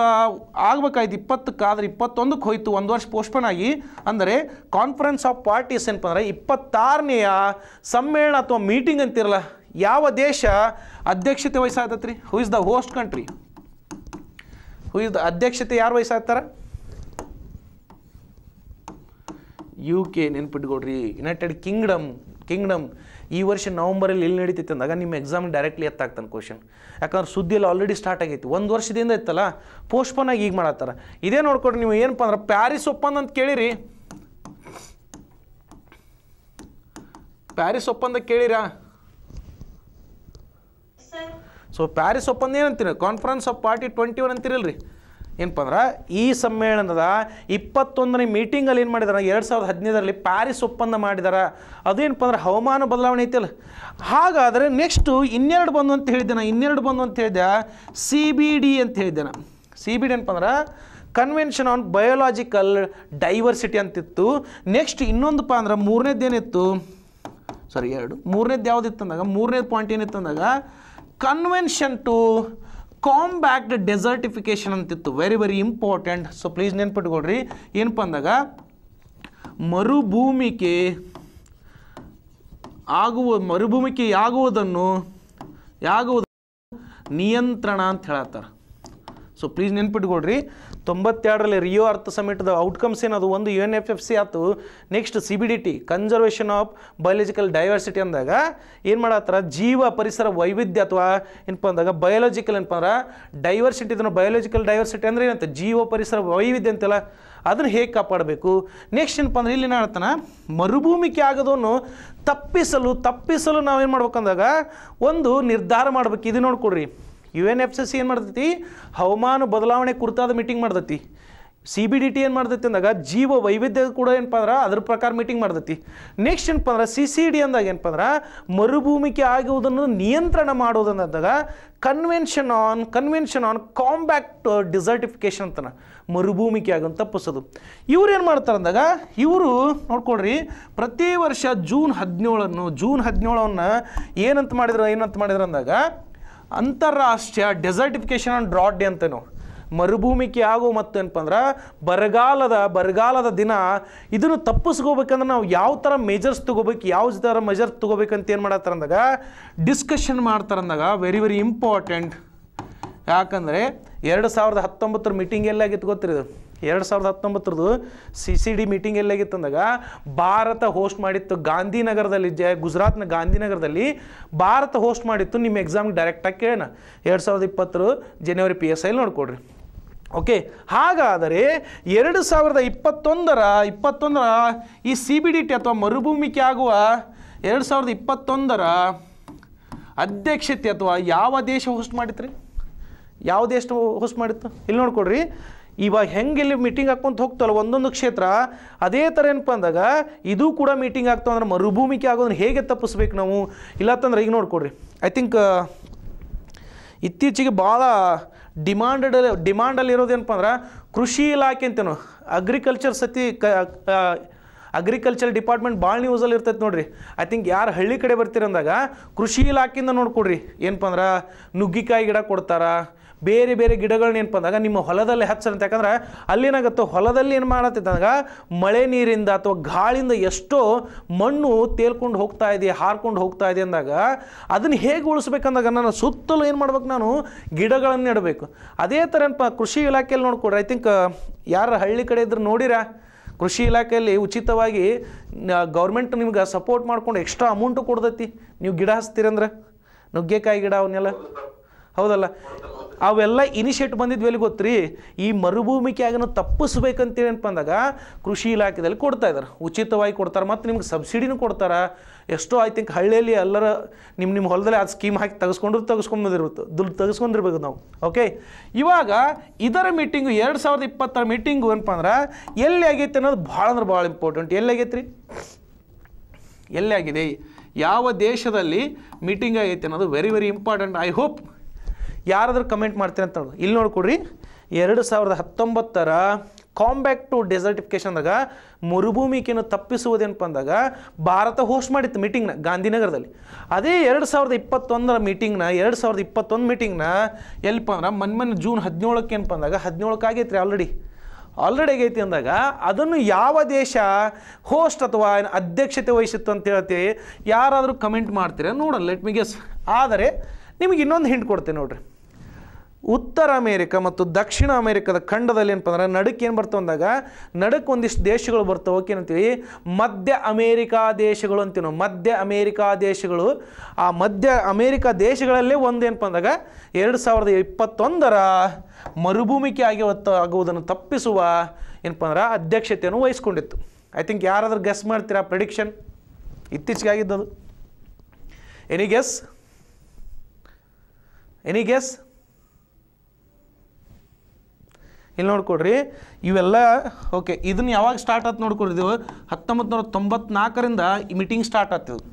ಆಗಬೇಕಾಯ್ತು ಇಪ್ಪತ್ತಕ್ಕಾದ್ರೆ ಇಪ್ಪತ್ತೊಂದಕ್ಕೆ ಹೋಯಿತು ಒಂದು ವರ್ಷ ಪೋಸ್ಟ್ಪೋನ್ ಆಗಿ ಅಂದರೆ ಕಾನ್ಫರೆನ್ಸ್ ಆಫ್ ಪಾರ್ಟೀಸ್ ಏನಪ್ಪ ಅಂದರೆ ಇಪ್ಪತ್ತಾರನೆಯ ಸಮ್ಮೇಳನ ಅಥವಾ ಮೀಟಿಂಗ್ ಅಂತಿರಲ್ಲ ಯಾವ ದೇಶ ಅಧ್ಯಕ್ಷತೆ ವಹಿಸಾತತ್ರಿ who is the host country who is the ಅಧ್ಯಕ್ಷತೆ ಯಾರು ವಹಿಸಾಗ್ತಾರೆ ಯು ಕೆ ನೆನ್ಪಿಟ್ಕೊಡ್ರಿ ಯುನೈಟೆಡ್ ಕಿಂಗ್ಡಮ್ ಕಿಂಗ್ಡಮ್ ಈ ವರ್ಷ ನವಂಬರಲ್ಲಿ ಇಲ್ಲಿ ನಡೀತೈತೆ ಅಂದಾಗ ನಿಮ್ಮ ಎಕ್ಸಾಮ್ ಡೈರೆಕ್ಟ್ಲಿ ಎತ್ತಾಗ್ತಾನೆ ಕ್ವಶನ್ ಯಾಕಂದ್ರೆ ಸುದ್ದಿ ಸುದ್ದಿಯಲ್ಲಿ ಆಲ್ರೆಡಿ ಸ್ಟಾರ್ಟ್ ಆಗೈತಿ ಒಂದು ವರ್ಷದಿಂದ ಇತ್ತಲ್ಲ ಪೋಸ್ಟ್ಪೋನ್ ಆಗಿ ಈಗ ಮಾಡತ್ತಾರ ಇದೇ ನೋಡ್ಕೊಡ್ರಿ ನೀವು ಏನಪ್ಪ ಅಂದ್ರೆ ಪ್ಯಾರಿಸ್ ಒಪ್ಪಂದ ಅಂತ ಕೇಳಿರಿ ಪ್ಯಾರಿಸ್ ಒಪ್ಪಂದ ಕೇಳಿರಾ ಸೊ ಪ್ಯಾರಿಸ್ ಒಪ್ಪಂದ ಏನಂತೀರಿ conference of party twenty one ಅಂತಿರಲ್ರಿ ಏನಪ್ಪ ಅಂದ್ರೆ ಈ ಸಮ್ಮೇಳನದ ಇಪ್ಪತ್ತೊಂದನೇ ಮೀಟಿಂಗಲ್ಲಿ ಏನು ಮಾಡಿದಾರೆ ಎರಡು ಸಾವಿರದ ಹದಿನೈದರಲ್ಲಿ ಪ್ಯಾರಿಸ್ ಒಪ್ಪಂದ ಮಾಡಿದ್ದಾರೆ ಅದೇನಪ್ಪ ಅಂದ್ರೆ ಹವಾಮಾನ ಬದಲಾವಣೆ ಐತಿಲ್ಲ ಹಾಗಾದರೆ ನೆಕ್ಸ್ಟು ಇನ್ನೆರಡು ಬಂದು ಅಂತ ಹೇಳಿದ್ದೆ ನಾನು ಇನ್ನೆರಡು ಬಂದು ಅಂತ ಹೇಳಿದೆ ಸಿ ಬಿ ಡಿ ಅಂತ ಹೇಳಿದ್ದೆ ನಾನು ಸಿ ಬಿ ಡಿ ಏನಪ್ಪ ಅಂದ್ರೆ ಕನ್ವೆನ್ಷನ್ ಆನ್ ಬಯೋಲಾಜಿಕಲ್ ಡೈವರ್ಸಿಟಿ ಅಂತಿತ್ತು ನೆಕ್ಸ್ಟ್ ಇನ್ನೊಂದಪ್ಪ ಅಂದ್ರೆ ಏನಿತ್ತು ಸಾರಿ ಎರಡು ಮೂರನೇದು ಯಾವುದಿತ್ತು ಅಂದಾಗ ಮೂರನೇದು ಪಾಯಿಂಟ್ ಏನಿತ್ತು ಅಂದಾಗ ಕನ್ವೆನ್ಷನ್ ಟು ಕಾಂಬ್ಯಾಕ್ಟ್ ಡೆಸರ್ಟಿಫಿಕೇಶನ್ ಅಂತಿತ್ತು very very important so please ನೆನ್ಪಿಟ್ಕೊಳ್ರಿ ಏನಪ್ಪ ಅಂದಾಗ ಮರುಭೂಮಿಕೆ ಆಗುವ ಮರುಭೂಮಿಕೆ ಆಗುವುದನ್ನು ಯಾಗುವುದು ನಿಯಂತ್ರಣ ಅಂತ ಹೇಳತ್ತಾರ ಸೊ ಪ್ಲೀಸ್ ನೆನ್ಪಿಟ್ಕೊಳ್ರಿ ತೊಂಬತ್ತೆರಡರಲ್ಲಿ ರಿಯೋ ಅರ್ಥ ಸಮಿಟ್ದ ಔಟ್ಕಮ್ಸ್ ಏನದು ಒಂದು U N F F C ಆಯ್ತು next C B D T conservation of biological diversity ಅಂದಾಗ ಏನು ಮಾಡತ್ತಾರ ಜೀವ ಪರಿಸರ ವೈವಿಧ್ಯ ಅಥವಾ ಏನಪ್ಪ ಅಂದಾಗ ಬಯಾಲಜಿಕಲ್ ಏನಪ್ಪ ಅಂದ್ರೆ ಡೈವರ್ಸಿಟಿ ಇದನ್ನು ಬಯೋಲಜಿಕಲ್ ಡೈವರ್ಸಿಟಿ ಅಂದರೆ ಏನಂತ ಜೀವ ಪರಿಸರ ವೈವಿಧ್ಯ ಅಂತೆಲ್ಲ ಅದನ್ನು ಹೇಗೆ ಕಾಪಾಡಬೇಕು ನೆಕ್ಸ್ಟ್ ಏನಪ್ಪ ಅಂದ್ರೆ ಇಲ್ಲಿ ಹೇಳ್ತಾನೆ ಮರುಭೂಮಿಕೆ ಆಗೋದನ್ನು ತಪ್ಪಿಸಲು ತಪ್ಪಿಸಲು ನಾವೇನು ಮಾಡ್ಬೇಕಂದಾಗ ಒಂದು ನಿರ್ಧಾರ ಮಾಡಬೇಕು ಇದು ನೋಡ್ಕೊಡ್ರಿ U N F C C ಏನು ಮಾಡ್ತೈತಿ ಹವಾಮಾನ ಬದಲಾವಣೆ ಕುರಿತಾದ ಮೀಟಿಂಗ್ ಮಾಡ್ತೈತಿ ಸಿ ಬಿ ಡಿ ಟಿ ಏನು ಮಾಡ್ತೈತಿ ಅಂದಾಗ ಜೀವ ವೈವಿಧ್ಯ ಕೂಡ ಏನಪ್ಪ ಅಂದ್ರೆ ಅದ್ರ ಪ್ರಕಾರ ಮೀಟಿಂಗ್ ಮಾಡ್ತೈತಿ ನೆಕ್ಸ್ಟ್ ಏನಪ್ಪ ಅಂದ್ರೆ ಸಿ ಸಿ ಡಿ ಅಂದಾಗ ಏನಪ್ಪ ಅಂದ್ರೆ ಮರುಭೂಮಿಕೆ ಆಗುವುದನ್ನು ನಿಯಂತ್ರಣ ಅಂದಾಗ convention on convention on combat desertification ಅಂತನ ಮರುಭೂಮಿಕೆ ಆಗಂತ ತಪ್ಪಿಸೋದು ಇವ್ರು ಏನು ಮಾಡ್ತಾರೆ ಅಂದಾಗ ಇವರು ನೋಡ್ಕೊಳ್ರಿ ಪ್ರತಿ ವರ್ಷ ಜೂನ್ ಹದಿನೇಳನ್ನು ಜೂನ್ ಹದಿನೇಳನ್ನು ಏನಂತ ಮಾಡಿದ್ರು ಏನಂತ ಮಾಡಿದ್ರು ಅಂದಾಗ ಅಂತಾರಾಷ್ಟ್ರೀಯ ಡೆಸರ್ಟಿಫಿಕೇಶನ್ ಆನ್ ಡ್ರಾಟ್ ಡೇ ಅಂತೇನು ಮರುಭೂಮಿಕೆ ಆಗೋ ಮತ್ತೇನಪ್ಪ ಅಂದ್ರೆ ಬರಗಾಲದ ಬರಗಾಲದ ದಿನ ಇದನ್ನು ತಪ್ಪಿಸ್ಕೋಬೇಕಂದ್ರೆ ನಾವು ಯಾವ ಥರ ಮೇಜರ್ಸ್ ತೊಗೋಬೇಕು ಯಾವ ಥರ ಮೆಜರ್ಸ್ ತೊಗೋಬೇಕಂತ ಏನು ಅಂದಾಗ ಡಿಸ್ಕಷನ್ ಅಂದಾಗ ವೆರಿ ವೆರಿ ಇಂಪಾರ್ಟೆಂಟ್ ಯಾಕಂದರೆ ಎರಡು ಸಾವಿರದ ಹತ್ತೊಂಬತ್ತರ ಮೀಟಿಂಗ್ ಎಲ್ಲಾಗಿತ್ತು ಗೊತ್ತಿರೋದು ಎರಡು ಸಾವಿರದ ಹತ್ತೊಂಬತ್ತರದು ಸಿ ಸಿ ಡಿ ಮೀಟಿಂಗ್ ಅಂದಾಗ ಭಾರತ ಹೋಸ್ಟ್ ಮಾಡಿತ್ತು ಗಾಂಧಿನಗರದಲ್ಲಿ ಜ ಗುಜರಾತ್ನ ಗಾಂಧಿನಗರದಲ್ಲಿ ಭಾರತ ಹೋಸ್ಟ್ ಮಾಡಿತ್ತು ನಿಮ್ಮ ಎಕ್ಸಾಮ್ಗೆ ಡೈರೆಕ್ಟಾಗಿ ಕೇಳೋಣ ಎರಡು ಸಾವಿರದ ಇಪ್ಪತ್ತರ ಜನವರಿ ಪಿ ಎಸ್ ಐಲಿ ನೋಡ್ಕೊಡ್ರಿ ಓಕೆ ಹಾಗಾದರೆ ಎರಡು ಸಾವಿರದ ಇಪ್ಪತ್ತೊಂದರ ಇಪ್ಪತ್ತೊಂದರ ಈ ಸಿ ಬಿ ಡಿ ಟಿ ಅಥವಾ ಮರುಭೂಮಿಕೆ ಆಗುವ ಎರಡು ಸಾವಿರದ ಇಪ್ಪತ್ತೊಂದರ ಅಧ್ಯಕ್ಷತೆ ಅಥವಾ ಯಾವ ದೇಶ ಹೋಸ್ಟ್ ಮಾಡಿತ್ರಿ ಯಾವ ದೇಶ ಹೋಸ್ಟ್ ಮಾಡಿತ್ತು ಇಲ್ಲಿ ನೋಡ್ಕೊಡ್ರಿ ಇವಾಗ ಹೆಂಗೆ ಇಲ್ಲಿ ಮೀಟಿಂಗ್ ಹಾಕ್ಕೊಂತ ಹೋಗ್ತಲ್ಲ ಒಂದೊಂದು ಕ್ಷೇತ್ರ ಅದೇ ಥರ ಏನಪ್ಪ ಅಂದಾಗ ಇದು ಕೂಡ ಮೀಟಿಂಗ್ ಆಗ್ತಾವ ಅಂದ್ರೆ ಮರುಭೂಮಿಕೆ ಆಗೋದನ್ನ ಹೇಗೆ ತಪ್ಪಿಸ್ಬೇಕು ನಾವು ಇಲ್ಲತ್ತಂದ್ರೆ ಈಗ ನೋಡ್ಕೊಡ್ರಿ ಐ ಥಿಂಕ್ ಇತ್ತೀಚೆಗೆ ಭಾಳ ಡಿಮಾಂಡೆಡ್ ಡಿಮಾಂಡಲ್ಲಿ ಇರೋದೇನಪ್ಪ ಅಂದ್ರೆ ಕೃಷಿ ಇಲಾಖೆ ಅಂತೇನು ಅಗ್ರಿಕಲ್ಚರ್ ಸತಿ ಅಗ್ರಿಕಲ್ಚರ್ ಡಿಪಾರ್ಟ್ಮೆಂಟ್ ಭಾಳ ನ್ಯೂಸಲ್ಲಿ ಇರ್ತೈತೆ ನೋಡ್ರಿ ಐ ಥಿಂಕ್ ಯಾರು ಹಳ್ಳಿ ಕಡೆ ಬರ್ತೀರಂದಾಗ ಕೃಷಿ ಇಲಾಖೆಯಿಂದ ನೋಡ್ಕೊಡ್ರಿ ಏನಪ್ಪ ಅಂದ್ರೆ ನುಗ್ಗಿಕಾಯಿ ಗಿಡ ಕೊಡ್ತಾರ ಬೇರೆ ಬೇರೆ ಗಿಡಗಳನ್ನ ಏನಪ್ಪ ಅಂದಾಗ ನಿಮ್ಮ ಹೊಲದಲ್ಲಿ ಹಚ್ಚರಂತೆ ಯಾಕಂದ್ರೆ ಅಲ್ಲಿನಾಗತ್ತೋ ಹೊಲದಲ್ಲಿ ಏನು ಮಾಡತ್ತಿದ್ದಾಗ ಮಳೆ ನೀರಿಂದ ಅಥವಾ ಗಾಳಿಯಿಂದ ಎಷ್ಟೋ ಮಣ್ಣು ತೇಲ್ಕೊಂಡು ಹೋಗ್ತಾ ಇದೆ ಹಾರ್ಕೊಂಡು ಹೋಗ್ತಾ ಇದೆ ಅಂದಾಗ ಅದನ್ನು ಹೇಗೆ ಉಳಿಸ್ಬೇಕಂದಾಗ ನನ್ನ ಸುತ್ತಲೂ ಏನು ಮಾಡ್ಬೇಕು ನಾನು ಗಿಡಗಳನ್ನು ನೆಡಬೇಕು ಅದೇ ಥರ ಏನಪ್ಪ ಕೃಷಿ ಇಲಾಖೆಯಲ್ಲಿ ನೋಡ್ಕೊಡ್ರಿ ಐ ಥಿಂಕ್ ಯಾರ ಹಳ್ಳಿ ಕಡೆ ಇದ್ರೆ ನೋಡಿರಾ ಕೃಷಿ ಇಲಾಖೆಯಲ್ಲಿ ಉಚಿತವಾಗಿ ಗೌರ್ಮೆಂಟ್ ನಿಮ್ಗೆ ಸಪೋರ್ಟ್ ಮಾಡ್ಕೊಂಡು ಎಕ್ಸ್ಟ್ರಾ ಅಮೌಂಟು ಕೊಡ್ತೈತಿ ನೀವು ಗಿಡ ಹಚ್ತೀರಂದ್ರೆ ನುಗ್ಗೆಕಾಯಿ ಗಿಡ ಅವನ್ನೆಲ್ಲ ಹೌದಲ್ಲ ಅವೆಲ್ಲ ಇನಿಷಿಯೇಟ್ ಗೊತ್ತು ಗೊತ್ತ್ರಿ ಈ ಮರುಭೂಮಿಕೆಯಾಗನು ತಪ್ಪಿಸ್ಬೇಕಂತ ಏನಪ್ಪ ಅಂದಾಗ ಕೃಷಿ ಇಲಾಖೆದಲ್ಲಿ ಕೊಡ್ತಾ ಇದ್ದಾರೆ ಉಚಿತವಾಗಿ ಕೊಡ್ತಾರೆ ಮತ್ತು ನಿಮ್ಗೆ ಸಬ್ಸಿಡಿನೂ ಕೊಡ್ತಾರೆ ಎಷ್ಟೋ ಐ ತಿಂಕ್ ಹಳ್ಳಿಯಲ್ಲಿ ಎಲ್ಲರ ನಿಮ್ಮ ನಿಮ್ಮ ಹೊಲದಲ್ಲಿ ಅದು ಸ್ಕೀಮ್ ಹಾಕಿ ತೆಗೆಸ್ಕೊಂಡ್ರು ತೆಗೆಸ್ಕೊಂಬಂದಿರುತ್ತೆ ದುಡ್ಡು ತೆಗೆಸ್ಕೊಂಡಿರ್ಬೇಕು ನಾವು ಓಕೆ ಇವಾಗ ಇದರ ಮೀಟಿಂಗು ಎರಡು ಸಾವಿರದ ಇಪ್ಪತ್ತರ ಮೀಟಿಂಗು ಏನಪ್ಪ ಅಂದ್ರೆ ಎಲ್ಲಿ ಆಗೈತೆ ಅನ್ನೋದು ಭಾಳ ಅಂದ್ರೆ ಭಾಳ ಇಂಪಾರ್ಟೆಂಟ್ ಎಲ್ಲಿ ಆಗೈತೆ ರೀ ಎಲ್ಲಿ ಆಗಿದೆ ಯಾವ ದೇಶದಲ್ಲಿ ಮೀಟಿಂಗ್ ಆಗೈತೆ ಅನ್ನೋದು very very important I hope ಯಾರಾದರೂ ಕಮೆಂಟ್ ಮಾಡ್ತೀರ ಅಂತ ನೋಡಿ ಇಲ್ಲಿ ನೋಡ್ಕೊಡ್ರಿ ಎರಡು ಸಾವಿರದ ಹತ್ತೊಂಬತ್ತರ ಕಾಂಬ್ಯಾಕ್ ಟು ಡೆಸರ್ಟಿಫಿಕೇಷನ್ದಾಗ ಮರುಭೂಮಿಕೆಯನ್ನು ತಪ್ಪಿಸುವುದೇನಪ್ಪ ಅಂದಾಗ ಭಾರತ ಹೋಸ್ಟ್ ಮಾಡಿತ್ತು ಮೀಟಿಂಗ್ನ ಗಾಂಧಿನಗರದಲ್ಲಿ ಅದೇ ಎರಡು ಸಾವಿರದ ಇಪ್ಪತ್ತೊಂದರ ಮೀಟಿಂಗ್ನ ಎರಡು ಸಾವಿರದ ಇಪ್ಪತ್ತೊಂದು ಮೀಟಿಂಗ್ನ ಎಲ್ಲಿಪ್ಪ ಅಂದ್ರೆ ಮನ್ಮನ್ ಜೂನ್ ಹದಿನೇಳಕ್ಕೆ ಏನಪ್ಪ ಅಂದಾಗ ಹದಿನೇಳಕ್ಕಾಗೈತೆ ರೀ ಆಲ್ರೆಡಿ ಆಲ್ರೆಡಿ ಆಗೈತಿ ಅಂದಾಗ ಅದನ್ನು ಯಾವ ದೇಶ ಹೋಸ್ಟ್ ಅಥವಾ ಅಧ್ಯಕ್ಷತೆ ವಹಿಸಿತ್ತು ಅಂತ ಹೇಳ್ತೀವಿ ಯಾರಾದರೂ ಕಮೆಂಟ್ ಮಾಡ್ತೀರಾ ನೋಡೋಣ ಲೆಟ್ ಮಿ ಗೆಸ್ ಆದರೆ ನಿಮಗೆ ಇನ್ನೊಂದು ಹಿಂಟ್ ಕೊಡ್ತೇನೆ ನೋಡಿರಿ ಉತ್ತರ ಅಮೇರಿಕ ಮತ್ತು ದಕ್ಷಿಣ ಅಮೇರಿಕದ ಖಂಡದಲ್ಲಿ ಏನಪ್ಪ ಅಂದ್ರೆ ನಡುಕ್ಕೆ ಏನು ಬರ್ತವೆ ಅಂದಾಗ ನಡುಕ್ಕೆ ಒಂದಿಷ್ಟು ದೇಶಗಳು ಬರ್ತವೆ ಓಕೆ ಅಂತೀವಿ ಮಧ್ಯ ಅಮೇರಿಕಾ ದೇಶಗಳು ಅಂತೀವಿ ನಾವು ಮಧ್ಯ ಅಮೇರಿಕಾ ದೇಶಗಳು ಆ ಮಧ್ಯ ಅಮೇರಿಕ ದೇಶಗಳಲ್ಲೇ ಒಂದು ಏನಪ್ಪ ಅಂದಾಗ ಎರಡು ಸಾವಿರದ ಇಪ್ಪತ್ತೊಂದರ ಮರುಭೂಮಿಕೆ ಆಗಿ ಆಗುವುದನ್ನು ತಪ್ಪಿಸುವ ಏನಪ್ಪ ಅಂದ್ರೆ ಅಧ್ಯಕ್ಷತೆಯನ್ನು ವಹಿಸ್ಕೊಂಡಿತ್ತು ಐ ಥಿಂಕ್ ಯಾರಾದರೂ ಗೆಸ್ ಮಾಡ್ತೀರಾ ಪ್ರಿಡಿಕ್ಷನ್ ಇತ್ತೀಚೆಗೆ ಆಗಿದ್ದದು ಎನಿ ಗೆಸ್ ಎನಿ ಗೆಸ್ ಇಲ್ಲಿ ನೋಡ್ಕೊಡ್ರಿ ಇವೆಲ್ಲ ಓಕೆ ಇದನ್ನು ಯಾವಾಗ ಸ್ಟಾರ್ಟ್ ಆಯ್ತು ನೋಡ್ಕೊಡ್ರಿ ಇದು ಹತ್ತೊಂಬತ್ತು ನೂರ ತೊಂಬತ್ನಾಲ್ಕರಿಂದ ಈ ಮೀಟಿಂಗ್ ಸ್ಟಾರ್ಟ್ ಆಗ್ತದೆ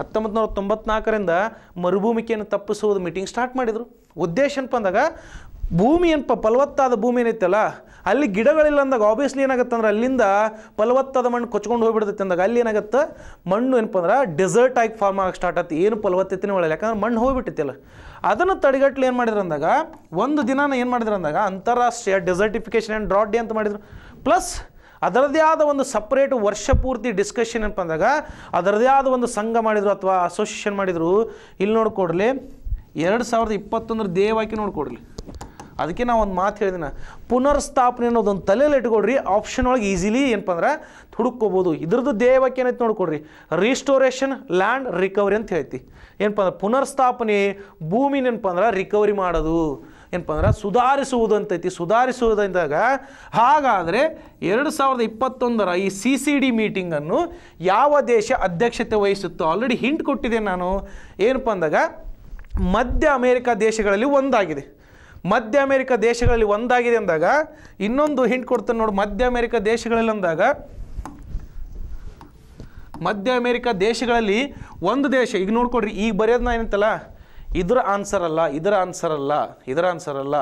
ಹತ್ತೊಂಬತ್ತು ನೂರ ತೊಂಬತ್ನಾಲ್ಕರಿಂದ ಮರುಭೂಮಿಕೆಯನ್ನು ತಪ್ಪಿಸುವುದು ಮೀಟಿಂಗ್ ಸ್ಟಾರ್ಟ್ ಮಾಡಿದರು ಉದ್ದೇಶ ಏನಪ್ಪ ಅಂದಾಗ ಭೂಮಿ ಏನಪ್ಪ ಫಲವತ್ತಾದ ಭೂಮಿ ಏನೈತಲ್ಲ ಅಲ್ಲಿ ಗಿಡಗಳಿಲ್ಲ ಅಂದಾಗ ಆಬ್ವಿಯಸ್ಲಿ ಅಂದ್ರೆ ಅಲ್ಲಿಂದ ಫಲವತ್ತಾದ ಮಣ್ಣು ಕೊಚ್ಕೊಂಡು ಹೋಗ್ಬಿಡುತ್ತೆ ಅಂದಾಗ ಅಲ್ಲಿ ಏನಾಗುತ್ತೆ ಮಣ್ಣು ಏನಪ್ಪ ಅಂದ್ರೆ ಡೆಸರ್ಟ್ ಆಗಿ ಫಾರ್ಮ್ ಆಗಿ ಸ್ಟಾರ್ಟ್ ಆಗುತ್ತೆ ಏನು ಫಲವತ್ತತೆನೇ ಒಳ್ಳೆ ಯಾಕಂದ್ರೆ ಮಣ್ಣು ಹೋಗ್ಬಿಟ್ಟಿತ್ತಲ್ಲ ಅದನ್ನು ತಡೆಗಟ್ಟಲು ಏನು ಮಾಡಿದ್ರು ಅಂದಾಗ ಒಂದು ನಾನು ಏನು ಮಾಡಿದ್ರು ಅಂದಾಗ ಅಂತಾರಾಷ್ಟ್ರೀಯ ಡೆಸರ್ಟಿಫಿಕೇಷನ್ ಆ್ಯಂಡ್ ಡ್ರಾಟ್ ಡೇ ಅಂತ ಮಾಡಿದ್ರು ಪ್ಲಸ್ ಅದರದೇ ಆದ ಒಂದು ಸಪ್ರೇಟ್ ವರ್ಷ ಪೂರ್ತಿ ಡಿಸ್ಕಷನ್ ಏನಪ್ಪ ಅಂದಾಗ ಅದರದೇ ಆದ ಒಂದು ಸಂಘ ಮಾಡಿದರು ಅಥವಾ ಅಸೋಸಿಯೇಷನ್ ಮಾಡಿದರು ಇಲ್ಲಿ ನೋಡಿಕೊಡ್ಲಿ ಎರಡು ಸಾವಿರದ ಇಪ್ಪತ್ತೊಂದರ ದೇವಾಕಿ ನೋಡಿಕೊಡ್ಲಿ ಅದಕ್ಕೆ ನಾವು ಒಂದು ಮಾತು ಹೇಳಿದಿನ ಪುನರ್ಸ್ಥಾಪನೆ ಅನ್ನೋದೊಂದು ತಲೆಯಲ್ಲಿ ಇಟ್ಕೊಳ್ರಿ ಆಪ್ಷನ್ ಒಳಗೆ ಈಸಿಲಿ ಏನಪ್ಪ ಅಂದ್ರೆ ಹುಡುಕ್ಕೋಬೋದು ಇದ್ರದ್ದು ದೇವಕ್ಕೆ ಏನೈತೆ ನೋಡ್ಕೊಡ್ರಿ ರಿಸ್ಟೋರೇಷನ್ ಲ್ಯಾಂಡ್ ರಿಕವರಿ ಅಂತ ಹೇಳ್ತಿ ಏನಪ್ಪ ಅಂದ್ರೆ ಪುನರ್ಸ್ಥಾಪನೆ ಭೂಮಿ ಏನಪ್ಪ ಅಂದ್ರೆ ರಿಕವರಿ ಮಾಡೋದು ಏನಪ್ಪ ಅಂದ್ರೆ ಸುಧಾರಿಸುವುದು ಅಂತೈತಿ ಸುಧಾರಿಸುವುದಂದಾಗ ಹಾಗಾದರೆ ಎರಡು ಸಾವಿರದ ಇಪ್ಪತ್ತೊಂದರ ಈ ಸಿ ಸಿ ಡಿ ಮೀಟಿಂಗನ್ನು ಯಾವ ದೇಶ ಅಧ್ಯಕ್ಷತೆ ವಹಿಸುತ್ತೋ ಆಲ್ರೆಡಿ ಹಿಂಟ್ ಕೊಟ್ಟಿದೆ ನಾನು ಏನಪ್ಪ ಅಂದಾಗ ಮಧ್ಯ ಅಮೇರಿಕಾ ದೇಶಗಳಲ್ಲಿ ಒಂದಾಗಿದೆ ಮಧ್ಯ ಅಮೆರಿಕ ದೇಶಗಳಲ್ಲಿ ಒಂದಾಗಿದೆ ಅಂದಾಗ ಇನ್ನೊಂದು ಹಿಂಟ್ ಕೊಡ್ತಾನೆ ನೋಡಿ ಮಧ್ಯ ಅಮೆರಿಕ ದೇಶಗಳಲ್ಲಿ ಅಂದಾಗ ಮಧ್ಯ ಅಮೇರಿಕ ದೇಶಗಳಲ್ಲಿ ಒಂದು ದೇಶ ಈಗ ನೋಡ್ಕೊಡ್ರಿ ಈಗ ಬರೆಯೋದನ್ನ ಏನಂತಲ್ಲ ಇದರ ಆನ್ಸರ್ ಅಲ್ಲ ಇದರ ಆನ್ಸರ್ ಅಲ್ಲ ಇದರ ಆನ್ಸರ್ ಅಲ್ಲ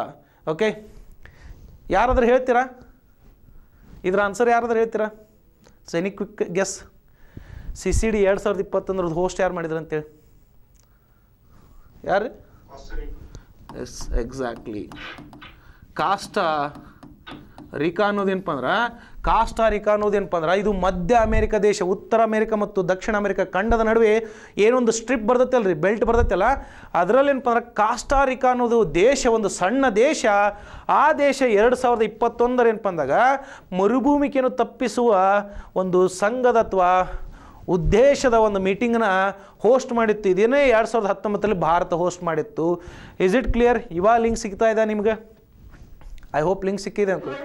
ಓಕೆ ಯಾರಾದರೂ ಹೇಳ್ತೀರಾ ಇದರ ಆನ್ಸರ್ ಯಾರಾದರೂ ಹೇಳ್ತೀರಾ ಸೆನಿ quick guess C C D ಎರಡು ಸಾವಿರದ ಇಪ್ಪತ್ತೊಂದರದ್ದು ಹೋಸ್ಟ್ ಯಾರು ಮಾಡಿದ್ರು ಅಂತೇಳಿ ಯಾರು ಎಸ್ ಎಕ್ಸಾಕ್ಟ್ಲಿ ಕಾಸ್ಟ ರಿಕಾ ಅನ್ನೋದೇನಪ್ಪ ಅಂದ್ರೆ ಕಾಸ್ಟ ರಿಕಾ ಅನ್ನೋದೇನಪ್ಪ ಅಂದ್ರೆ ಇದು ಮಧ್ಯ ಅಮೇರಿಕ ದೇಶ ಉತ್ತರ ಅಮೆರಿಕ ಮತ್ತು ದಕ್ಷಿಣ ಅಮೆರಿಕ ಖಂಡದ ನಡುವೆ ಏನೊಂದು ಸ್ಟ್ರಿಪ್ ಬರ್ತೈತಲ್ಲ ರೀ ಬೆಲ್ಟ್ ಬರ್ತೈತಲ್ಲ ಅದರಲ್ಲಿ ಏನಪ್ಪ ಅಂದ್ರೆ ಕಾಸ್ಟ ರಿಕಾ ಅನ್ನೋದು ದೇಶ ಒಂದು ಸಣ್ಣ ದೇಶ ಆ ದೇಶ ಎರಡು ಸಾವಿರದ ಇಪ್ಪತ್ತೊಂದರ ಏನಪ್ಪ ಅಂದಾಗ ಮರುಭೂಮಿಕೆಯನ್ನು ತಪ್ಪಿಸುವ ಒಂದು ಸಂಘದ ಅಥವಾ ಉದ್ದೇಶದ ಒಂದು ಮೀಟಿಂಗ್ನ ಹೋಸ್ಟ್ ಮಾಡಿತ್ತು ಇದೇನೇ ಎರಡು ಸಾವಿರದ ಹತ್ತೊಂಬತ್ತರಲ್ಲಿ ಭಾರತ ಹೋಸ್ಟ್ ಮಾಡಿತ್ತು ಇಸ್ ಇಟ್ ಕ್ಲಿಯರ್ ಇವಾಗ ಲಿಂಕ್ ಸಿಗ್ತಾ ಇದೆ ನಿಮ್ಗೆ ಐ ಹೋಪ್ ಲಿಂಕ್ ಸಿಕ್ಕಿದೆ ಅಂತ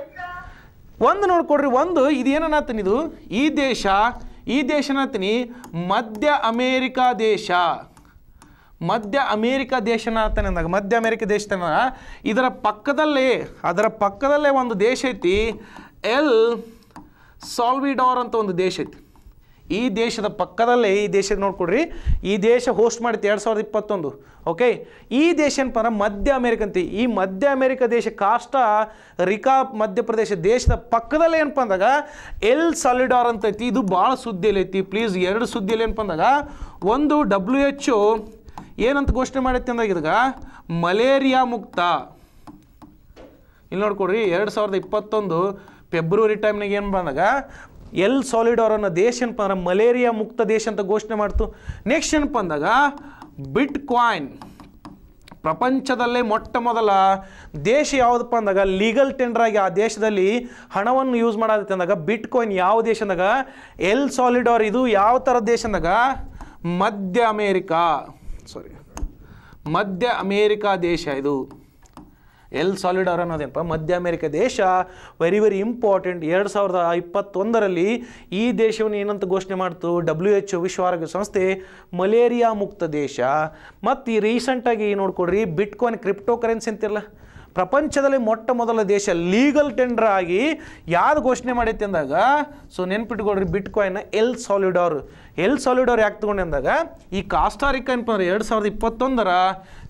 ಒಂದು ನೋಡ್ಕೊಡ್ರಿ ಒಂದು ಇದೇನಾತನಿ ಇದು ಈ ದೇಶ ಈ ದೇಶನತ್ತೀನಿ ಮಧ್ಯ ಅಮೇರಿಕಾ ದೇಶ ಮಧ್ಯ ಅಮೇರಿಕಾ ದೇಶನ ಅಂದಾಗ ಮಧ್ಯ ಅಮೇರಿಕಾ ದೇಶತನ ಇದರ ಪಕ್ಕದಲ್ಲೇ ಅದರ ಪಕ್ಕದಲ್ಲೇ ಒಂದು ದೇಶ ಐತಿ ಎಲ್ ಸಾಲ್ವಿಡಾರ್ ಅಂತ ಒಂದು ದೇಶ ಐತಿ ಈ ದೇಶದ ಪಕ್ಕದಲ್ಲೇ ಈ ದೇಶ ನೋಡ್ಕೊಡ್ರಿ ಈ ದೇಶ ಹೋಸ್ಟ್ ಮಾಡಿತ್ತು ಎರಡು ಸಾವಿರದ ಇಪ್ಪತ್ತೊಂದು ಓಕೆ ಈ ದೇಶ ಏನಪ್ಪ ಅಂದ್ರೆ ಮಧ್ಯ ಅಮೇರಿಕ ಅಂತ ಈ ಮಧ್ಯ ಅಮೇರಿಕ ದೇಶ ಕಾಷ್ಟ ರಿಕಾ ಮಧ್ಯಪ್ರದೇಶ ದೇಶದ ಪಕ್ಕದಲ್ಲೇ ಏನಪ್ಪ ಅಂದಾಗ ಎಲ್ ಸಾಲಿಡಾರ್ ಅಂತ ಐತಿ ಇದು ಭಾಳ ಸುದ್ದಿಯಲ್ಲಿ ಐತಿ ಪ್ಲೀಸ್ ಎರಡು ಸುದ್ದಿಯಲ್ಲಿ ಏನಪ್ಪ ಅಂದಾಗ ಒಂದು ಡಬ್ಲ್ಯೂ ಎಚ್ ಏನಂತ ಘೋಷಣೆ ಮಾಡೈತಿ ಅಂದಾಗ ಇದಾಗ ಮಲೇರಿಯಾ ಮುಕ್ತ ಇಲ್ಲಿ ನೋಡ್ಕೊಡ್ರಿ ಎರಡು ಸಾವಿರದ ಇಪ್ಪತ್ತೊಂದು ಫೆಬ್ರವರಿ ಟೈಮ್ನಾಗ ಏನು ಬಂದಾಗ ಎಲ್ ಸಾಲಿಡ್ ಅವರ್ ಅನ್ನೋ ದೇಶ ಏನಪ್ಪ ಅಂದ್ರೆ ಮಲೇರಿಯಾ ಮುಕ್ತ ದೇಶ ಅಂತ ಘೋಷಣೆ ಮಾಡ್ತು ನೆಕ್ಸ್ಟ್ ಏನಪ್ಪ ಅಂದಾಗ ಬಿಟ್ ಕಾಯಿನ್ ಪ್ರಪಂಚದಲ್ಲೇ ಮೊಟ್ಟ ಮೊದಲ ದೇಶ ಯಾವುದಪ್ಪ ಅಂದಾಗ ಲೀಗಲ್ ಟೆಂಡರ್ ಆಗಿ ಆ ದೇಶದಲ್ಲಿ ಹಣವನ್ನು ಯೂಸ್ ಮಾಡೋದಕ್ಕೆ ಅಂದಾಗ ಬಿಟ್ ಕಾಯಿನ್ ಯಾವ ದೇಶ ಅಂದಾಗ ಎಲ್ ಸಾಲಿಡ್ ಅವರ್ ಇದು ಯಾವ ಥರ ದೇಶ ಅಂದಾಗ ಮಧ್ಯ ಅಮೇರಿಕಾ ಸಾರಿ ಮಧ್ಯ ಅಮೇರಿಕಾ ದೇಶ ಇದು ಎಲ್ ಸಾಲಿಡಾರ್ ಅನ್ನೋದೇನಪ್ಪ ಮಧ್ಯ ಅಮೆರಿಕ ದೇಶ ವೆರಿ ವೆರಿ ಇಂಪಾರ್ಟೆಂಟ್ ಎರಡು ಸಾವಿರದ ಇಪ್ಪತ್ತೊಂದರಲ್ಲಿ ಈ ದೇಶವನ್ನು ಏನಂತ ಘೋಷಣೆ ಮಾಡ್ತು ಡಬ್ಲ್ಯೂ ಎಚ್ ವಿಶ್ವ ಆರೋಗ್ಯ ಸಂಸ್ಥೆ ಮಲೇರಿಯಾ ಮುಕ್ತ ದೇಶ ಮತ್ತು ಈ ರೀಸೆಂಟಾಗಿ ನೋಡ್ಕೊಡ್ರಿ ಬಿಟ್ಕಾಯಿನ್ ಕ್ರಿಪ್ಟೋ ಕರೆನ್ಸಿ ಅಂತಿರಲ್ಲ ಪ್ರಪಂಚದಲ್ಲಿ ಮೊಟ್ಟ ಮೊದಲ ದೇಶ ಲೀಗಲ್ ಟೆಂಡರ್ ಆಗಿ ಯಾವ್ದು ಘೋಷಣೆ ಮಾಡೈತೆ ಅಂದಾಗ ಸೊ ನೆನ್ಪಿಟ್ಕೊಳ್ರಿ bitcoin El Salvador El Salvador ಯಾಕೆ ತಗೊಂಡೆ ಅಂದಾಗ ಈ ಕಾಸ್ಟಾರಿಕಾ ಏನಪ್ಪ ಅಂದ್ರೆ ಎರಡು ಸಾವಿರದ ಇಪ್ಪತ್ತೊಂದರ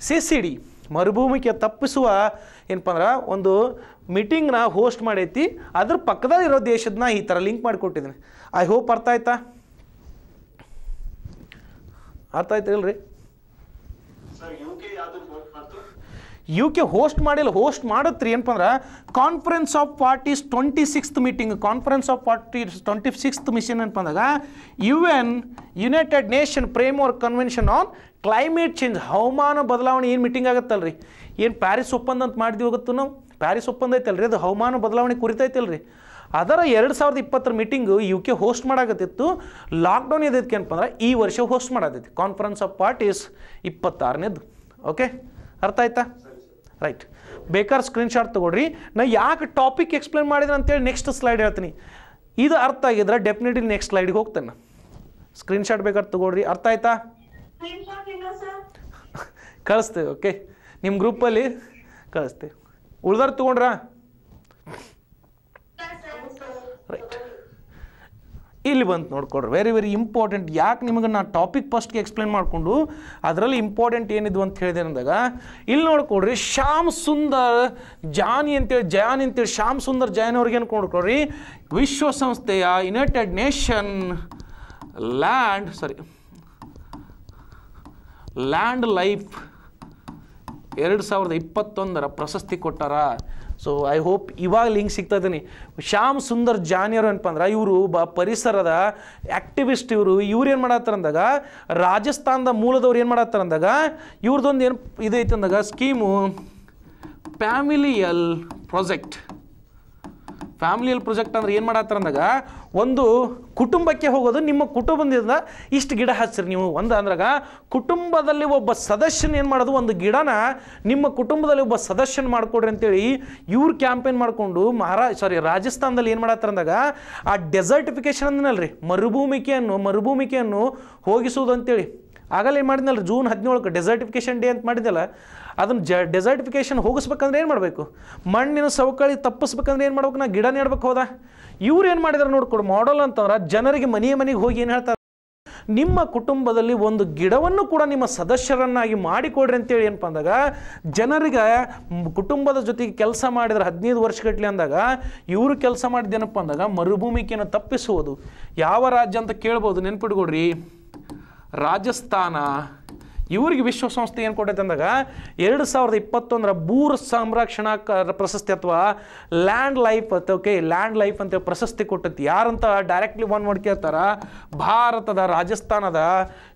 ಸಿ ಸಿ ಡಿ ಮರುಭೂಮಿಕೆ ತಪ್ಪಿಸುವ ಏನಪ್ಪ ಅಂದ್ರೆ ಒಂದು ಮೀಟಿಂಗ್ನ ಹೋಸ್ಟ್ ಮಾಡೈತಿ ಅದ್ರ ಪಕ್ಕದಲ್ಲಿ ಇರೋ ದೇಶದನ್ನ ಈ ಥರ ಲಿಂಕ್ ಮಾಡಿಕೊಟ್ಟಿದ್ದೀನಿ ಐ ಹೋಪ್ ಅರ್ಥ ಆಯ್ತಾ ಅರ್ಥ ಆಯ್ತು ಇಲ್ರಿ ಯು ಕೆ ಹೋಸ್ಟ್ ಮಾಡಿಲ್ಲ ಹೋಸ್ಟ್ ಮಾಡತ್ರಿ ಏನಪ್ಪ ಅಂದ್ರೆ conference of parties twenty sixth meeting conference of parties twenty sixth mission ಏನಪ್ಪ ಅಂದಾಗ U N United Nation framework convention on climate change ಹವಾಮಾನ ಬದಲಾವಣೆ ಏನು ಮೀಟಿಂಗ್ ರೀ ಏನು ಪ್ಯಾರಿಸ್ ಒಪ್ಪಂದ ಅಂತ ಮಾಡಿದ್ವಿ ಗೊತ್ತು ನಾವು ಪ್ಯಾರಿಸ್ ಒಪ್ಪಂದ ಐತಲ್ರಿ ಅದು ಹವಾಮಾನ ಬದಲಾವಣೆ ರೀ ಅದರ ಎರಡು ಸಾವಿರದ ಇಪ್ಪತ್ತರ ಮೀಟಿಂಗು ಯು ಕೆ ಹೋಸ್ಟ್ ಮಾಡಾಕತ್ತಿತ್ತು ಲಾಕ್ಡೌನ್ ಏನಪ್ಪ ಅಂದ್ರೆ ಈ ವರ್ಷ ಹೋಸ್ಟ್ ಮಾಡತ್ತೈತಿ ಕಾನ್ಫರೆನ್ಸ್ ಆಫ್ ಪಾರ್ಟೀಸ್ ಇಪ್ಪತ್ತಾರನೇದು ಓಕೆ ಅರ್ಥ ಆಯ್ತಾ ರೈಟ್ ಬೇಕಾದ್ರೆ ಸ್ಕ್ರೀನ್ಶಾಟ್ ತೊಗೊಳ್ರಿ ನಾ ಯಾಕೆ ಟಾಪಿಕ್ ಎಕ್ಸ್ಪ್ಲೇನ್ ಮಾಡಿದ್ರೆ ಅಂತೇಳಿ ನೆಕ್ಸ್ಟ್ ಸ್ಲೈಡ್ ಹೇಳ್ತೀನಿ ಇದು ಅರ್ಥ ಆಗಿದ್ರೆ ಡೆಫಿನೆಟ್ಲಿ ನೆಕ್ಸ್ಟ್ ಸ್ಲೈಡ್ಗೆ ಹೋಗ್ತೇನೆ ಸ್ಕ್ರೀನ್ಶಾಟ್ ಬೇಕಾದ್ರೆ ತೊಗೊಳ್ರಿ ಅರ್ಥ ಆಯ್ತಾ ಕಳಿಸ್ತೇವೆ ಓಕೆ ನಿಮ್ಮ ಗ್ರೂಪಲ್ಲಿ ಕಳಿಸ್ತೇವೆ ಉಳ್ದಾರು ತಗೊಂಡ್ರಾ ರೈಟ್ ಇಲ್ಲಿ ಬಂತು ನೋಡ್ಕೊಡ್ರಿ ವೆರಿ ವೆರಿ ಇಂಪಾರ್ಟೆಂಟ್ ಯಾಕೆ ನಿಮಗೆ ನಾನು ಟಾಪಿಕ್ ಫಸ್ಟ್ಗೆ ಎಕ್ಸ್ಪ್ಲೇನ್ ಮಾಡಿಕೊಂಡು ಅದರಲ್ಲಿ ಇಂಪಾರ್ಟೆಂಟ್ ಏನಿದ್ವು ಅಂತ ಹೇಳಿದೆ ಅಂದಾಗ ಇಲ್ಲಿ ನೋಡ್ಕೊಡ್ರಿ ಶ್ಯಾಮ್ ಸುಂದರ್ ಜಾನಿ ಅಂತೇಳಿ ಜಯಾನಿ ಅಂತೇಳಿ ಶ್ಯಾಮ್ ಸುಂದರ್ ಜಯನ್ ಅವ್ರಿಗೆ ನೋಡ್ಕೊಡ್ರಿ ವಿಶ್ವಸಂಸ್ಥೆಯ united nation land sorry land life ಎರಡು ಸಾವಿರದ ಇಪ್ಪತ್ತೊಂದರ ಪ್ರಶಸ್ತಿ ಕೊಟ್ಟಾರ ಸೊ ಐ ಹೋಪ್ ಇವಾಗ ಲಿಂಕ್ ಸಿಗ್ತಾ ಇದ್ದೀನಿ ಶ್ಯಾಮ್ ಸುಂದರ್ ಜಾನಿಯರ್ ಏನಪ್ಪ ಇವರು ಬ ಪರಿಸರದ ಆ್ಯಕ್ಟಿವಿಸ್ಟ್ ಇವರು ಇವ್ರು ಏನು ಅಂದಾಗ ರಾಜಸ್ಥಾನದ ಮೂಲದವ್ರು ಏನು ಅಂದಾಗ ಇವ್ರದ್ದೊಂದು ಏನು ಇದೈತೆ ಅಂದಾಗ ಸ್ಕೀಮು ಫ್ಯಾಮಿಲಿಯಲ್ ಪ್ರಾಜೆಕ್ಟ್ ಫ್ಯಾಮಿಲಿಯಲ್ಲಿ ಪ್ರೊಜೆಕ್ಟ್ ಅಂದ್ರೆ ಏನು ಅಂದಾಗ ಒಂದು ಕುಟುಂಬಕ್ಕೆ ಹೋಗೋದು ನಿಮ್ಮ ಕುಟುಂಬದಿಂದ ಇಷ್ಟು ಗಿಡ ಹಚ್ಚಿರಿ ನೀವು ಒಂದು ಅಂದ್ರಾಗ ಕುಟುಂಬದಲ್ಲಿ ಒಬ್ಬ ಸದಸ್ಯನ ಏನು ಮಾಡೋದು ಒಂದು ಗಿಡನ ನಿಮ್ಮ ಕುಟುಂಬದಲ್ಲಿ ಒಬ್ಬ ಸದಸ್ಯನ ಮಾಡಿಕೊಡ್ರಿ ಅಂತೇಳಿ ಇವ್ರು ಕ್ಯಾಂಪೇನ್ ಮಾಡಿಕೊಂಡು ಮಹಾರಾ ಸಾರಿ ರಾಜಸ್ಥಾನದಲ್ಲಿ ಏನು ಅಂದಾಗ ಆ ಡೆಸರ್ಟಿಫಿಕೇಶನ್ ಅಂದನಲ್ರಿ ಮರುಭೂಮಿಕೆಯನ್ನು ಮರುಭೂಮಿಕೆಯನ್ನು ಹೋಗಿಸುವುದು ಅಂತೇಳಿ ಆಗಲ್ಲ ಏನು ಮಾಡಿದ್ನಲ್ಲ ಜೂನ್ ಹದಿನೇಳಕ್ಕೆ ಡೆಸರ್ಟಿಫಿಕೇಶನ್ ಡೇ ಅಂತ ಮಾಡಿದಲ್ಲ ಅದನ್ನು ಜ ಡೆಸರ್ಟಿಫಿಕೇಷನ್ ಹೋಗಿಸ್ಬೇಕಂದ್ರೆ ಏನು ಮಾಡಬೇಕು ಮಣ್ಣಿನ ಸವಕಳಿ ತಪ್ಪಿಸ್ಬೇಕಂದ್ರೆ ಏನು ಮಾಡ್ಬೇಕು ನಾ ಗಿಡ ನೆಡ್ಬೇಕು ಹೋದ ಇವ್ರು ಏನು ಮಾಡಿದಾರೆ ನೋಡ್ಕೊಡು ಮಾಡಲ್ ಅಂತಂದ್ರೆ ಜನರಿಗೆ ಮನೆಯ ಮನೆಗೆ ಹೋಗಿ ಏನು ಹೇಳ್ತಾರೆ ನಿಮ್ಮ ಕುಟುಂಬದಲ್ಲಿ ಒಂದು ಗಿಡವನ್ನು ಕೂಡ ನಿಮ್ಮ ಸದಸ್ಯರನ್ನಾಗಿ ಮಾಡಿಕೊಡ್ರಿ ಅಂತೇಳಿ ಏನಪ್ಪ ಅಂದಾಗ ಜನರಿಗೆ ಕುಟುಂಬದ ಜೊತೆಗೆ ಕೆಲಸ ಮಾಡಿದ್ರೆ ಹದಿನೈದು ವರ್ಷಗಟ್ಟಲೆ ಅಂದಾಗ ಇವರು ಕೆಲಸ ಏನಪ್ಪ ಅಂದಾಗ ಮರುಭೂಮಿಕೆಯನ್ನು ತಪ್ಪಿಸುವುದು ಯಾವ ರಾಜ್ಯ ಅಂತ ಕೇಳ್ಬೋದು ನೆನ್ಪಿಟ್ಕೊಡ್ರಿ ರಾಜಸ್ಥಾನ ಇವರಿಗೆ ವಿಶ್ವಸಂಸ್ಥೆ ಏನು ಕೊಟ್ಟೈತೆ ಅಂದಾಗ ಎರಡು ಸಾವಿರದ ಇಪ್ಪತ್ತೊಂದರ ಭೂರ ಸಂರಕ್ಷಣಾ ಪ್ರಶಸ್ತಿ ಅಥವಾ ಲ್ಯಾಂಡ್ ಲೈಫ್ ಅಥವಾ ಓಕೆ ಲ್ಯಾಂಡ್ ಲೈಫ್ ಅಂತ ಪ್ರಶಸ್ತಿ ಕೊಟ್ಟೈತಿ ಯಾರಂತ ಡೈರೆಕ್ಟ್ಲಿ ಮಾಡಿ ಕೇಳ್ತಾರ ಭಾರತದ ರಾಜಸ್ಥಾನದ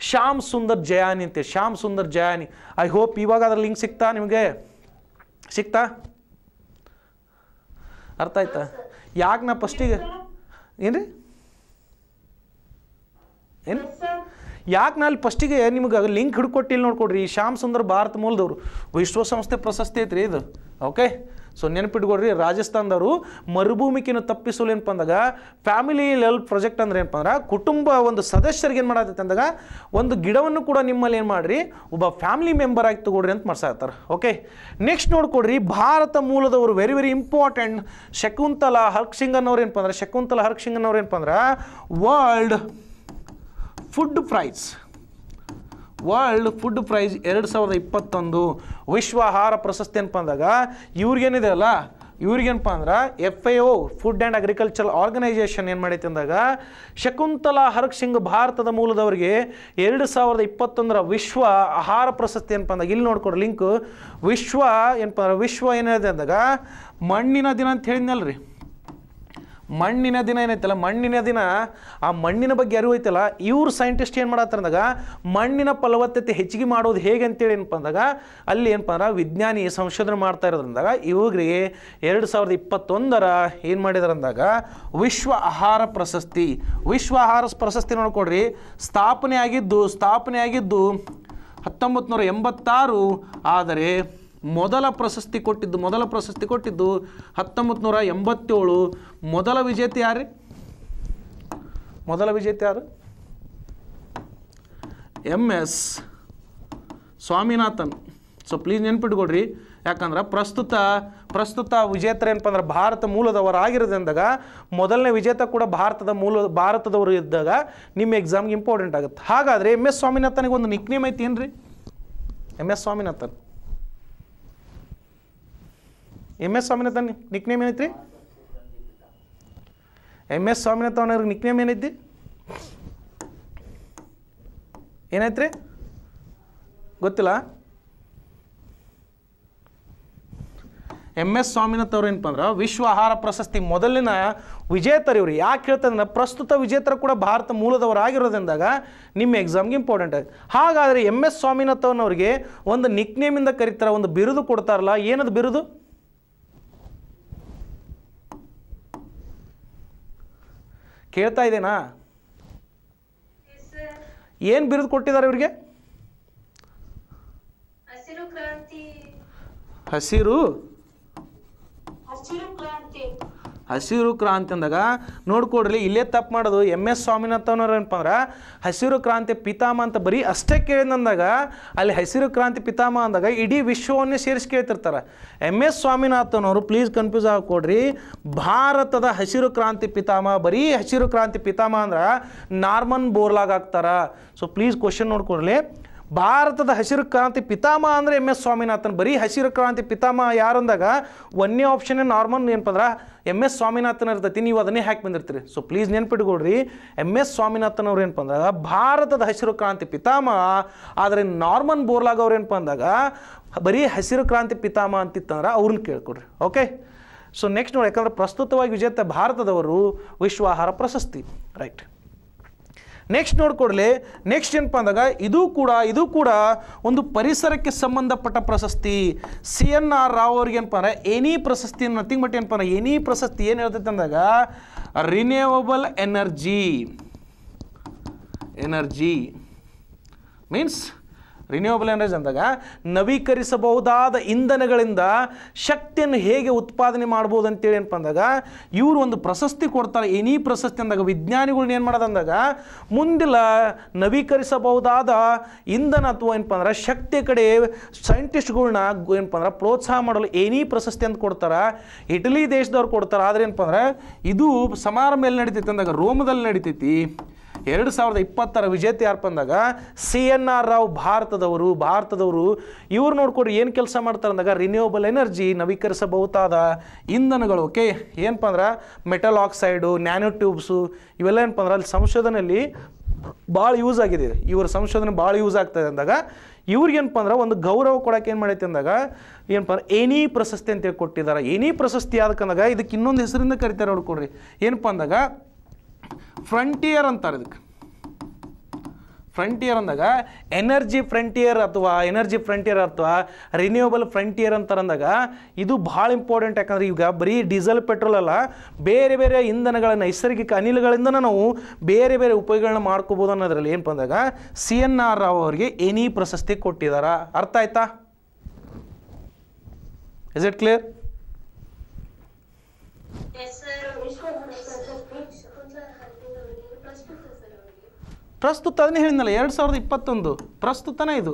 ಶ್ಯಾಮ್ ಸುಂದರ್ ಜಯಾನಿ ಅಂತೆ ಶ್ಯಾಮ್ ಸುಂದರ್ ಜಯಾನಿ ಐ ಹೋಪ್ ಇವಾಗ ಅದ್ರ ಲಿಂಕ್ ಸಿಕ್ತಾ ನಿಮಗೆ ಸಿಗ್ತಾ ಅರ್ಥ ಆಯ್ತಾ ಯಾಕೆ ನಾ ಫಸ್ಟಿಗೆ ಏನು ರೀ ಏನು ಯಾಕೆ ನಾನು ಫಸ್ಟಿಗೆ ನಿಮ್ಗೆ ಲಿಂಕ್ ಹಿಡ್ಕೊಟ್ಟಿಲ್ಲ ನೋಡ್ಕೊಡ್ರಿ ಈ ಶ್ಯಾಮ್ ಸುಂದರ್ ಭಾರತ್ ಮೂಲದವರು ವಿಶ್ವಸಂಸ್ಥೆ ಪ್ರಶಸ್ತಿ ಐತ್ರಿ ಇದು ಓಕೆ ಸೊ ನೆನಪಿಟ್ಕೊಡ್ರಿ ರಾಜಸ್ಥಾನದವರು ಮರುಭೂಮಿಕೆಯನ್ನು ತಪ್ಪಿಸಲು ಏನಪ್ಪ ಅಂದಾಗ ಫ್ಯಾಮಿಲಿ ಲೆವೆಲ್ ಪ್ರಾಜೆಕ್ಟ್ ಅಂದ್ರೆ ಏನಪ್ಪ ಅಂದ್ರೆ ಕುಟುಂಬ ಒಂದು ಸದಸ್ಯರಿಗೆ ಏನು ಮಾಡತ್ತೈತೆ ಅಂದಾಗ ಒಂದು ಗಿಡವನ್ನು ಕೂಡ ನಿಮ್ಮಲ್ಲಿ ಏನು ಮಾಡಿರಿ ಒಬ್ಬ ಫ್ಯಾಮಿಲಿ ಮೆಂಬರ್ ಆಗಿ ತಗೊಳ್ರಿ ಅಂತ ಮಾಡ್ಸಾತಾರೆ ಓಕೆ ನೆಕ್ಸ್ಟ್ ನೋಡ್ಕೊಡ್ರಿ ಭಾರತ ಮೂಲದವರು very very important Shakuntala Harak ಏನಪ್ಪ ಅಂದ್ರೆ ಶಕುಂತಲಾ ಹರ್ಕ್ ಏನಪ್ಪ ಅಂದ್ರೆ world food prize world food prize ಎರಡು ಸಾವಿರದ ಇಪ್ಪತ್ತೊಂದು ವಿಶ್ವ ಆಹಾರ ಪ್ರಶಸ್ತಿ ಏನಪ್ಪ ಅಂದಾಗ ಇವ್ರಿಗೇನಿದೆ ಅಲ್ಲ ಇವ್ರಿಗೇನಪ್ಪ ಅಂದ್ರೆ F I O food and agriculture organisation ಏನು ಮಾಡೈತೆ ಅಂದಾಗ ಶಕುಂತಲಾ ಹರಕ್ ಸಿಂಗ್ ಭಾರತದ ಮೂಲದವರಿಗೆ ಎರಡು ಸಾವಿರದ ಇಪ್ಪತ್ತೊಂದರ ವಿಶ್ವ ಆಹಾರ ಪ್ರಶಸ್ತಿ ಏನಪ್ಪ ಅಂದಾಗ ಇಲ್ಲಿ ನೋಡ್ಕೊಡ್ರಿ ಲಿಂಕ್ ವಿಶ್ವ ಏನಪ್ಪ ಅಂದ್ರೆ ವಿಶ್ವ ಏನಿದೆ ಅಂದಾಗ ಮಣ್ಣಿನ ದಿನ ಅಂತ ಹೇಳಿದ್ನಲ್ಲ ರೀ ಮಣ್ಣಿನ ದಿನ ಏನೈತಲ್ಲ ಮಣ್ಣಿನ ದಿನ ಆ ಮಣ್ಣಿನ ಬಗ್ಗೆ ಅರಿವು ಐತಲ್ಲ ಇವ್ರು ಸೈಂಟಿಸ್ಟ್ ಏನು ಮಾಡತ್ತಾರ ಅಂದಾಗ ಮಣ್ಣಿನ ಫಲವತ್ತತೆ ಹೆಚ್ಚಿಗೆ ಮಾಡೋದು ಹೇಗೆ ಅಂತೇಳಿ ಏನಪ್ಪ ಅಂದಾಗ ಅಲ್ಲಿ ಏನಪ್ಪ ಅಂದ್ರೆ ವಿಜ್ಞಾನಿ ಸಂಶೋಧನೆ ಮಾಡ್ತಾ ಇರೋದ್ರಂದಾಗ ಇವ್ರಿಗೆ ಎರಡು ಸಾವಿರದ ಇಪ್ಪತ್ತೊಂದರ ಏನು ಮಾಡಿದಾರಂದಾಗ ವಿಶ್ವ ಆಹಾರ ಪ್ರಶಸ್ತಿ ವಿಶ್ವ ಆಹಾರ ಪ್ರಶಸ್ತಿ ನೋಡ್ಕೊಡ್ರಿ ಸ್ಥಾಪನೆ ಆಗಿದ್ದು ಸ್ಥಾಪನೆ ಆಗಿದ್ದು ಹತ್ತೊಂಬತ್ತು ನೂರ ಎಂಬತ್ತಾರು ಆದರೆ ಮೊದಲ ಪ್ರಶಸ್ತಿ ಕೊಟ್ಟಿದ್ದು ಮೊದಲ ಪ್ರಶಸ್ತಿ ಕೊಟ್ಟಿದ್ದು ಹತ್ತೊಂಬತ್ತು ನೂರ ಎಂಬತ್ತೇಳು ಮೊದಲ ವಿಜೇತ ಯಾರು ಮೊದಲ ವಿಜೇತ ಯಾರು M S Swaminathan so please ನೆನ್ಪಿಟ್ಕೊಡ್ರಿ ಯಾಕಂದ್ರೆ ಪ್ರಸ್ತುತ ಪ್ರಸ್ತುತ ವಿಜೇತರ ಏನಪ್ಪ ಅಂದ್ರೆ ಭಾರತ ಮೂಲದವರು ಆಗಿರೋದ್ರಿಂದಾಗ ಮೊದಲನೇ ವಿಜೇತ ಕೂಡ ಭಾರತದ ಮೂಲ ಭಾರತದವರು ಇದ್ದಾಗ ನಿಮ್ಮ ಎಕ್ಸಾಮ್ಗೆ ಇಂಪಾರ್ಟೆಂಟ್ ಆಗುತ್ತೆ ಹಾಗಾದರೆ ಎಮ್ ಎಸ್ ಸ್ವಾಮಿನಾಥನಿಗೆ ಒಂದು ನೇಮ್ ಐತಿ ಏನ್ರಿ M S Swaminathan M S Swaminathan nick name ಏನೈತ್ರಿ ಎಮ್ ಎಸ್ ಸ್ವಾಮಿನಾಥ್ ಅವ್ರಿಗೆ ನಿಕ್ನೇಮ್ ಏನೈತಿ ಏನಾಯ್ತು ರೀ ಗೊತ್ತಿಲ್ಲ ಎಮ್ ಎಸ್ ಸ್ವಾಮಿನಾಥ್ ಅವ್ರು ಏನಪ್ಪ ಅಂದ್ರೆ ವಿಶ್ವ ಆಹಾರ ಪ್ರಶಸ್ತಿ ಮೊದಲಿನ ವಿಜೇತರು ಇವರು ಯಾಕೆ ಹೇಳ್ತಂದ್ರೆ ಪ್ರಸ್ತುತ ವಿಜೇತರು ಕೂಡ ಭಾರತ ಮೂಲದವರಾಗಿರೋದ್ರಿಂದಾಗ ನಿಮ್ಮ ಎಕ್ಸಾಮ್ಗೆ ಇಂಪಾರ್ಟೆಂಟ್ ಆಗುತ್ತೆ ಹಾಗಾದರೆ ಎಮ್ ಎಸ್ ಸ್ವಾಮಿನಾಥನ್ ಒಂದು ಒಂದು ನಿಕ್ನೇಮಿಂದ ಕರೀತಾರೆ ಒಂದು ಬಿರುದು ಕೊಡ್ತಾರಲ್ಲ ಏನದು ಬಿರುದು ಕೇಳ್ತಾ ಇದ್ದೇನಾ ಏನು ಬಿರುದು ಕೊಟ್ಟಿದ್ದಾರೆ ಇವರಿಗೆ ಹಸಿರು ಹಸಿರು ಕ್ರಾಂತಿ ಅಂದಾಗ ನೋಡ್ಕೊಡ್ರಿ ಇಲ್ಲೇ ತಪ್ಪು ಮಾಡೋದು ಎಮ್ ಎಸ್ ಸ್ವಾಮಿನಾಥನವ್ರು ಏನಪ್ಪ ಅಂದ್ರೆ ಹಸಿರು ಕ್ರಾಂತಿ ಪಿತಾಮ ಅಂತ ಬರೀ ಅಷ್ಟೇ ಕೇಳಿದಂದಾಗ ಅಲ್ಲಿ ಹಸಿರು ಕ್ರಾಂತಿ ಪಿತಾಮ ಅಂದಾಗ ಇಡೀ ವಿಶ್ವವನ್ನೇ ಸೇರಿಸಿ ಕೇಳ್ತಿರ್ತಾರೆ ಎಮ್ ಎಸ್ ಸ್ವಾಮಿನಾಥನವರು ಪ್ಲೀಸ್ ಕನ್ಫ್ಯೂಸ್ ಕೊಡ್ರಿ ಭಾರತದ ಹಸಿರು ಕ್ರಾಂತಿ ಪಿತಾಮ ಬರೀ ಹಸಿರು ಕ್ರಾಂತಿ ಪಿತಾಮ ಅಂದ್ರೆ ನಾರ್ಮನ್ ಬೋರ್ಲಾಗ್ ಹಾಕ್ತಾರೆ ಸೊ ಪ್ಲೀಸ್ ಕ್ವಶನ್ ನೋಡ್ಕೊಡ್ರಿ ಭಾರತದ ಹಸಿರು ಕ್ರಾಂತಿ ಪಿತಾಮ ಅಂದರೆ ಎಮ್ ಎಸ್ ಸ್ವಾಮಿನಾಥನ್ ಬರೀ ಹಸಿರು ಕ್ರಾಂತಿ ಪಿತಾಮ ಯಾರಂದಾಗ ಒಂದನೇ ಆಪ್ಷನ್ ನಾರ್ಮಲ್ ಏನಪ್ಪಂದ್ರೆ ಎಮ್ ಎಸ್ ಸ್ವಾಮಿನಾಥನ್ ಇರ್ತೈತಿ ನೀವು ಅದನ್ನೇ ಹಾಕಿ ಬಂದಿರ್ತೀರಿ ಸೊ ಪ್ಲೀಸ್ ನೆನ್ಪಿಟ್ಕೊಡ್ರಿ ಎಮ್ ಎಸ್ ಸ್ವಾಮಿನಾಥನ್ ಅವ್ರು ಏನಪ್ಪ ಅಂದಾಗ ಭಾರತದ ಹಸಿರು ಕ್ರಾಂತಿ ಪಿತಾಮ ಆದರೆ ನಾರ್ಮನ್ ಬೋರ್ಲಾಗ ಅವ್ರು ಏನಪ್ಪ ಅಂದಾಗ ಬರೀ ಹಸಿರು ಕ್ರಾಂತಿ ಪಿತಾಮ ಅಂತಿತ್ತಂದ್ರೆ ಅವ್ರನ್ನ ಕೇಳ್ಕೊಡ್ರಿ ಓಕೆ ಸೊ ನೆಕ್ಸ್ಟ್ ನೋಡಿ ಯಾಕಂದ್ರೆ ಪ್ರಸ್ತುತವಾಗಿ ವಿಜೇತ ಭಾರತದವರು ವಿಶ್ವ ಆಹಾರ ಪ್ರಶಸ್ತಿ ರೈಟ್ ನೆಕ್ಸ್ಟ್ ನೋಡ್ಕೊಡ್ಲಿ ನೆಕ್ಸ್ಟ್ ಏನಪ್ಪ ಅಂದಾಗ ಇದು ಕೂಡ ಇದು ಕೂಡ ಒಂದು ಪರಿಸರಕ್ಕೆ ಸಂಬಂಧಪಟ್ಟ ಪ್ರಶಸ್ತಿ ಸಿ ಎನ್ ಆರ್ ರಾವ್ ಅವ್ರಿಗೆ ಏನಪ್ಪ ಎನಿ ಪ್ರಶಸ್ತಿ ನಥಿಂಗ್ ಬಟ್ ಏನಪ್ಪ ಅಂದ್ರೆ ಎನಿ ಪ್ರಶಸ್ತಿ ಏನು ಹೇಳ್ತೈತೆ ಅಂದಾಗ renewable energy energy means renewable energy ಅಂದಾಗ ನವೀಕರಿಸಬಹುದಾದ ಇಂಧನಗಳಿಂದ ಶಕ್ತಿಯನ್ನು ಹೇಗೆ ಉತ್ಪಾದನೆ ಮಾಡ್ಬೋದು ಅಂತೇಳಿ ಏನಪ್ಪ ಅಂದಾಗ ಇವರು ಒಂದು ಪ್ರಶಸ್ತಿ ಕೊಡ್ತಾರೆ ಎನಿ ಪ್ರಶಸ್ತಿ ಅಂದಾಗ ವಿಜ್ಞಾನಿಗಳನ್ನ ಏನು ಮಾಡೋದಂದಾಗ ಮುಂದಿಲ್ಲ ನವೀಕರಿಸಬಹುದಾದ ಇಂಧನ ಅಥವಾ ಏನಪ್ಪ ಅಂದ್ರೆ ಶಕ್ತಿ ಕಡೆ ಸೈಂಟಿಸ್ಟ್ಗಳನ್ನ ಏನಪ್ಪ ಅಂದ್ರೆ ಪ್ರೋತ್ಸಾಹ ಮಾಡಲು ಏನಿ ಪ್ರಶಸ್ತಿ ಅಂತ ಕೊಡ್ತಾರೆ ಇಟಲಿ ದೇಶದವ್ರು ಕೊಡ್ತಾರೆ ಆದರೆ ಏನಪ್ಪ ಅಂದ್ರೆ ಇದು ಸಮಾರಂಭದಲ್ಲಿ ಎಲ್ಲಿ ನಡೀತೈತಿ ಅಂದಾಗ ರೋಮದಲ್ಲಿ ನಡೀತೈತಿ ಎರಡು ಸಾವಿರದ ಇಪ್ಪತ್ತರ ವಿಜೇತೆ ಯಾರು ಬಂದಾಗ ಸಿ ಎನ್ ಆರ್ ರಾವ್ ಭಾರತದವರು ಭಾರತದವರು ಇವ್ರು ನೋಡ್ಕೊಡ್ರಿ ಏನು ಕೆಲಸ ಮಾಡ್ತಾರೆ ಅಂದಾಗ ರಿನ್ಯೂವಬಲ್ ಎನರ್ಜಿ ನವೀಕರಿಸಬಹುದಾದ ಇಂಧನಗಳು ಓಕೆ ಏನಪ್ಪ ಅಂದ್ರೆ ಮೆಟಲ್ ಆಕ್ಸೈಡು ನ್ಯಾನೋಟ್ಯೂಬ್ಸು ಇವೆಲ್ಲ ಏನಪ್ಪ ಅಂದ್ರೆ ಅಲ್ಲಿ ಸಂಶೋಧನೆಯಲ್ಲಿ ಭಾಳ ಯೂಸ್ ಆಗಿದೆ ಇವರು ಸಂಶೋಧನೆ ಭಾಳ ಯೂಸ್ ಆಗ್ತದೆ ಅಂದಾಗ ಏನಪ್ಪ ಅಂದ್ರೆ ಒಂದು ಗೌರವ ಕೊಡೋಕೆ ಏನು ಮಾಡೈತೆ ಅಂದಾಗ ಏನಪ್ಪ ಅಂದ್ರೆ ಏನಿ ಪ್ರಶಸ್ತಿ ಅಂತೇಳಿ ಕೊಟ್ಟಿದ್ದಾರೆ ಏನಿ ಪ್ರಶಸ್ತಿ ಆದಕ್ಕಂದಾಗ ಇದಕ್ಕೆ ಇನ್ನೊಂದು ಹೆಸರಿಂದ ಕರಿತಾರೆ ನೋಡ್ಕೊಡ್ರಿ ಏನಪ್ಪ ಅಂದಾಗ ಫ್ರಂಟಿಯರ್ ಅಂತಾರೆ ಇದಕ್ಕೆ ಫ್ರಂಟಿಯರ್ ಅಂದಾಗ ಎನರ್ಜಿ ಫ್ರಂಟಿಯರ್ ಅಥವಾ ಎನರ್ಜಿ ಫ್ರಂಟಿಯರ್ ಅಥವಾ ರಿನ್ಯೂವಬಲ್ ಫ್ರಂಟಿಯರ್ ಅಂತಾರಂದಾಗ ಇದು ಭಾಳ ಇಂಪಾರ್ಟೆಂಟ್ ಯಾಕಂದ್ರೆ ಈಗ ಬರೀ ಡೀಸೆಲ್ ಪೆಟ್ರೋಲ್ ಅಲ್ಲ ಬೇರೆ ಬೇರೆ ಇಂಧನಗಳ ನೈಸರ್ಗಿಕ ಅನಿಲಗಳಿಂದ ನಾವು ಬೇರೆ ಬೇರೆ ಉಪಯೋಗಗಳನ್ನ ಮಾಡ್ಕೋಬೋದು ಅನ್ನೋದ್ರಲ್ಲಿ ಏನು ಬಂದಾಗ ಸಿ ಎನ್ ಆರ್ ರಾವ್ ಅವರಿಗೆ ಎನಿ ಪ್ರಶಸ್ತಿ ಕೊಟ್ಟಿದ್ದಾರೆ ಅರ್ಥ ಆಯ್ತಾ ಇಸ್ ಇಟ್ ಕ್ಲಿಯರ್ ಪ್ರಸ್ತುತ ಅದನ್ನೇ ಹೇಳಿದ್ನಲ್ಲ ಎರಡು ಸಾವಿರದ ಇಪ್ಪತ್ತೊಂದು ಪ್ರಸ್ತುತನೇ ಇದು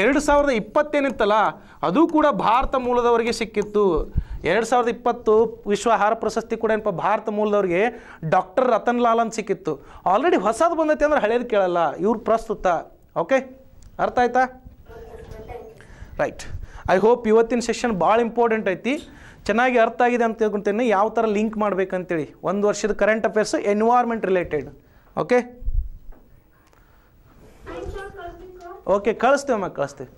ಎರಡು ಸಾವಿರದ ಇಪ್ಪತ್ತೇನಿತ್ತಲ್ಲ ಅದು ಕೂಡ ಭಾರತ ಮೂಲದವರಿಗೆ ಸಿಕ್ಕಿತ್ತು ಎರಡು ಸಾವಿರದ ಇಪ್ಪತ್ತು ವಿಶ್ವ ಆಹಾರ ಪ್ರಶಸ್ತಿ ಕೂಡ ಏನಪ್ಪ ಭಾರತ ಮೂಲದವರಿಗೆ ಡಾಕ್ಟರ್ ರತನ್ ಲಾಲ್ ಅಂತ ಸಿಕ್ಕಿತ್ತು ಆಲ್ರೆಡಿ ಹೊಸದು ಬಂದೈತೆ ಅಂದ್ರೆ ಹಳೇದು ಕೇಳಲ್ಲ ಇವ್ರು ಪ್ರಸ್ತುತ ಓಕೆ ಅರ್ಥ ಆಯ್ತಾ ರೈಟ್ ಐ ಹೋಪ್ ಇವತ್ತಿನ ಸೆಷನ್ ಭಾಳ ಇಂಪಾರ್ಟೆಂಟ್ ಐತಿ ಚೆನ್ನಾಗಿ ಅರ್ಥ ಆಗಿದೆ ಅಂತ ತಿಳ್ಕೊಂತೇನೆ ಯಾವ ಥರ ಲಿಂಕ್ ಮಾಡ್ಬೇಕಂತೇಳಿ ಒಂದು ವರ್ಷದ current affairs environment related okay okay ಕಳಿಸ್ತೀವಿ ಅಮ್ಮ ಕಳಿಸ್ತೀವಿ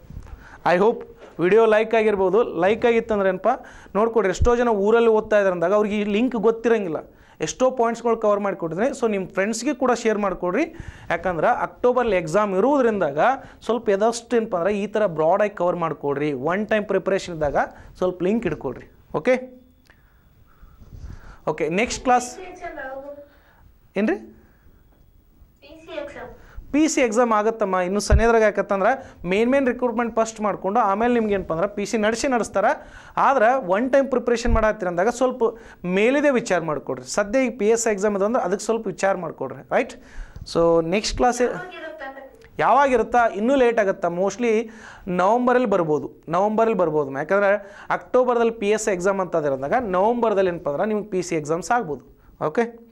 ಐ ಹೋಪ್ ವಿಡಿಯೋ ಲೈಕ್ ಆಗಿರ್ಬೋದು ಲೈಕ್ ಅಂದ್ರೆ ಏನಪ್ಪ ನೋಡ್ಕೊಡ್ರಿ ಎಷ್ಟೋ ಜನ ಊರಲ್ಲಿ ಓದ್ತಾ ಇದ್ದಾರೆ ಅಂದಾಗ ಅವ್ರಿಗೆ ಈ ಲಿಂಕ್ ಗೊತ್ತಿರಂಗಿಲ್ಲ ಎಷ್ಟೋ ಪಾಯಿಂಟ್ಸ್ಗಳು ಕವರ್ ಮಾಡಿಕೊಡಿದ್ರೆ ಸೊ ನಿಮ್ಮ ಫ್ರೆಂಡ್ಸ್ಗೆ ಕೂಡ ಶೇರ್ ಮಾಡಿಕೊಡ್ರಿ ಯಾಕಂದ್ರೆ ಅಕ್ಟೋಬರ್ಲಿ ಎಕ್ಸಾಮ್ ಇರುವುದರಿಂದಾಗ ಸ್ವಲ್ಪ ಎದಷ್ಟು ಏನಪ್ಪ ಅಂದ್ರೆ ಈ ಥರ ಬ್ರಾಡಾಗಿ ಕವರ್ ಮಾಡಿಕೊಡ್ರಿ ಒನ್ ಟೈಮ್ ಪ್ರಿಪ್ರೇಷನ್ ಇದ್ದಾಗ ಸ್ವಲ್ಪ ಲಿಂಕ್ ಇಟ್ಕೊಡ್ರಿ ಓಕೆ ಓಕೆ ನೆಕ್ಸ್ಟ್ ಕ್ಲಾಸ್ ಏನು ರೀ ಪಿ ಸಿ ಎಕ್ಸಾಮ್ ಆಗುತ್ತಮ್ಮ ಇನ್ನು ಸನಿಯದ್ರಾಗ ಯಾಕತ್ತಂದ್ರೆ ಮೇನ್ ಮೇನ್ ರಿಕ್ರೂಟ್ಮೆಂಟ್ ಫಸ್ಟ್ ಮಾಡಿಕೊಂಡು ಆಮೇಲೆ ನಿಮ್ಗೆ ಏನಪ್ಪ ಅಂದ್ರೆ ಪಿ ಸಿ ನಡೆಸಿ ನಡೆಸ್ತಾರೆ ಆದ್ರೆ ಒನ್ ಟೈಮ್ ಪ್ರಿಪ್ರೇಷನ್ ಮಾಡತ್ತಿರಂದಾಗ ಅಂದಾಗ ಸ್ವಲ್ಪ ಮೇಲಿದೆ ವಿಚಾರ ಮಾಡಿಕೊಡ್ರಿ ಸದ್ಯ ಈಗ ಪಿ ಎಸ್ ಎಕ್ಸಾಮ್ ಇದೆ ಅಂದ್ರೆ ಅದಕ್ಕೆ ಸ್ವಲ್ಪ ವಿಚಾರ ಮಾಡಿಕೊಡ್ರಿ ರೈಟ್ ಸೊ ನೆಕ್ಸ್ಟ್ ಕ್ಲಾಸ್ ಯಾವಾಗಿರುತ್ತಾ ಇನ್ನೂ ಲೇಟ್ ಆಗುತ್ತಾ ಮೋಸ್ಟ್ಲಿ ನವಂಬರಲ್ಲಿ ಬರ್ಬೋದು ನವಂಬರಲ್ಲಿ ಬರ್ಬೋದು ಯಾಕಂದರೆ ಅಕ್ಟೋಬರ್ದಲ್ಲಿ ಪಿ ಎಸ್ ಎಕ್ಸಾಮ್ ಅಂತ ಅದಿರಂದಾಗ ನವಂಬರ್ದಲ್ಲಿ ಏನಪ್ಪ ಅಂದ್ರೆ ನಿಮ್ಗೆ ಪಿ ಸಿ ಎಕ್ಸಾಮ್ಸ್ ಆಗ್ಬೋದು ಓಕೆ